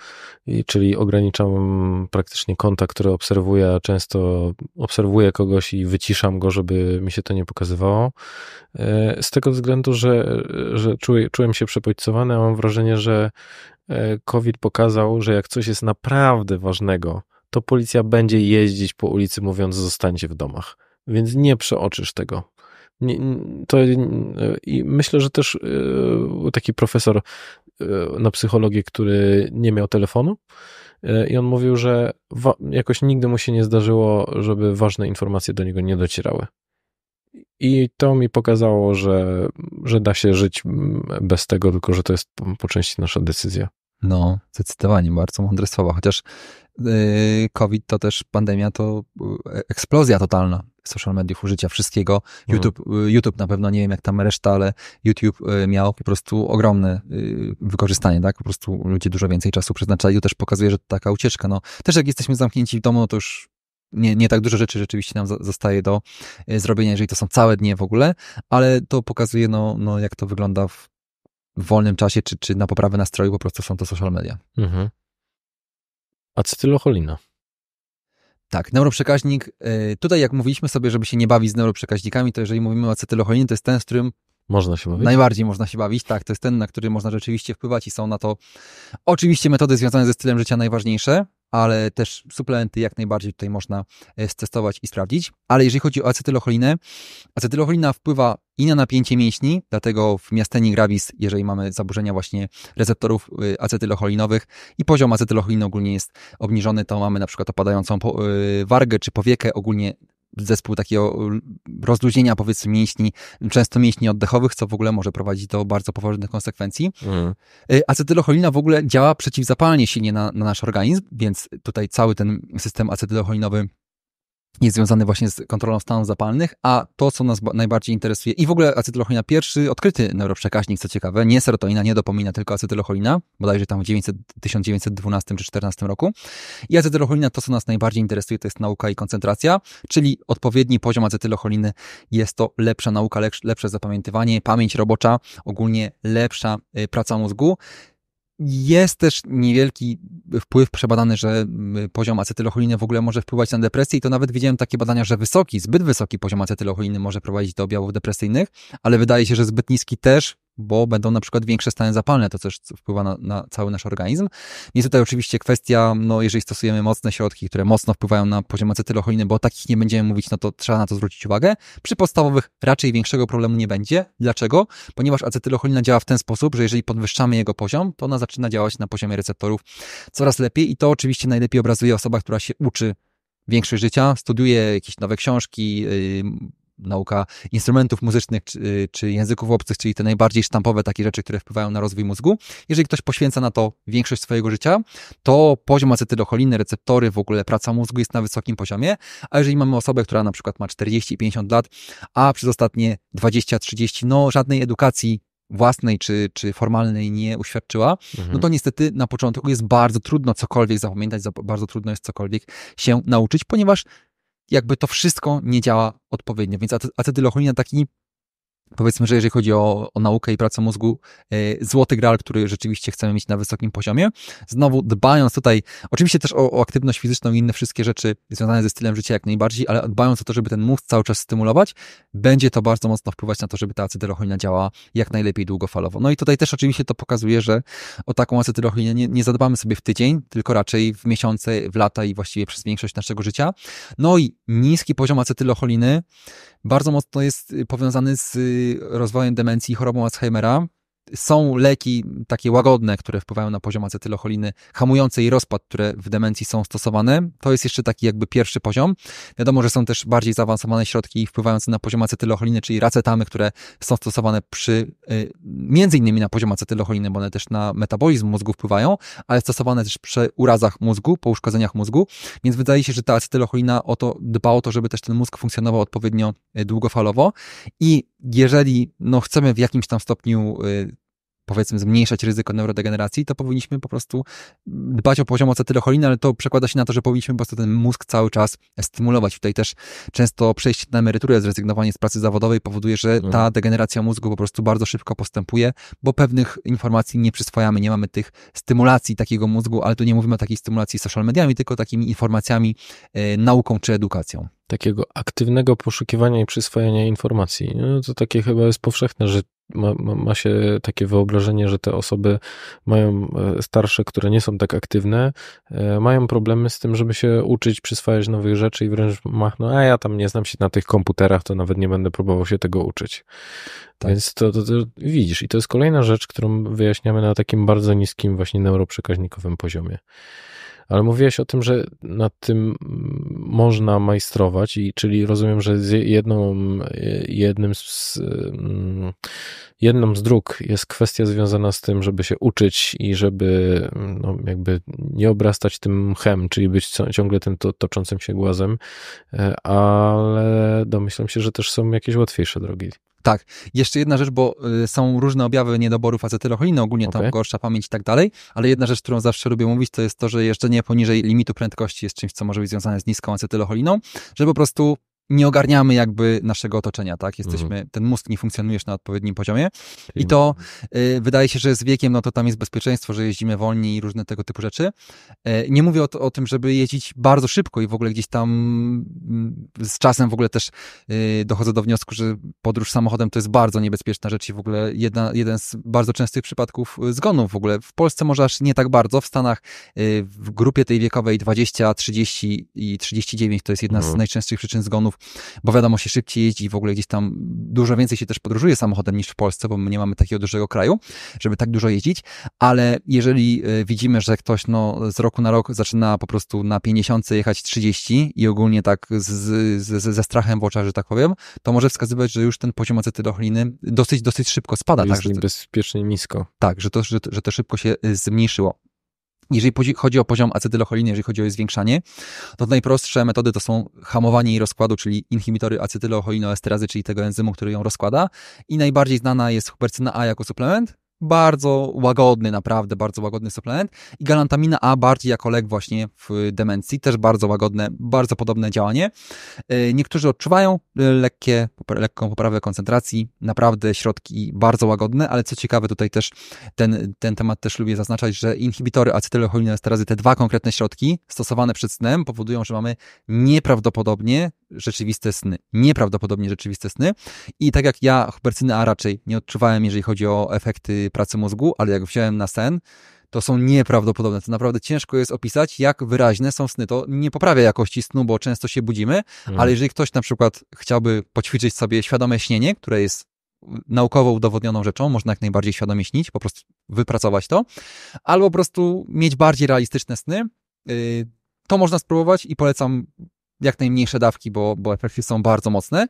czyli ograniczam praktycznie konta, które obserwuję, a często obserwuję kogoś i wyciszam go, żeby mi się to nie pokazywało. E, z tego względu, że, że czuję, czułem się przepojcowany, a mam wrażenie, że e, COVID pokazał, że jak coś jest naprawdę ważnego, to policja będzie jeździć po ulicy mówiąc zostańcie w domach. Więc nie przeoczysz tego. Nie, to, I myślę, że też e, taki profesor e, na psychologię, który nie miał telefonu, e, i on mówił, że jakoś nigdy mu się nie zdarzyło, żeby ważne informacje do niego nie docierały. I to mi pokazało, że, że da się żyć bez tego, tylko że to jest po części nasza decyzja. No, zdecydowanie, bardzo mądre słowa. Chociaż Y, COVID to też pandemia, to y, eksplozja totalna social mediów, użycia wszystkiego. Mhm. YouTube, mhm. YouTube na pewno, nie wiem jak tam reszta, ale YouTube miał po prostu ogromne wykorzystanie, tak? Po prostu ludzie dużo więcej czasu przeznaczali. To też pokazuje, że to taka ucieczka. No, też jak jesteśmy zamknięci w domu, no to już nie, nie tak dużo rzeczy rzeczywiście nam zostaje do zrobienia, jeżeli to są całe dnie w ogóle, ale to pokazuje, no, no jak to wygląda w wolnym czasie, czy, czy na poprawę nastroju po prostu są to social media. Mhm acetylocholina. Tak, neuroprzekaźnik. Y, tutaj, jak mówiliśmy sobie, żeby się nie bawić z neuroprzekaźnikami, to jeżeli mówimy o acetylocholinie, to jest ten, z którym można się bawić. Najbardziej można się bawić, tak. To jest ten, na który można rzeczywiście wpływać i są na to oczywiście metody związane ze stylem życia najważniejsze ale też suplementy jak najbardziej tutaj można e, stestować i sprawdzić. Ale jeżeli chodzi o acetylocholinę, acetylocholina wpływa i na napięcie mięśni, dlatego w miasteni gravis, jeżeli mamy zaburzenia właśnie receptorów e, acetylocholinowych i poziom acetylocholiny ogólnie jest obniżony, to mamy na przykład opadającą e, wargę czy powiekę, ogólnie zespół takiego y, rozluźnienia powiedzmy mięśni, często mięśni oddechowych, co w ogóle może prowadzić do bardzo poważnych konsekwencji. Mhm. Y, acetylocholina w ogóle działa przeciwzapalnie silnie na, na nasz organizm, więc tutaj cały ten system acetylocholinowy jest związany właśnie z kontrolą stanów zapalnych, a to, co nas najbardziej interesuje i w ogóle acetylocholina pierwszy odkryty neuroprzekaźnik, co ciekawe, nie serotonina, nie dopomina, tylko acetylocholina, bodajże tam w 900, 1912 czy 14 roku. I acetylocholina, to, co nas najbardziej interesuje, to jest nauka i koncentracja, czyli odpowiedni poziom acetylocholiny jest to lepsza nauka, lepsze zapamiętywanie, pamięć robocza, ogólnie lepsza y, praca mózgu. Jest też niewielki wpływ przebadany, że mm, poziom acetylocholiny w ogóle może wpływać na depresję i to nawet widziałem takie badania, że wysoki, zbyt wysoki poziom acetylocholiny może prowadzić do objawów depresyjnych, ale wydaje się, że zbyt niski też bo będą na przykład większe stany zapalne, to też wpływa na, na, cały nasz organizm. Jest tutaj oczywiście kwestia, no jeżeli stosujemy mocne środki, które mocno wpływają na poziom acetylocholiny, bo o takich nie będziemy mówić, no to trzeba na to zwrócić uwagę. Przy podstawowych raczej większego problemu nie będzie. Dlaczego? Ponieważ acetylocholina działa w ten sposób, że jeżeli podwyższamy jego poziom, to ona zaczyna działać na poziomie receptorów coraz lepiej i to oczywiście najlepiej obrazuje osoba, która się uczy większość życia, studiuje jakieś nowe książki, yy, nauka instrumentów muzycznych czy, czy, języków obcych, czyli te najbardziej sztampowe takie rzeczy, które wpływają na rozwój mózgu. Jeżeli ktoś poświęca na to większość swojego życia, to poziom acetylocholiny, receptory, w ogóle praca mózgu jest na wysokim poziomie, a jeżeli mamy osobę, która na przykład ma 40-50 lat, a przez ostatnie 20-30, no żadnej edukacji własnej czy, czy formalnej nie uświadczyła, mhm. no to niestety na początku jest bardzo trudno cokolwiek zapamiętać, bardzo trudno jest cokolwiek się nauczyć, ponieważ jakby to wszystko nie działa odpowiednio. Więc acetylocholina taki powiedzmy, że jeżeli chodzi o, o naukę i pracę mózgu, e, złoty gral, który rzeczywiście chcemy mieć na wysokim poziomie. Znowu dbając tutaj, oczywiście też o, o, aktywność fizyczną i inne wszystkie rzeczy związane ze stylem życia jak najbardziej, ale dbając o to, żeby ten mózg cały czas stymulować, będzie to bardzo mocno wpływać na to, żeby ta acetylocholina działała jak najlepiej długofalowo. No i tutaj też oczywiście to pokazuje, że o taką acetylocholinę nie, nie zadbamy sobie w tydzień, tylko raczej w miesiące, w lata i właściwie przez większość naszego życia. No i niski poziom acetylocholiny bardzo mocno jest y, powiązany z rozwojem demencji i chorobą Alzheimera. Są leki takie łagodne, które wpływają na poziom acetylocholiny, hamujące jej rozpad, które w demencji są stosowane. To jest jeszcze taki jakby pierwszy poziom. Wiadomo, że są też bardziej zaawansowane środki wpływające na poziom acetylocholiny, czyli racetamy, które są stosowane przy, y, między innymi na poziom acetylocholiny, bo one też na metabolizm mózgu wpływają, ale stosowane też przy urazach mózgu, po uszkodzeniach mózgu. Więc wydaje się, że ta acetylocholina o to, dba o to, żeby też ten mózg funkcjonował odpowiednio y, długofalowo. I jeżeli no, chcemy w jakimś tam stopniu y, powiedzmy zmniejszać ryzyko neurodegeneracji, to powinniśmy po prostu dbać o poziom acetylocholiny, ale to przekłada się na to, że powinniśmy po prostu ten mózg cały czas stymulować. Tutaj też często przejście na emeryturę, zrezygnowanie z pracy zawodowej powoduje, że ta mhm. degeneracja mózgu po prostu bardzo szybko postępuje, bo pewnych informacji nie przyswajamy, nie mamy tych stymulacji takiego mózgu, ale tu nie mówimy o takiej stymulacji social mediami, tylko takimi informacjami, y, nauką czy edukacją takiego aktywnego poszukiwania i przyswajania informacji. No, to takie chyba jest powszechne, że ma, ma, ma, się takie wyobrażenie, że te osoby mają e, starsze, które nie są tak aktywne, e, mają problemy z tym, żeby się uczyć, przyswajać nowych rzeczy i wręcz machną, no, a ja tam nie znam się na tych komputerach, to nawet nie będę próbował się tego uczyć. Tak. Więc to, to, to widzisz. I to jest kolejna rzecz, którą wyjaśniamy na takim bardzo niskim właśnie neuroprzekaźnikowym poziomie. Ale mówiłeś o tym, że nad tym mm, można majstrować, i czyli rozumiem, że jedną, e, jednym z, mm, jedną z dróg jest kwestia związana z tym, żeby się uczyć i żeby mm, no, jakby nie obrastać tym mchem, czyli być ciągle tym to, toczącym się głazem, e, ale domyślam się, że też są jakieś łatwiejsze drogi. Tak. Jeszcze jedna rzecz, bo y, są różne objawy niedoborów acetylocholiny, ogólnie okay. tam gorsza pamięć i tak dalej, ale jedna rzecz, którą zawsze lubię mówić, to jest to, że jeżdżenie poniżej limitu prędkości jest czymś, co może być związane z niską acetylocholiną, że po prostu nie ogarniamy jakby naszego otoczenia, tak? Mhm. Jesteśmy, mhm. ten mózg nie funkcjonuje na odpowiednim poziomie i to mhm. y, wydaje się, że z wiekiem, no to tam jest bezpieczeństwo, że jeździmy wolniej i różne tego typu rzeczy. Y, nie mówię o, o, tym, żeby jeździć bardzo szybko i w ogóle gdzieś tam y, z czasem w ogóle też y, dochodzę do wniosku, że podróż samochodem to jest bardzo niebezpieczna rzecz i w ogóle jedna, jeden z bardzo częstych przypadków y, zgonów w ogóle. W Polsce może aż nie tak bardzo, w Stanach y, w grupie tej wiekowej 20, 30 i 39 to jest jedna mhm. z najczęstszych przyczyn zgonów bo wiadomo, się szybciej jeździ i w ogóle gdzieś tam dużo więcej się też podróżuje samochodem niż w Polsce, bo my nie mamy takiego dużego kraju, żeby tak dużo jeździć, ale jeżeli e, widzimy, że ktoś no, z roku na rok zaczyna po prostu na 50 jechać 30 i ogólnie tak z, z, ze strachem w oczach, że tak powiem, to może wskazywać, że już ten poziom acetylocholiny dosyć, dosyć szybko spada. Jest tak, że, bezpiecznie nisko. Tak, że to, że, że to szybko się e, zmniejszyło. Jeżeli chodzi o poziom acetylocholiny, jeżeli chodzi o jej zwiększanie, to najprostsze metody to są hamowanie jej rozkładu, czyli inhibitory acetylocholinoesterazy, czyli tego enzymu, który ją rozkłada. I najbardziej znana jest hubercyna A jako suplement, bardzo łagodny, naprawdę bardzo łagodny suplement. I galantamina A bardziej jako lek właśnie w demencji, też bardzo łagodne, bardzo podobne działanie. E, niektórzy odczuwają e, lekkie, lekką poprawę koncentracji, naprawdę środki bardzo łagodne, ale co ciekawe tutaj też ten, ten temat też lubię zaznaczać, że inhibitory acetylocholinesterazy, te dwa konkretne środki stosowane przed snem powodują, że mamy nieprawdopodobnie rzeczywiste sny, nieprawdopodobnie rzeczywiste sny. I tak jak ja hubercyny A raczej nie odczuwałem, jeżeli chodzi o efekty pracy mózgu, ale jak wziąłem na sen, to są nieprawdopodobne. To naprawdę ciężko jest opisać, jak wyraźne są sny. To nie poprawia jakości snu, bo często się budzimy, mhm. ale jeżeli ktoś na przykład chciałby poćwiczyć sobie świadome śnienie, które jest naukowo udowodnioną rzeczą, można jak najbardziej świadomie śnić, po prostu wypracować to, albo po prostu mieć bardziej realistyczne sny, y, to można spróbować i polecam jak najmniejsze dawki, bo, bo efekty są bardzo mocne.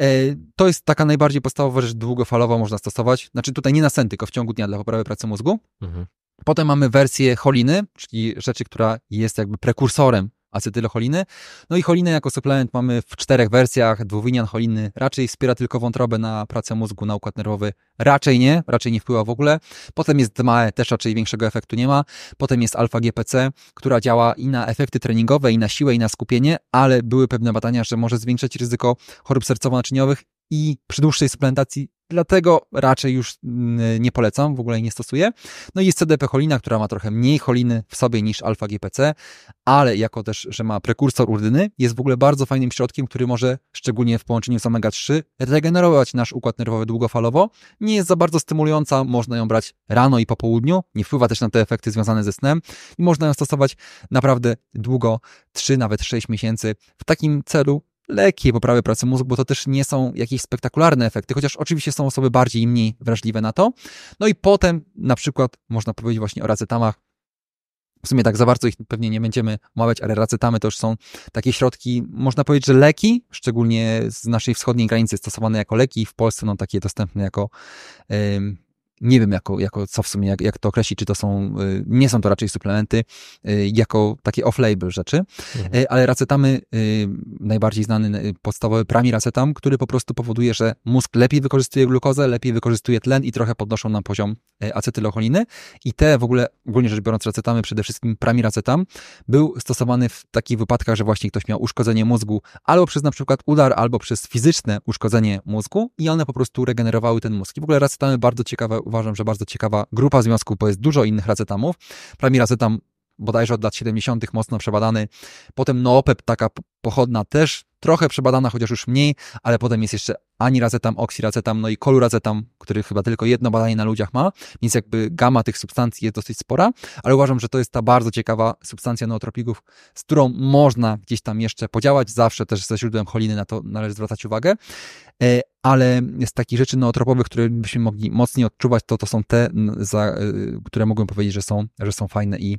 E, to jest taka najbardziej podstawowa rzecz długofalowa, można stosować. Znaczy tutaj nie na sen, tylko w ciągu dnia dla poprawy pracy mózgu. Mhm. Potem mamy wersję choliny, czyli rzeczy, która jest jakby prekursorem acetylocholiny. No i cholinę jako suplement mamy w czterech wersjach. Dwuwinian choliny raczej wspiera tylko wątrobę na pracę mózgu, na układ nerwowy raczej nie, raczej nie wpływa w ogóle. Potem jest DMAE, też raczej większego efektu nie ma. Potem jest alfa-GPC, która działa i na efekty treningowe, i na siłę, i na skupienie, ale były pewne badania, że może zwiększać ryzyko chorób sercowo-naczyniowych i przy dłuższej suplementacji Dlatego raczej już mm, nie polecam, w ogóle nie stosuję. No i jest CDP cholina, która ma trochę mniej choliny w sobie niż alfa GPC, ale jako też, że ma prekursor urdyny, jest w ogóle bardzo fajnym środkiem, który może, szczególnie w połączeniu z omega-3, regenerować nasz układ nerwowy długofalowo. Nie jest za bardzo stymulująca, można ją brać rano i po południu, nie wpływa też na te efekty związane ze snem i można ją stosować naprawdę długo, 3, nawet 6 miesięcy, w takim celu, lekkie poprawy pracy mózgu, bo to też nie są jakieś spektakularne efekty, chociaż oczywiście są osoby bardziej i mniej wrażliwe na to. No i potem na przykład można powiedzieć właśnie o racetamach, w sumie tak za bardzo ich pewnie nie będziemy omawiać, ale racetamy to już są takie środki, można powiedzieć, że leki, szczególnie z naszej wschodniej granicy stosowane jako leki, w Polsce no takie dostępne jako nie wiem jako, jako co w sumie, jak, jak to określić, czy to są, y, nie są to raczej suplementy, y, jako takie off-label rzeczy, mhm. Y, ale racetamy, najbardziej znany podstawowy pramiracetam, który po prostu powoduje, że mózg lepiej wykorzystuje glukozę, lepiej wykorzystuje tlen i trochę podnoszą nam poziom acetylocholiny i te w ogóle, ogólnie rzecz biorąc racetamy, przede wszystkim pramiracetam, był stosowany w takich wypadkach, że właśnie ktoś miał uszkodzenie mózgu albo przez na przykład udar, albo przez fizyczne uszkodzenie mózgu i one po prostu regenerowały ten mózg. I w ogóle racetamy bardzo ciekawe uważam, że bardzo ciekawa grupa związków, bo jest dużo innych racetamów. Pramirazetam bodajże od lat 70. mocno przebadany. Potem noopep, taka pochodna też trochę przebadana, chociaż już mniej, ale potem jest jeszcze aniracetam, Oxirazetam, no i koluracetam, który chyba tylko jedno badanie na ludziach ma, więc jakby gama tych substancji jest dosyć spora, ale uważam, że to jest ta bardzo ciekawa substancja nootropików, z którą można gdzieś tam jeszcze podziałać, zawsze też ze źródłem choliny na to należy zwracać uwagę, e, ale z takich rzeczy nootropowych, które byśmy mogli mocniej odczuwać, to to są te, za, y, które mogłem powiedzieć, że są, że są fajne i,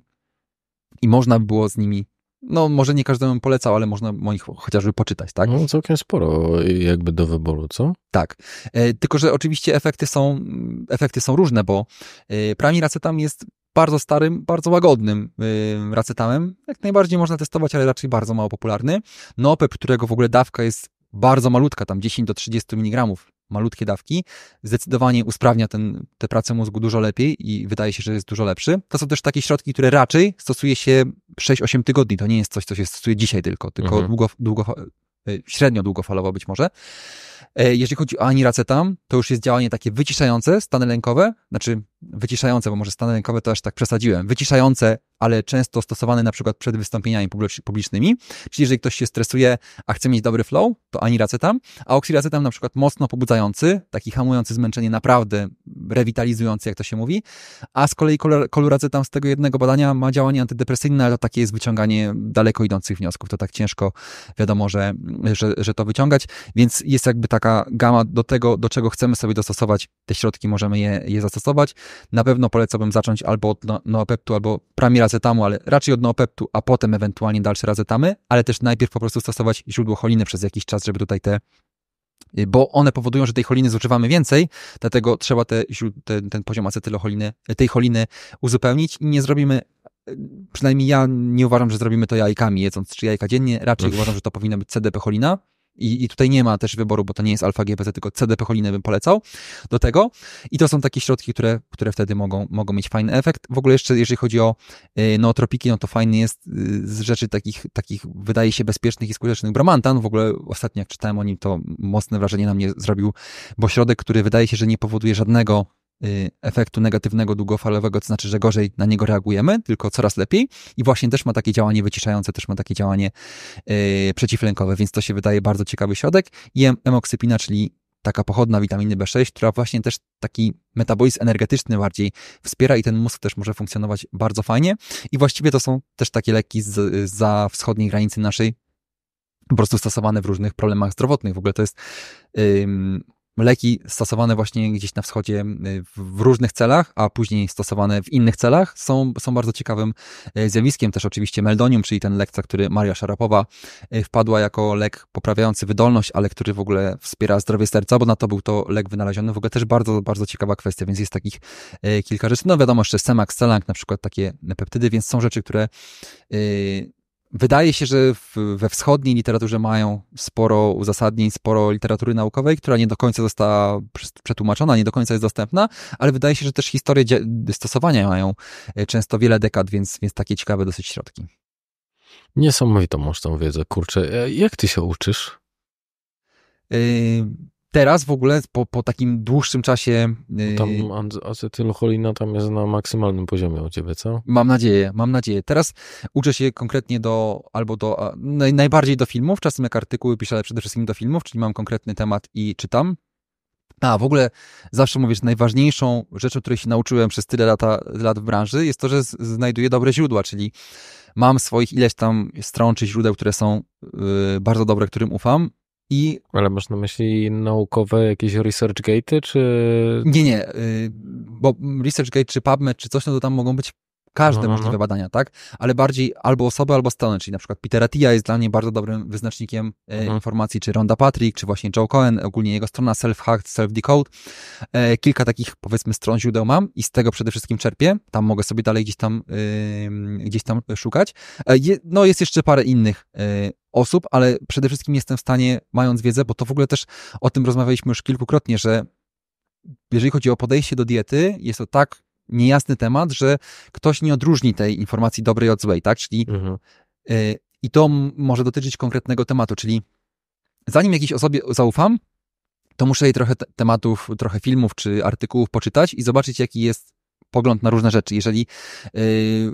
i można by było z nimi no może nie każdemu polecał, ale można o nich chociażby poczytać, tak? No całkiem sporo jakby do wyboru, co? Tak. E, tylko, że oczywiście efekty są, mm, efekty są różne, bo e, prami racetam jest bardzo starym, bardzo łagodnym e, racetamem. Jak najbardziej można testować, ale raczej bardzo mało popularny. Nopep, którego w ogóle dawka jest bardzo malutka, tam 10 do 30 mg, malutkie dawki, zdecydowanie usprawnia ten, tę pracę mózgu dużo lepiej i wydaje się, że jest dużo lepszy. To są też takie środki, które raczej stosuje się 6-8 tygodni. To nie jest coś, co się stosuje dzisiaj tylko, tylko mhm. długo, długo, e, średnio długofalowo być może. E, jeżeli chodzi o aniracetam, to już jest działanie takie wyciszające stany lękowe, znaczy wyciszające, bo może stany lękowe to aż tak przesadziłem, wyciszające ale często stosowany na przykład przed wystąpieniami publicznymi. Czyli jeżeli ktoś się stresuje, a chce mieć dobry flow, to aniracetam, a oksyracetam na przykład mocno pobudzający, taki hamujący zmęczenie naprawdę, rewitalizujący, jak to się mówi, a z kolei koluracetam z tego jednego badania ma działanie antydepresyjne, ale to takie jest wyciąganie daleko idących wniosków, to tak ciężko wiadomo, że, że, że to wyciągać, więc jest jakby taka gama do tego, do czego chcemy sobie dostosować te środki, możemy je, je zastosować. Na pewno polecałbym zacząć albo od noopeptu, albo pramiracetam ale raczej od neopeptu, a potem ewentualnie dalsze razetamy, ale też najpierw po prostu stosować źródło choliny przez jakiś czas, żeby tutaj te y, bo one powodują, że tej choliny zużywamy więcej, dlatego trzeba te, ten, ten poziom acetylocholiny, y, tej choliny uzupełnić i nie zrobimy y, przynajmniej ja nie uważam, że zrobimy to jajkami, jedząc trzy jajka dziennie. Raczej Uff. uważam, że to powinna być CDP-cholina. I, I, tutaj nie ma też wyboru, bo to nie jest alfa GPZ, tylko CDP cholinę bym polecał do tego. I to są takie środki, które, które wtedy mogą, mogą mieć fajny efekt. W ogóle jeszcze, jeżeli chodzi o y, nootropiki, no to fajny jest y, z rzeczy takich, takich wydaje się bezpiecznych i skutecznych bramantan. W ogóle ostatnio jak czytałem o nim, to mocne wrażenie na mnie zrobił, bo środek, który wydaje się, że nie powoduje żadnego Y, efektu negatywnego długofalowego, to znaczy, że gorzej na niego reagujemy, tylko coraz lepiej i właśnie też ma takie działanie wyciszające, też ma takie działanie y, przeciwlękowe, więc to się wydaje bardzo ciekawy środek i emoksypina, czyli taka pochodna witaminy B6, która właśnie też taki metabolizm energetyczny bardziej wspiera i ten mózg też może funkcjonować bardzo fajnie. I właściwie to są też takie leki z, za wschodniej granicy naszej, po prostu stosowane w różnych problemach zdrowotnych. W ogóle to jest. Mleki stosowane właśnie gdzieś na wschodzie w różnych celach, a później stosowane w innych celach, są, są bardzo ciekawym e, zjawiskiem. Też oczywiście meldonium, czyli ten lek, za który Maria Szarapowa e, wpadła jako lek poprawiający wydolność, ale który w ogóle wspiera zdrowie serca, bo na to był to lek wynaleziony. W ogóle też bardzo, bardzo ciekawa kwestia, więc jest takich e, kilka rzeczy. No wiadomo, jeszcze Semax, Celang, na przykład takie peptydy, więc są rzeczy, które Wydaje się, że w, we wschodniej literaturze mają sporo uzasadnień, sporo literatury naukowej, która nie do końca została przetłumaczona, nie do końca jest dostępna, ale wydaje się, że też historie stosowania mają e, często wiele dekad, więc, więc takie ciekawe dosyć środki. Niesamowitą masz tą wiedzę, kurczę. E, jak ty się uczysz? teraz w ogóle po, po takim dłuższym czasie. No tam y, acetylcholina tam jest na maksymalnym poziomie u ciebie, co? Mam nadzieję, mam nadzieję. Teraz uczę się konkretnie do albo do najbardziej do filmów, czasem jak artykuły piszę, ale przede wszystkim do filmów, czyli mam konkretny temat i czytam. A w ogóle zawsze mówię, że najważniejszą rzeczą, której się nauczyłem przez tyle lata, lat w branży, jest to, że znajduję dobre źródła, czyli mam swoich ileś tam stron czy źródeł, które są y, bardzo dobre, którym ufam i... Ale masz na myśli naukowe jakieś research gate, czy... Nie, nie, y, bo research gate, czy PubMed, czy coś, no to tam mogą być każde no, no, możliwe no. badania, tak? Ale bardziej albo osoby, albo strony, czyli na przykład Peter Attia jest dla mnie bardzo dobrym wyznacznikiem y, mhm. informacji, czy Ronda Patrick, czy właśnie Joe Cohen, ogólnie jego strona Self-Hacked, Self-Decode. E, kilka takich, powiedzmy, stron źródeł mam i z tego przede wszystkim czerpię. Tam mogę sobie dalej gdzieś tam, gdzieś tam szukać. E, no jest jeszcze parę innych y, osób, ale przede wszystkim jestem w stanie, mając wiedzę, bo to w ogóle też o tym rozmawialiśmy już kilkukrotnie, że jeżeli chodzi o podejście do diety, jest to tak niejasny temat, że ktoś nie odróżni tej informacji dobrej od złej, tak? Czyli mhm. y, i to może dotyczyć konkretnego tematu, czyli zanim jakiejś osobie zaufam, to muszę jej trochę tematów, trochę filmów czy artykułów poczytać i zobaczyć, jaki jest pogląd na różne rzeczy. Jeżeli y,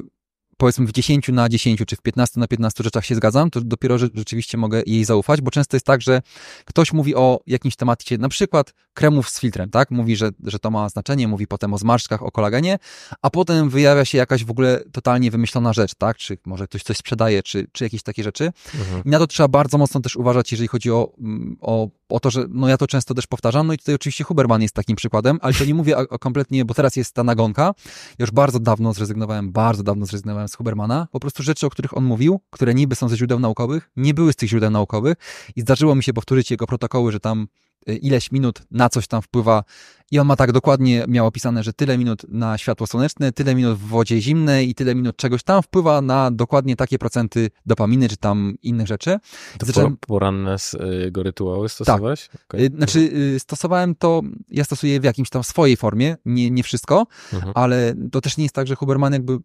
powiedzmy w 10 na 10 czy w 15 na 15 rzeczach się zgadzam, to dopiero rzeczywiście mogę jej zaufać, bo często jest tak, że ktoś mówi o jakimś temacie, na przykład kremów z filtrem, tak? Mówi, że, że to ma znaczenie, mówi potem o zmarszczkach, o kolagenie, a potem wyjawia się jakaś w ogóle totalnie wymyślona rzecz, tak? Czy może ktoś coś sprzedaje, czy, czy jakieś takie rzeczy. Mhm. I na to trzeba bardzo mocno też uważać, jeżeli chodzi o, mm, o, o to, że no ja to często też powtarzam, no i tutaj oczywiście Huberman jest takim przykładem, ale to nie mówię o, o kompletnie, bo teraz jest ta nagonka. Ja już bardzo dawno zrezygnowałem, bardzo dawno zrezygnowałem z Hubermana, po prostu rzeczy, o których on mówił, które niby są ze źródeł naukowych, nie były z tych źródeł naukowych i zdarzyło mi się powtórzyć jego protokoły, że tam y, ileś minut na coś tam wpływa i on ma tak dokładnie, miał opisane, że tyle minut na światło słoneczne, tyle minut w wodzie zimnej i tyle minut czegoś tam wpływa na dokładnie takie procenty dopaminy czy tam innych rzeczy. To Zacząłem... poranne y, jego rytuały tak. stosowałeś? Tak. Y, okay. Znaczy stosowałem to, ja stosuję w jakimś tam swojej formie, nie, nie wszystko, mhm. ale to też nie jest tak, że Huberman jakby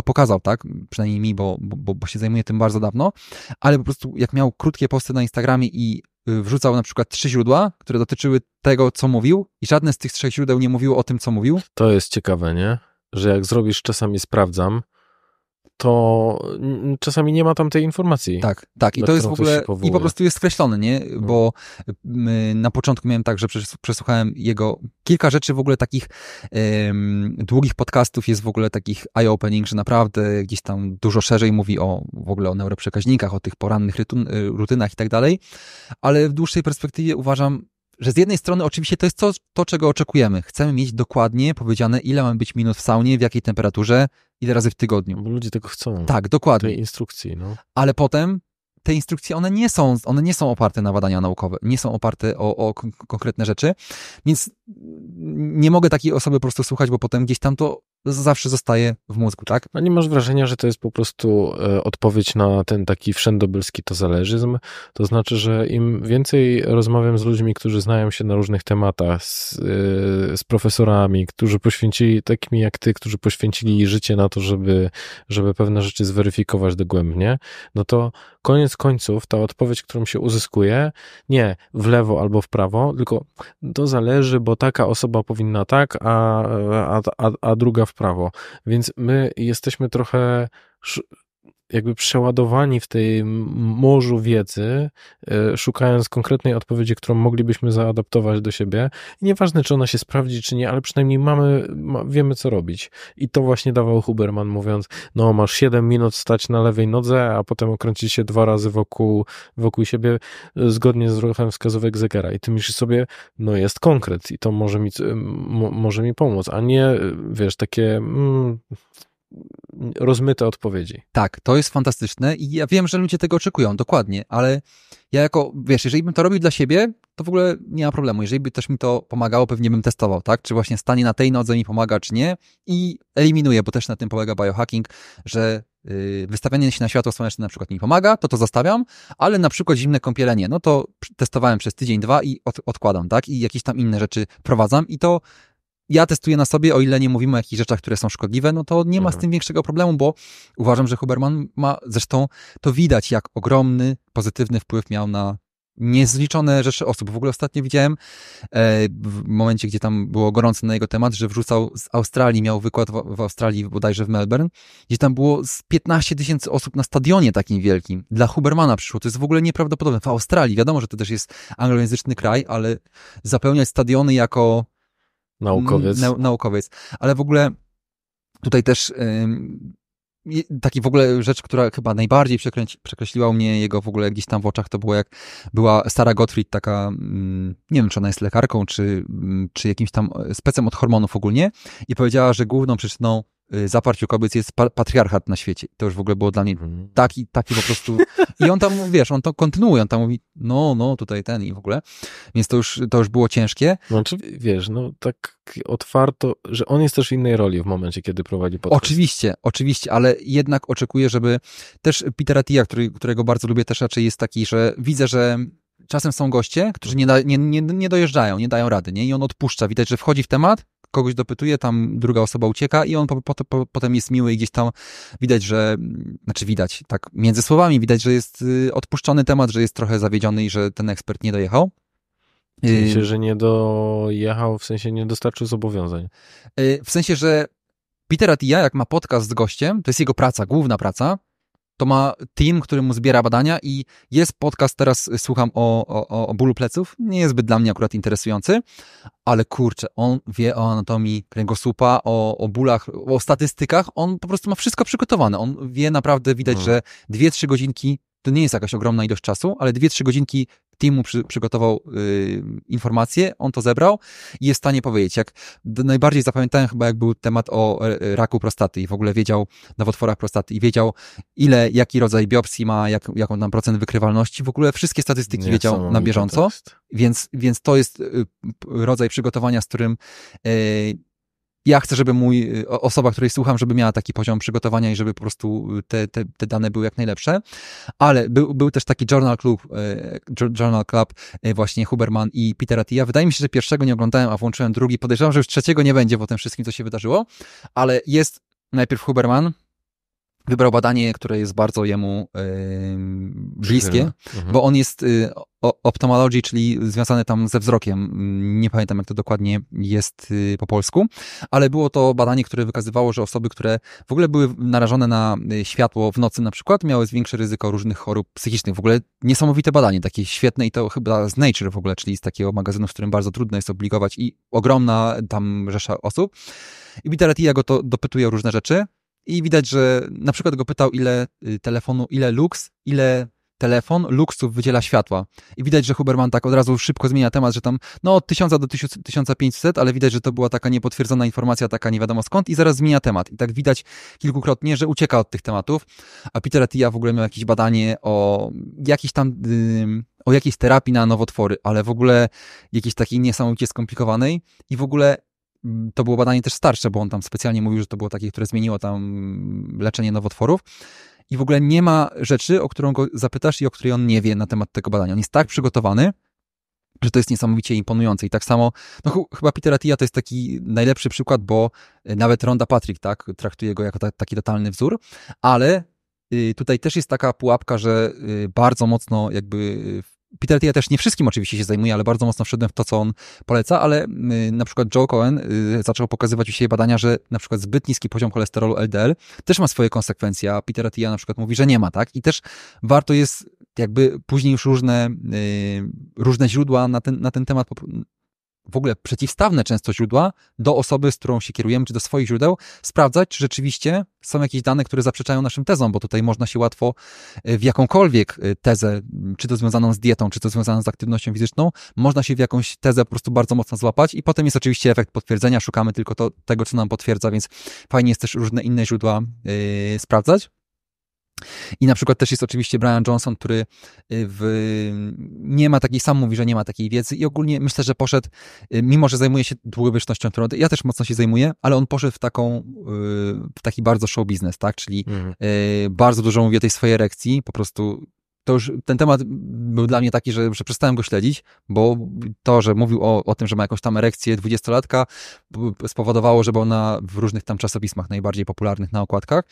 to pokazał, tak? Przynajmniej mi, bo, bo, bo się zajmuję tym bardzo dawno, ale po prostu jak miał krótkie posty na Instagramie i y, wrzucał na przykład trzy źródła, które dotyczyły tego, co mówił, i żadne z tych trzech źródeł nie mówiło o tym, co mówił. To jest ciekawe, nie? Że jak zrobisz, czasami sprawdzam, to czasami nie ma tam tej informacji. Tak, tak. I to jest w ogóle. I po prostu jest skreślone, nie? No. Bo y, na początku miałem tak, że przesłuchałem jego kilka rzeczy w ogóle takich um, długich podcastów, jest w ogóle takich eye-opening, że naprawdę gdzieś tam dużo szerzej mówi o w ogóle o neuroprzekaźnikach, o tych porannych y, rutynach i tak dalej. Ale w dłuższej perspektywie uważam, że z jednej strony oczywiście to jest to, to, czego oczekujemy. Chcemy mieć dokładnie powiedziane, ile ma być minut w saunie, w jakiej temperaturze, ile razy w tygodniu. Bo ludzie tego chcą. Tak, dokładnie. Tej instrukcji, no. Ale potem te instrukcje, one nie są, one nie są oparte na badania naukowe, nie są oparte o, o konkretne rzeczy, więc nie mogę takiej osoby po prostu słuchać, bo potem gdzieś tam to zawsze zostaje w mózgu, tak? A no, nie masz wrażenia, że to jest po prostu e, odpowiedź na ten taki wszędobylski to zależyzm? To znaczy, że im więcej rozmawiam z ludźmi, którzy znają się na różnych tematach, z, e, z profesorami, którzy poświęcili, takimi jak ty, którzy poświęcili życie na to, żeby, żeby pewne rzeczy zweryfikować dogłębnie, no to koniec końców ta odpowiedź, którą się uzyskuje, nie w lewo albo w prawo, tylko to zależy, bo taka osoba powinna tak, a, a, a, a druga w prawo. Więc my jesteśmy trochę jakby przeładowani w tej morzu wiedzy, e, szukając konkretnej odpowiedzi, którą moglibyśmy zaadaptować do siebie. I nieważne, czy ona się sprawdzi, czy nie, ale przynajmniej mamy, wiemy, co robić. I to właśnie dawał Huberman, mówiąc, no masz 7 minut stać na lewej nodze, a potem okręcić się dwa razy wokół, wokół siebie, e, zgodnie z ruchem wskazówek zegara. I ty myślisz sobie, no jest konkret i to może mi, może mi pomóc, a nie, wiesz, takie... Mm, rozmyte odpowiedzi. Tak, to jest fantastyczne i ja wiem, że ludzie tego oczekują, dokładnie, ale ja jako, wiesz, jeżeli bym to robił dla siebie, to w ogóle nie ma problemu. Jeżeli by też mi to pomagało, pewnie bym testował, tak? Czy właśnie stanie na tej nodze mi pomaga, czy nie i eliminuję, bo też na tym polega biohacking, że yy, wystawianie się na światło słoneczne na przykład mi pomaga, to to zostawiam, ale na przykład zimne kąpielenie, nie. No to testowałem przez tydzień, dwa i od, odkładam, tak? I jakieś tam inne rzeczy prowadzam i to ja testuję na sobie, o ile nie mówimy o jakichś rzeczach, które są szkodliwe, no to nie ma z mhm. tym większego problemu, bo uważam, że Huberman ma, zresztą to widać, jak ogromny pozytywny wpływ miał na niezliczone rzeczy osób. W ogóle ostatnio widziałem e, w momencie, gdzie tam było gorące na jego temat, że wrzucał z Australii, miał wykład w, w Australii, bodajże w Melbourne, gdzie tam było z 15 tysięcy osób na stadionie takim wielkim. Dla Hubermana przyszło. To jest w ogóle nieprawdopodobne. W Australii, wiadomo, że to też jest anglojęzyczny kraj, ale zapełniać stadiony jako Naukowiec. Mm, Na, naukowiec. Ale w ogóle tutaj też taki w ogóle rzecz, która chyba najbardziej przekręci, przekreśliła mnie jego w ogóle gdzieś tam w oczach, to było jak była Sara Gottfried, taka, mm, nie wiem czy ona jest lekarką, czy, mm, czy jakimś tam e, specem od hormonów ogólnie i powiedziała, że główną przyczyną Y, zaparciu kobiet jest pa patriarchat na świecie. To już w ogóle było dla niej mhm. taki, taki po prostu. I on tam, wiesz, on to kontynuuje, on tam mówi, no, no, tutaj ten i w ogóle. Więc to już, to już było ciężkie. Znaczy, wiesz, no tak otwarto, że on jest też w innej roli w momencie, kiedy prowadzi podcast. Oczywiście, oczywiście, ale jednak oczekuję, żeby też Petera Tia, który, którego bardzo lubię, też raczej jest taki, że widzę, że czasem są goście, którzy nie, da, nie, nie, nie dojeżdżają, nie dają rady, nie? I on odpuszcza. Widać, że wchodzi w temat, kogoś dopytuje, tam druga osoba ucieka i on po, po, po, potem jest miły i gdzieś tam widać, że, znaczy widać, tak między słowami widać, że jest y, odpuszczony temat, że jest trochę zawiedziony i że ten ekspert nie dojechał. W sensie, y, że nie dojechał, w sensie nie dostarczył zobowiązań. Y, w sensie, że Peter ja jak ma podcast z gościem, to jest jego praca, główna praca, to ma team, który mu zbiera badania i jest podcast, teraz słucham o, o, o bólu pleców, nie jest zbyt dla mnie akurat interesujący, ale kurczę, on wie o anatomii kręgosłupa, o, o bólach, o statystykach, on po prostu ma wszystko przygotowane, on wie naprawdę, widać, hmm. że dwie, trzy godzinki to nie jest jakaś ogromna ilość czasu, ale dwie, trzy godzinki team mu przy, przygotował y, informacje, on to zebrał i jest w stanie powiedzieć, jak najbardziej zapamiętałem chyba, jak był temat o e, raku prostaty i w ogóle wiedział, nowotworach prostaty i wiedział, ile, jaki rodzaj biopsji ma, jak, jaką tam procent wykrywalności, w ogóle wszystkie statystyki Nie wiedział na bieżąco, więc, więc to jest y, rodzaj przygotowania, z którym y, ja chcę, żeby mój, y, osoba, której słucham, żeby miała taki poziom przygotowania i żeby po prostu y, te, te, te dane były jak najlepsze. Ale był, był też taki Journal Club, y, Journal Club właśnie Huberman i Petera Tia. Wydaje mi się, że pierwszego nie oglądałem, a włączyłem drugi. Podejrzewam, że już trzeciego nie będzie po tym wszystkim, co się wydarzyło, ale jest najpierw Huberman, wybrał badanie, które jest bardzo jemu yy, bliskie, mhm. bo on jest, optomologii, czyli związane tam ze wzrokiem. Nie pamiętam, jak to dokładnie jest y, po polsku, ale było to badanie, które wykazywało, że osoby, które w ogóle były narażone na y, światło w nocy na przykład, miały większe ryzyko różnych chorób psychicznych. W ogóle niesamowite badanie, takie świetne i to chyba z Nature w ogóle, czyli z takiego magazynu, w którym bardzo trudno jest obligować i ogromna tam rzesza osób. I Bitaratia go to dopytuje o różne rzeczy. I widać, że na przykład go pytał, ile y, telefonu, ile lux, ile telefon, luksów wydziela światła. I widać, że Huberman tak od razu szybko zmienia temat, że tam no od 1000 do 1500, ale widać, że to była taka niepotwierdzona informacja, taka nie wiadomo skąd i zaraz zmienia temat. I tak widać kilkukrotnie, że ucieka od tych tematów. A Peter Attia w ogóle miał jakieś badanie o jakiś tam... Yy, o jakiejś terapii na nowotwory, ale w ogóle jakiejś takiej niesamowicie skomplikowanej i w ogóle mm, to było badanie też starsze, bo on tam specjalnie mówił, że to było takie, które zmieniło tam leczenie nowotworów i w ogóle nie ma rzeczy, o którą go zapytasz i o której on nie wie na temat tego badania. On jest tak przygotowany, że to jest niesamowicie imponujące. I tak samo, no ch chyba Peter Tia to jest taki najlepszy przykład, bo e, nawet Ronda Patrick, tak, traktuje go jako ta taki totalny wzór, ale y, tutaj też jest taka pułapka, że y, bardzo mocno jakby y, Peter Thiel też nie wszystkim oczywiście się zajmuje, ale bardzo mocno wszedłem w to, co on poleca, ale y, na przykład Joe Cohen y, zaczął pokazywać dzisiaj badania, że na przykład zbyt niski poziom cholesterolu LDL też ma swoje konsekwencje, a Peter Thiel na przykład mówi, że nie ma, tak? I też warto jest jakby później już różne, y, różne źródła na ten, na ten temat w ogóle przeciwstawne często źródła do osoby, z którą się kierujemy, czy do swoich źródeł, sprawdzać, czy rzeczywiście są jakieś dane, które zaprzeczają naszym tezom, bo tutaj można się łatwo e, w jakąkolwiek e, tezę, czy to związaną z dietą, czy to związaną z aktywnością fizyczną, można się w jakąś tezę po prostu bardzo mocno złapać i potem jest oczywiście efekt potwierdzenia, szukamy tylko to, tego, co nam potwierdza, więc fajnie jest też różne inne źródła yy, sprawdzać. I na przykład też jest oczywiście Brian Johnson, który y, w, nie ma takiej, sam mówi, że nie ma takiej wiedzy i ogólnie myślę, że poszedł, y, mimo że zajmuje się długowiecznością, którą ja też mocno się zajmuję, ale on poszedł w taką, y, w taki bardzo show biznes, tak, czyli mhm. bardzo dużo mówi o tej swojej erekcji, po prostu to już ten temat był dla mnie taki, że, że przestałem go śledzić, bo to, że mówił o, o tym, że ma jakąś tam erekcję dwudziestolatka, spowodowało, że był na, w różnych tam czasopismach najbardziej popularnych na okładkach.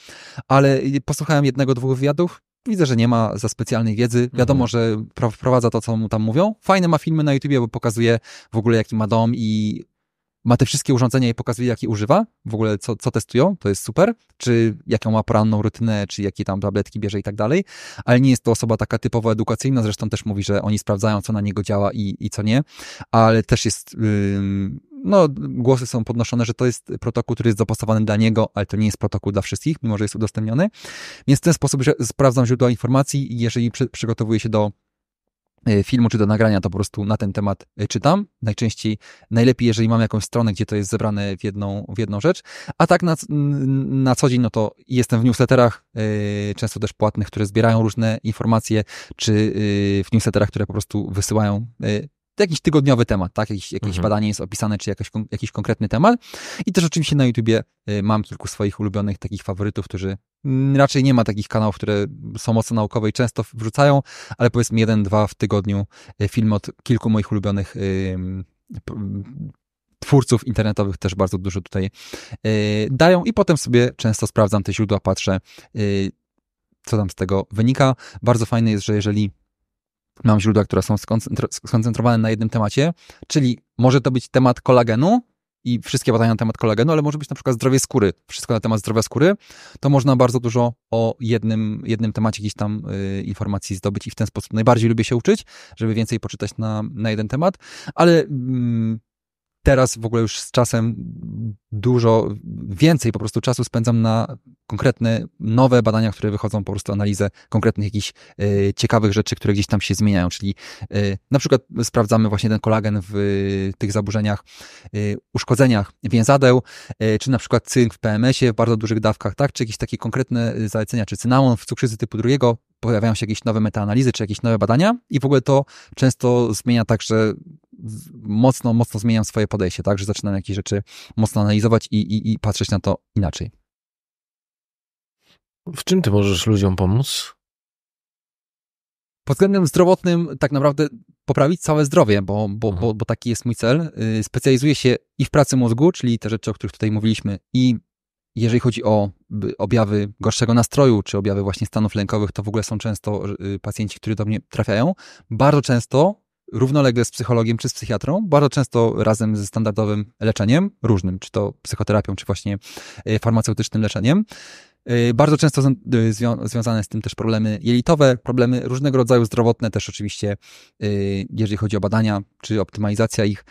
Ale posłuchałem jednego, dwóch wywiadów, Widzę, że nie ma za specjalnej wiedzy. Mhm. Wiadomo, mhm. że prowadza to, co mu tam mówią. Fajne ma filmy na YouTubie, bo pokazuje w ogóle, jaki ma dom i ma te wszystkie urządzenia i pokazuje, jakie używa, w ogóle co, co testują, to jest super, czy jaką ma poranną rutynę, czy jakie tam tabletki bierze i tak dalej, ale nie jest to osoba taka typowo edukacyjna, zresztą też mówi, że oni sprawdzają, co na niego działa i, i co nie, ale też jest... Yy, no, głosy są podnoszone, że to jest protokół, który jest dopasowany dla niego, ale to nie jest protokół dla wszystkich, mimo że jest udostępniony. Więc w ten sposób sprawdzam źródła informacji i jeżeli przy, przygotowuję się do Y, filmu czy do nagrania, to po prostu na ten temat y, czytam. Najczęściej najlepiej, jeżeli mam jakąś stronę, gdzie to jest zebrane w jedną, w jedną rzecz. A tak na, na co dzień, no to jestem w newsletterach, y, często też płatnych, które zbierają różne informacje, czy w newsletterach, które po prostu wysyłają jakiś tygodniowy temat, tak? jakieś jakieś mhm. badanie jest opisane, czy jakaś, jakiś konkretny temat. I też oczywiście na YouTubie mam kilku swoich ulubionych takich faworytów, którzy Raczej nie ma takich kanałów, które są mocno naukowe i często wrzucają, ale powiedzmy jeden, dwa w tygodniu e, film od kilku moich ulubionych twórców internetowych też bardzo dużo tutaj e, dają i potem sobie często sprawdzam te źródła, patrzę e, co tam z tego wynika. Bardzo fajne jest, że jeżeli mam źródła, które są skoncentrowane na jednym temacie, czyli może to być temat kolagenu, i wszystkie badania na temat kolagenu, ale może być na przykład zdrowie skóry, wszystko na temat zdrowia skóry, to można bardzo dużo o jednym, jednym temacie jakichś tam y, informacji zdobyć i w ten sposób najbardziej lubię się uczyć, żeby więcej poczytać na, na jeden temat, ale mm, teraz w ogóle już z czasem dużo więcej po prostu czasu spędzam na konkretne nowe badania, które wychodzą, po prostu analizę konkretnych jakichś y, ciekawych rzeczy, które gdzieś tam się zmieniają, czyli y, na przykład sprawdzamy właśnie ten kolagen w y, tych zaburzeniach, y, uszkodzeniach więzadeł, y, czy na przykład cynk w PMS-ie w bardzo dużych dawkach, tak, czy jakieś takie konkretne y, zalecenia, czy cynamon w cukrzycy typu drugiego, pojawiają się jakieś nowe metaanalizy, czy jakieś nowe badania i w ogóle to często zmienia także mocno, mocno zmieniam swoje podejście, tak, że zaczynam jakieś rzeczy mocno analizować i, i, i patrzeć na to inaczej. W czym ty możesz ludziom pomóc? Pod względem zdrowotnym tak naprawdę poprawić całe zdrowie, bo, bo, mhm. bo, bo taki jest mój cel. Y, specjalizuję się i w pracy mózgu, czyli te rzeczy, o których tutaj mówiliśmy, i jeżeli chodzi o objawy gorszego nastroju, czy objawy właśnie stanów lękowych, to w ogóle są często y, pacjenci, którzy do mnie trafiają. Bardzo często równolegle z psychologiem czy z psychiatrą, bardzo często razem ze standardowym leczeniem, różnym, czy to psychoterapią, czy właśnie e, farmaceutycznym leczeniem. E, bardzo często e, zwią związane z tym też problemy jelitowe, problemy różnego rodzaju zdrowotne, też oczywiście, jeżeli chodzi o badania czy optymalizacja ich.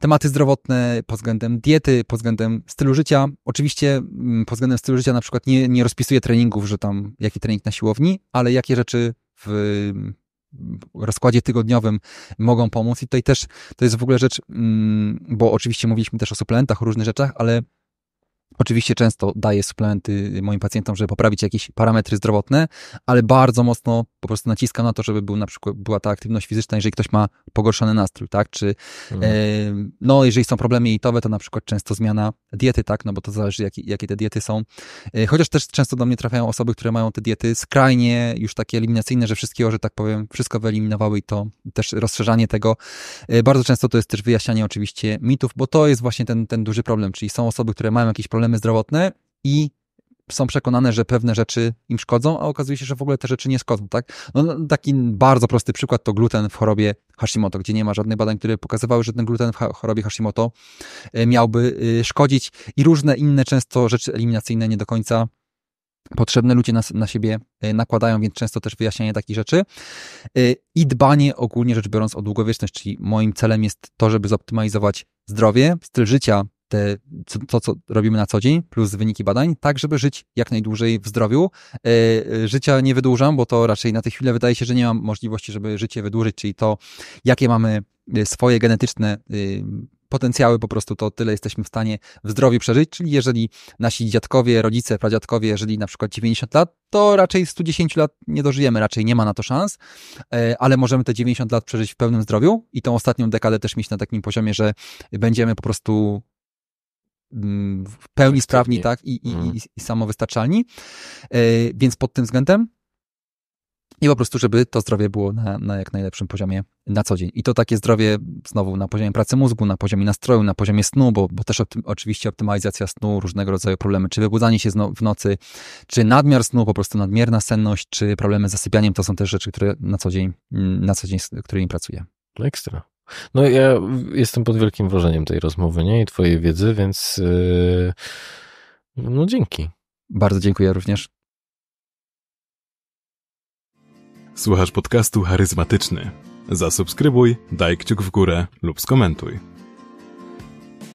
Tematy zdrowotne pod względem diety, pod względem stylu życia. Oczywiście mm, pod względem stylu życia na przykład nie, nie rozpisuję treningów, że tam jaki trening na siłowni, ale jakie rzeczy w rozkładzie tygodniowym mogą pomóc. I tutaj też to jest w ogóle rzecz, mm, bo oczywiście mówiliśmy też o suplementach, o różnych rzeczach, ale Oczywiście często daję suplementy moim pacjentom, żeby poprawić jakieś parametry zdrowotne, ale bardzo mocno po prostu naciskam na to, żeby był na przykład, była ta aktywność fizyczna, jeżeli ktoś ma pogorszony nastrój, tak? Czy mhm. e, no, jeżeli są problemy jelitowe, to na przykład często zmiana diety, tak? No bo to zależy, jakie, jakie te diety są. E, chociaż też często do mnie trafiają osoby, które mają te diety skrajnie już takie eliminacyjne, że wszystkiego, że tak powiem, wszystko wyeliminowały i to też rozszerzanie tego. E, bardzo często to jest też wyjaśnianie oczywiście mitów, bo to jest właśnie ten, ten duży problem, czyli są osoby, które mają jakieś problemy problemy zdrowotne i są przekonane, że pewne rzeczy im szkodzą, a okazuje się, że w ogóle te rzeczy nie szkodzą, tak? No, no taki bardzo prosty przykład to gluten w chorobie Hashimoto, gdzie nie ma żadnych badań, które pokazywały, że ten gluten w chorobie Hashimoto e, miałby e, szkodzić i różne inne często rzeczy eliminacyjne nie do końca potrzebne ludzie na, na siebie e, nakładają, więc często też wyjaśnianie takich rzeczy i dbanie ogólnie rzecz biorąc o długowieczność, czyli moim celem jest to, żeby zoptymalizować zdrowie, styl życia, te, to, co robimy na co dzień, plus wyniki badań, tak, żeby żyć jak najdłużej w zdrowiu. E, e, życia nie wydłużam, bo to raczej na tę chwilę wydaje się, że nie mam możliwości, żeby życie wydłużyć, czyli to, jakie mamy e, swoje genetyczne potencjały, po prostu to tyle jesteśmy w stanie w zdrowiu przeżyć, czyli jeżeli nasi dziadkowie, rodzice, pradziadkowie, jeżeli na przykład 90 lat, to raczej 110 lat nie dożyjemy, raczej nie ma na to szans, ale możemy te 90 lat przeżyć w pełnym zdrowiu i tą ostatnią dekadę też mieć na takim poziomie, że będziemy po prostu Mm, w pełni sprawni, tak, i, i, mm. i, i samowystarczalni. E, więc pod tym względem i po prostu, żeby to zdrowie było na, na, jak najlepszym poziomie na co dzień. I to takie zdrowie znowu na poziomie pracy mózgu, na poziomie nastroju, na poziomie snu, bo, bo też opty, oczywiście optymalizacja snu, różnego rodzaju problemy, czy wybudzanie się w nocy, czy nadmiar snu, po prostu nadmierna senność, czy problemy z zasypianiem, to są też rzeczy, które na co dzień, mm, na co dzień, którymi pracuję. No ekstra. No ja jestem pod wielkim wrażeniem tej rozmowy, nie? I twojej wiedzy, więc yy, no dzięki. Bardzo dziękuję również. Słuchasz podcastu charyzmatyczny. Zasubskrybuj, daj kciuk w górę lub skomentuj.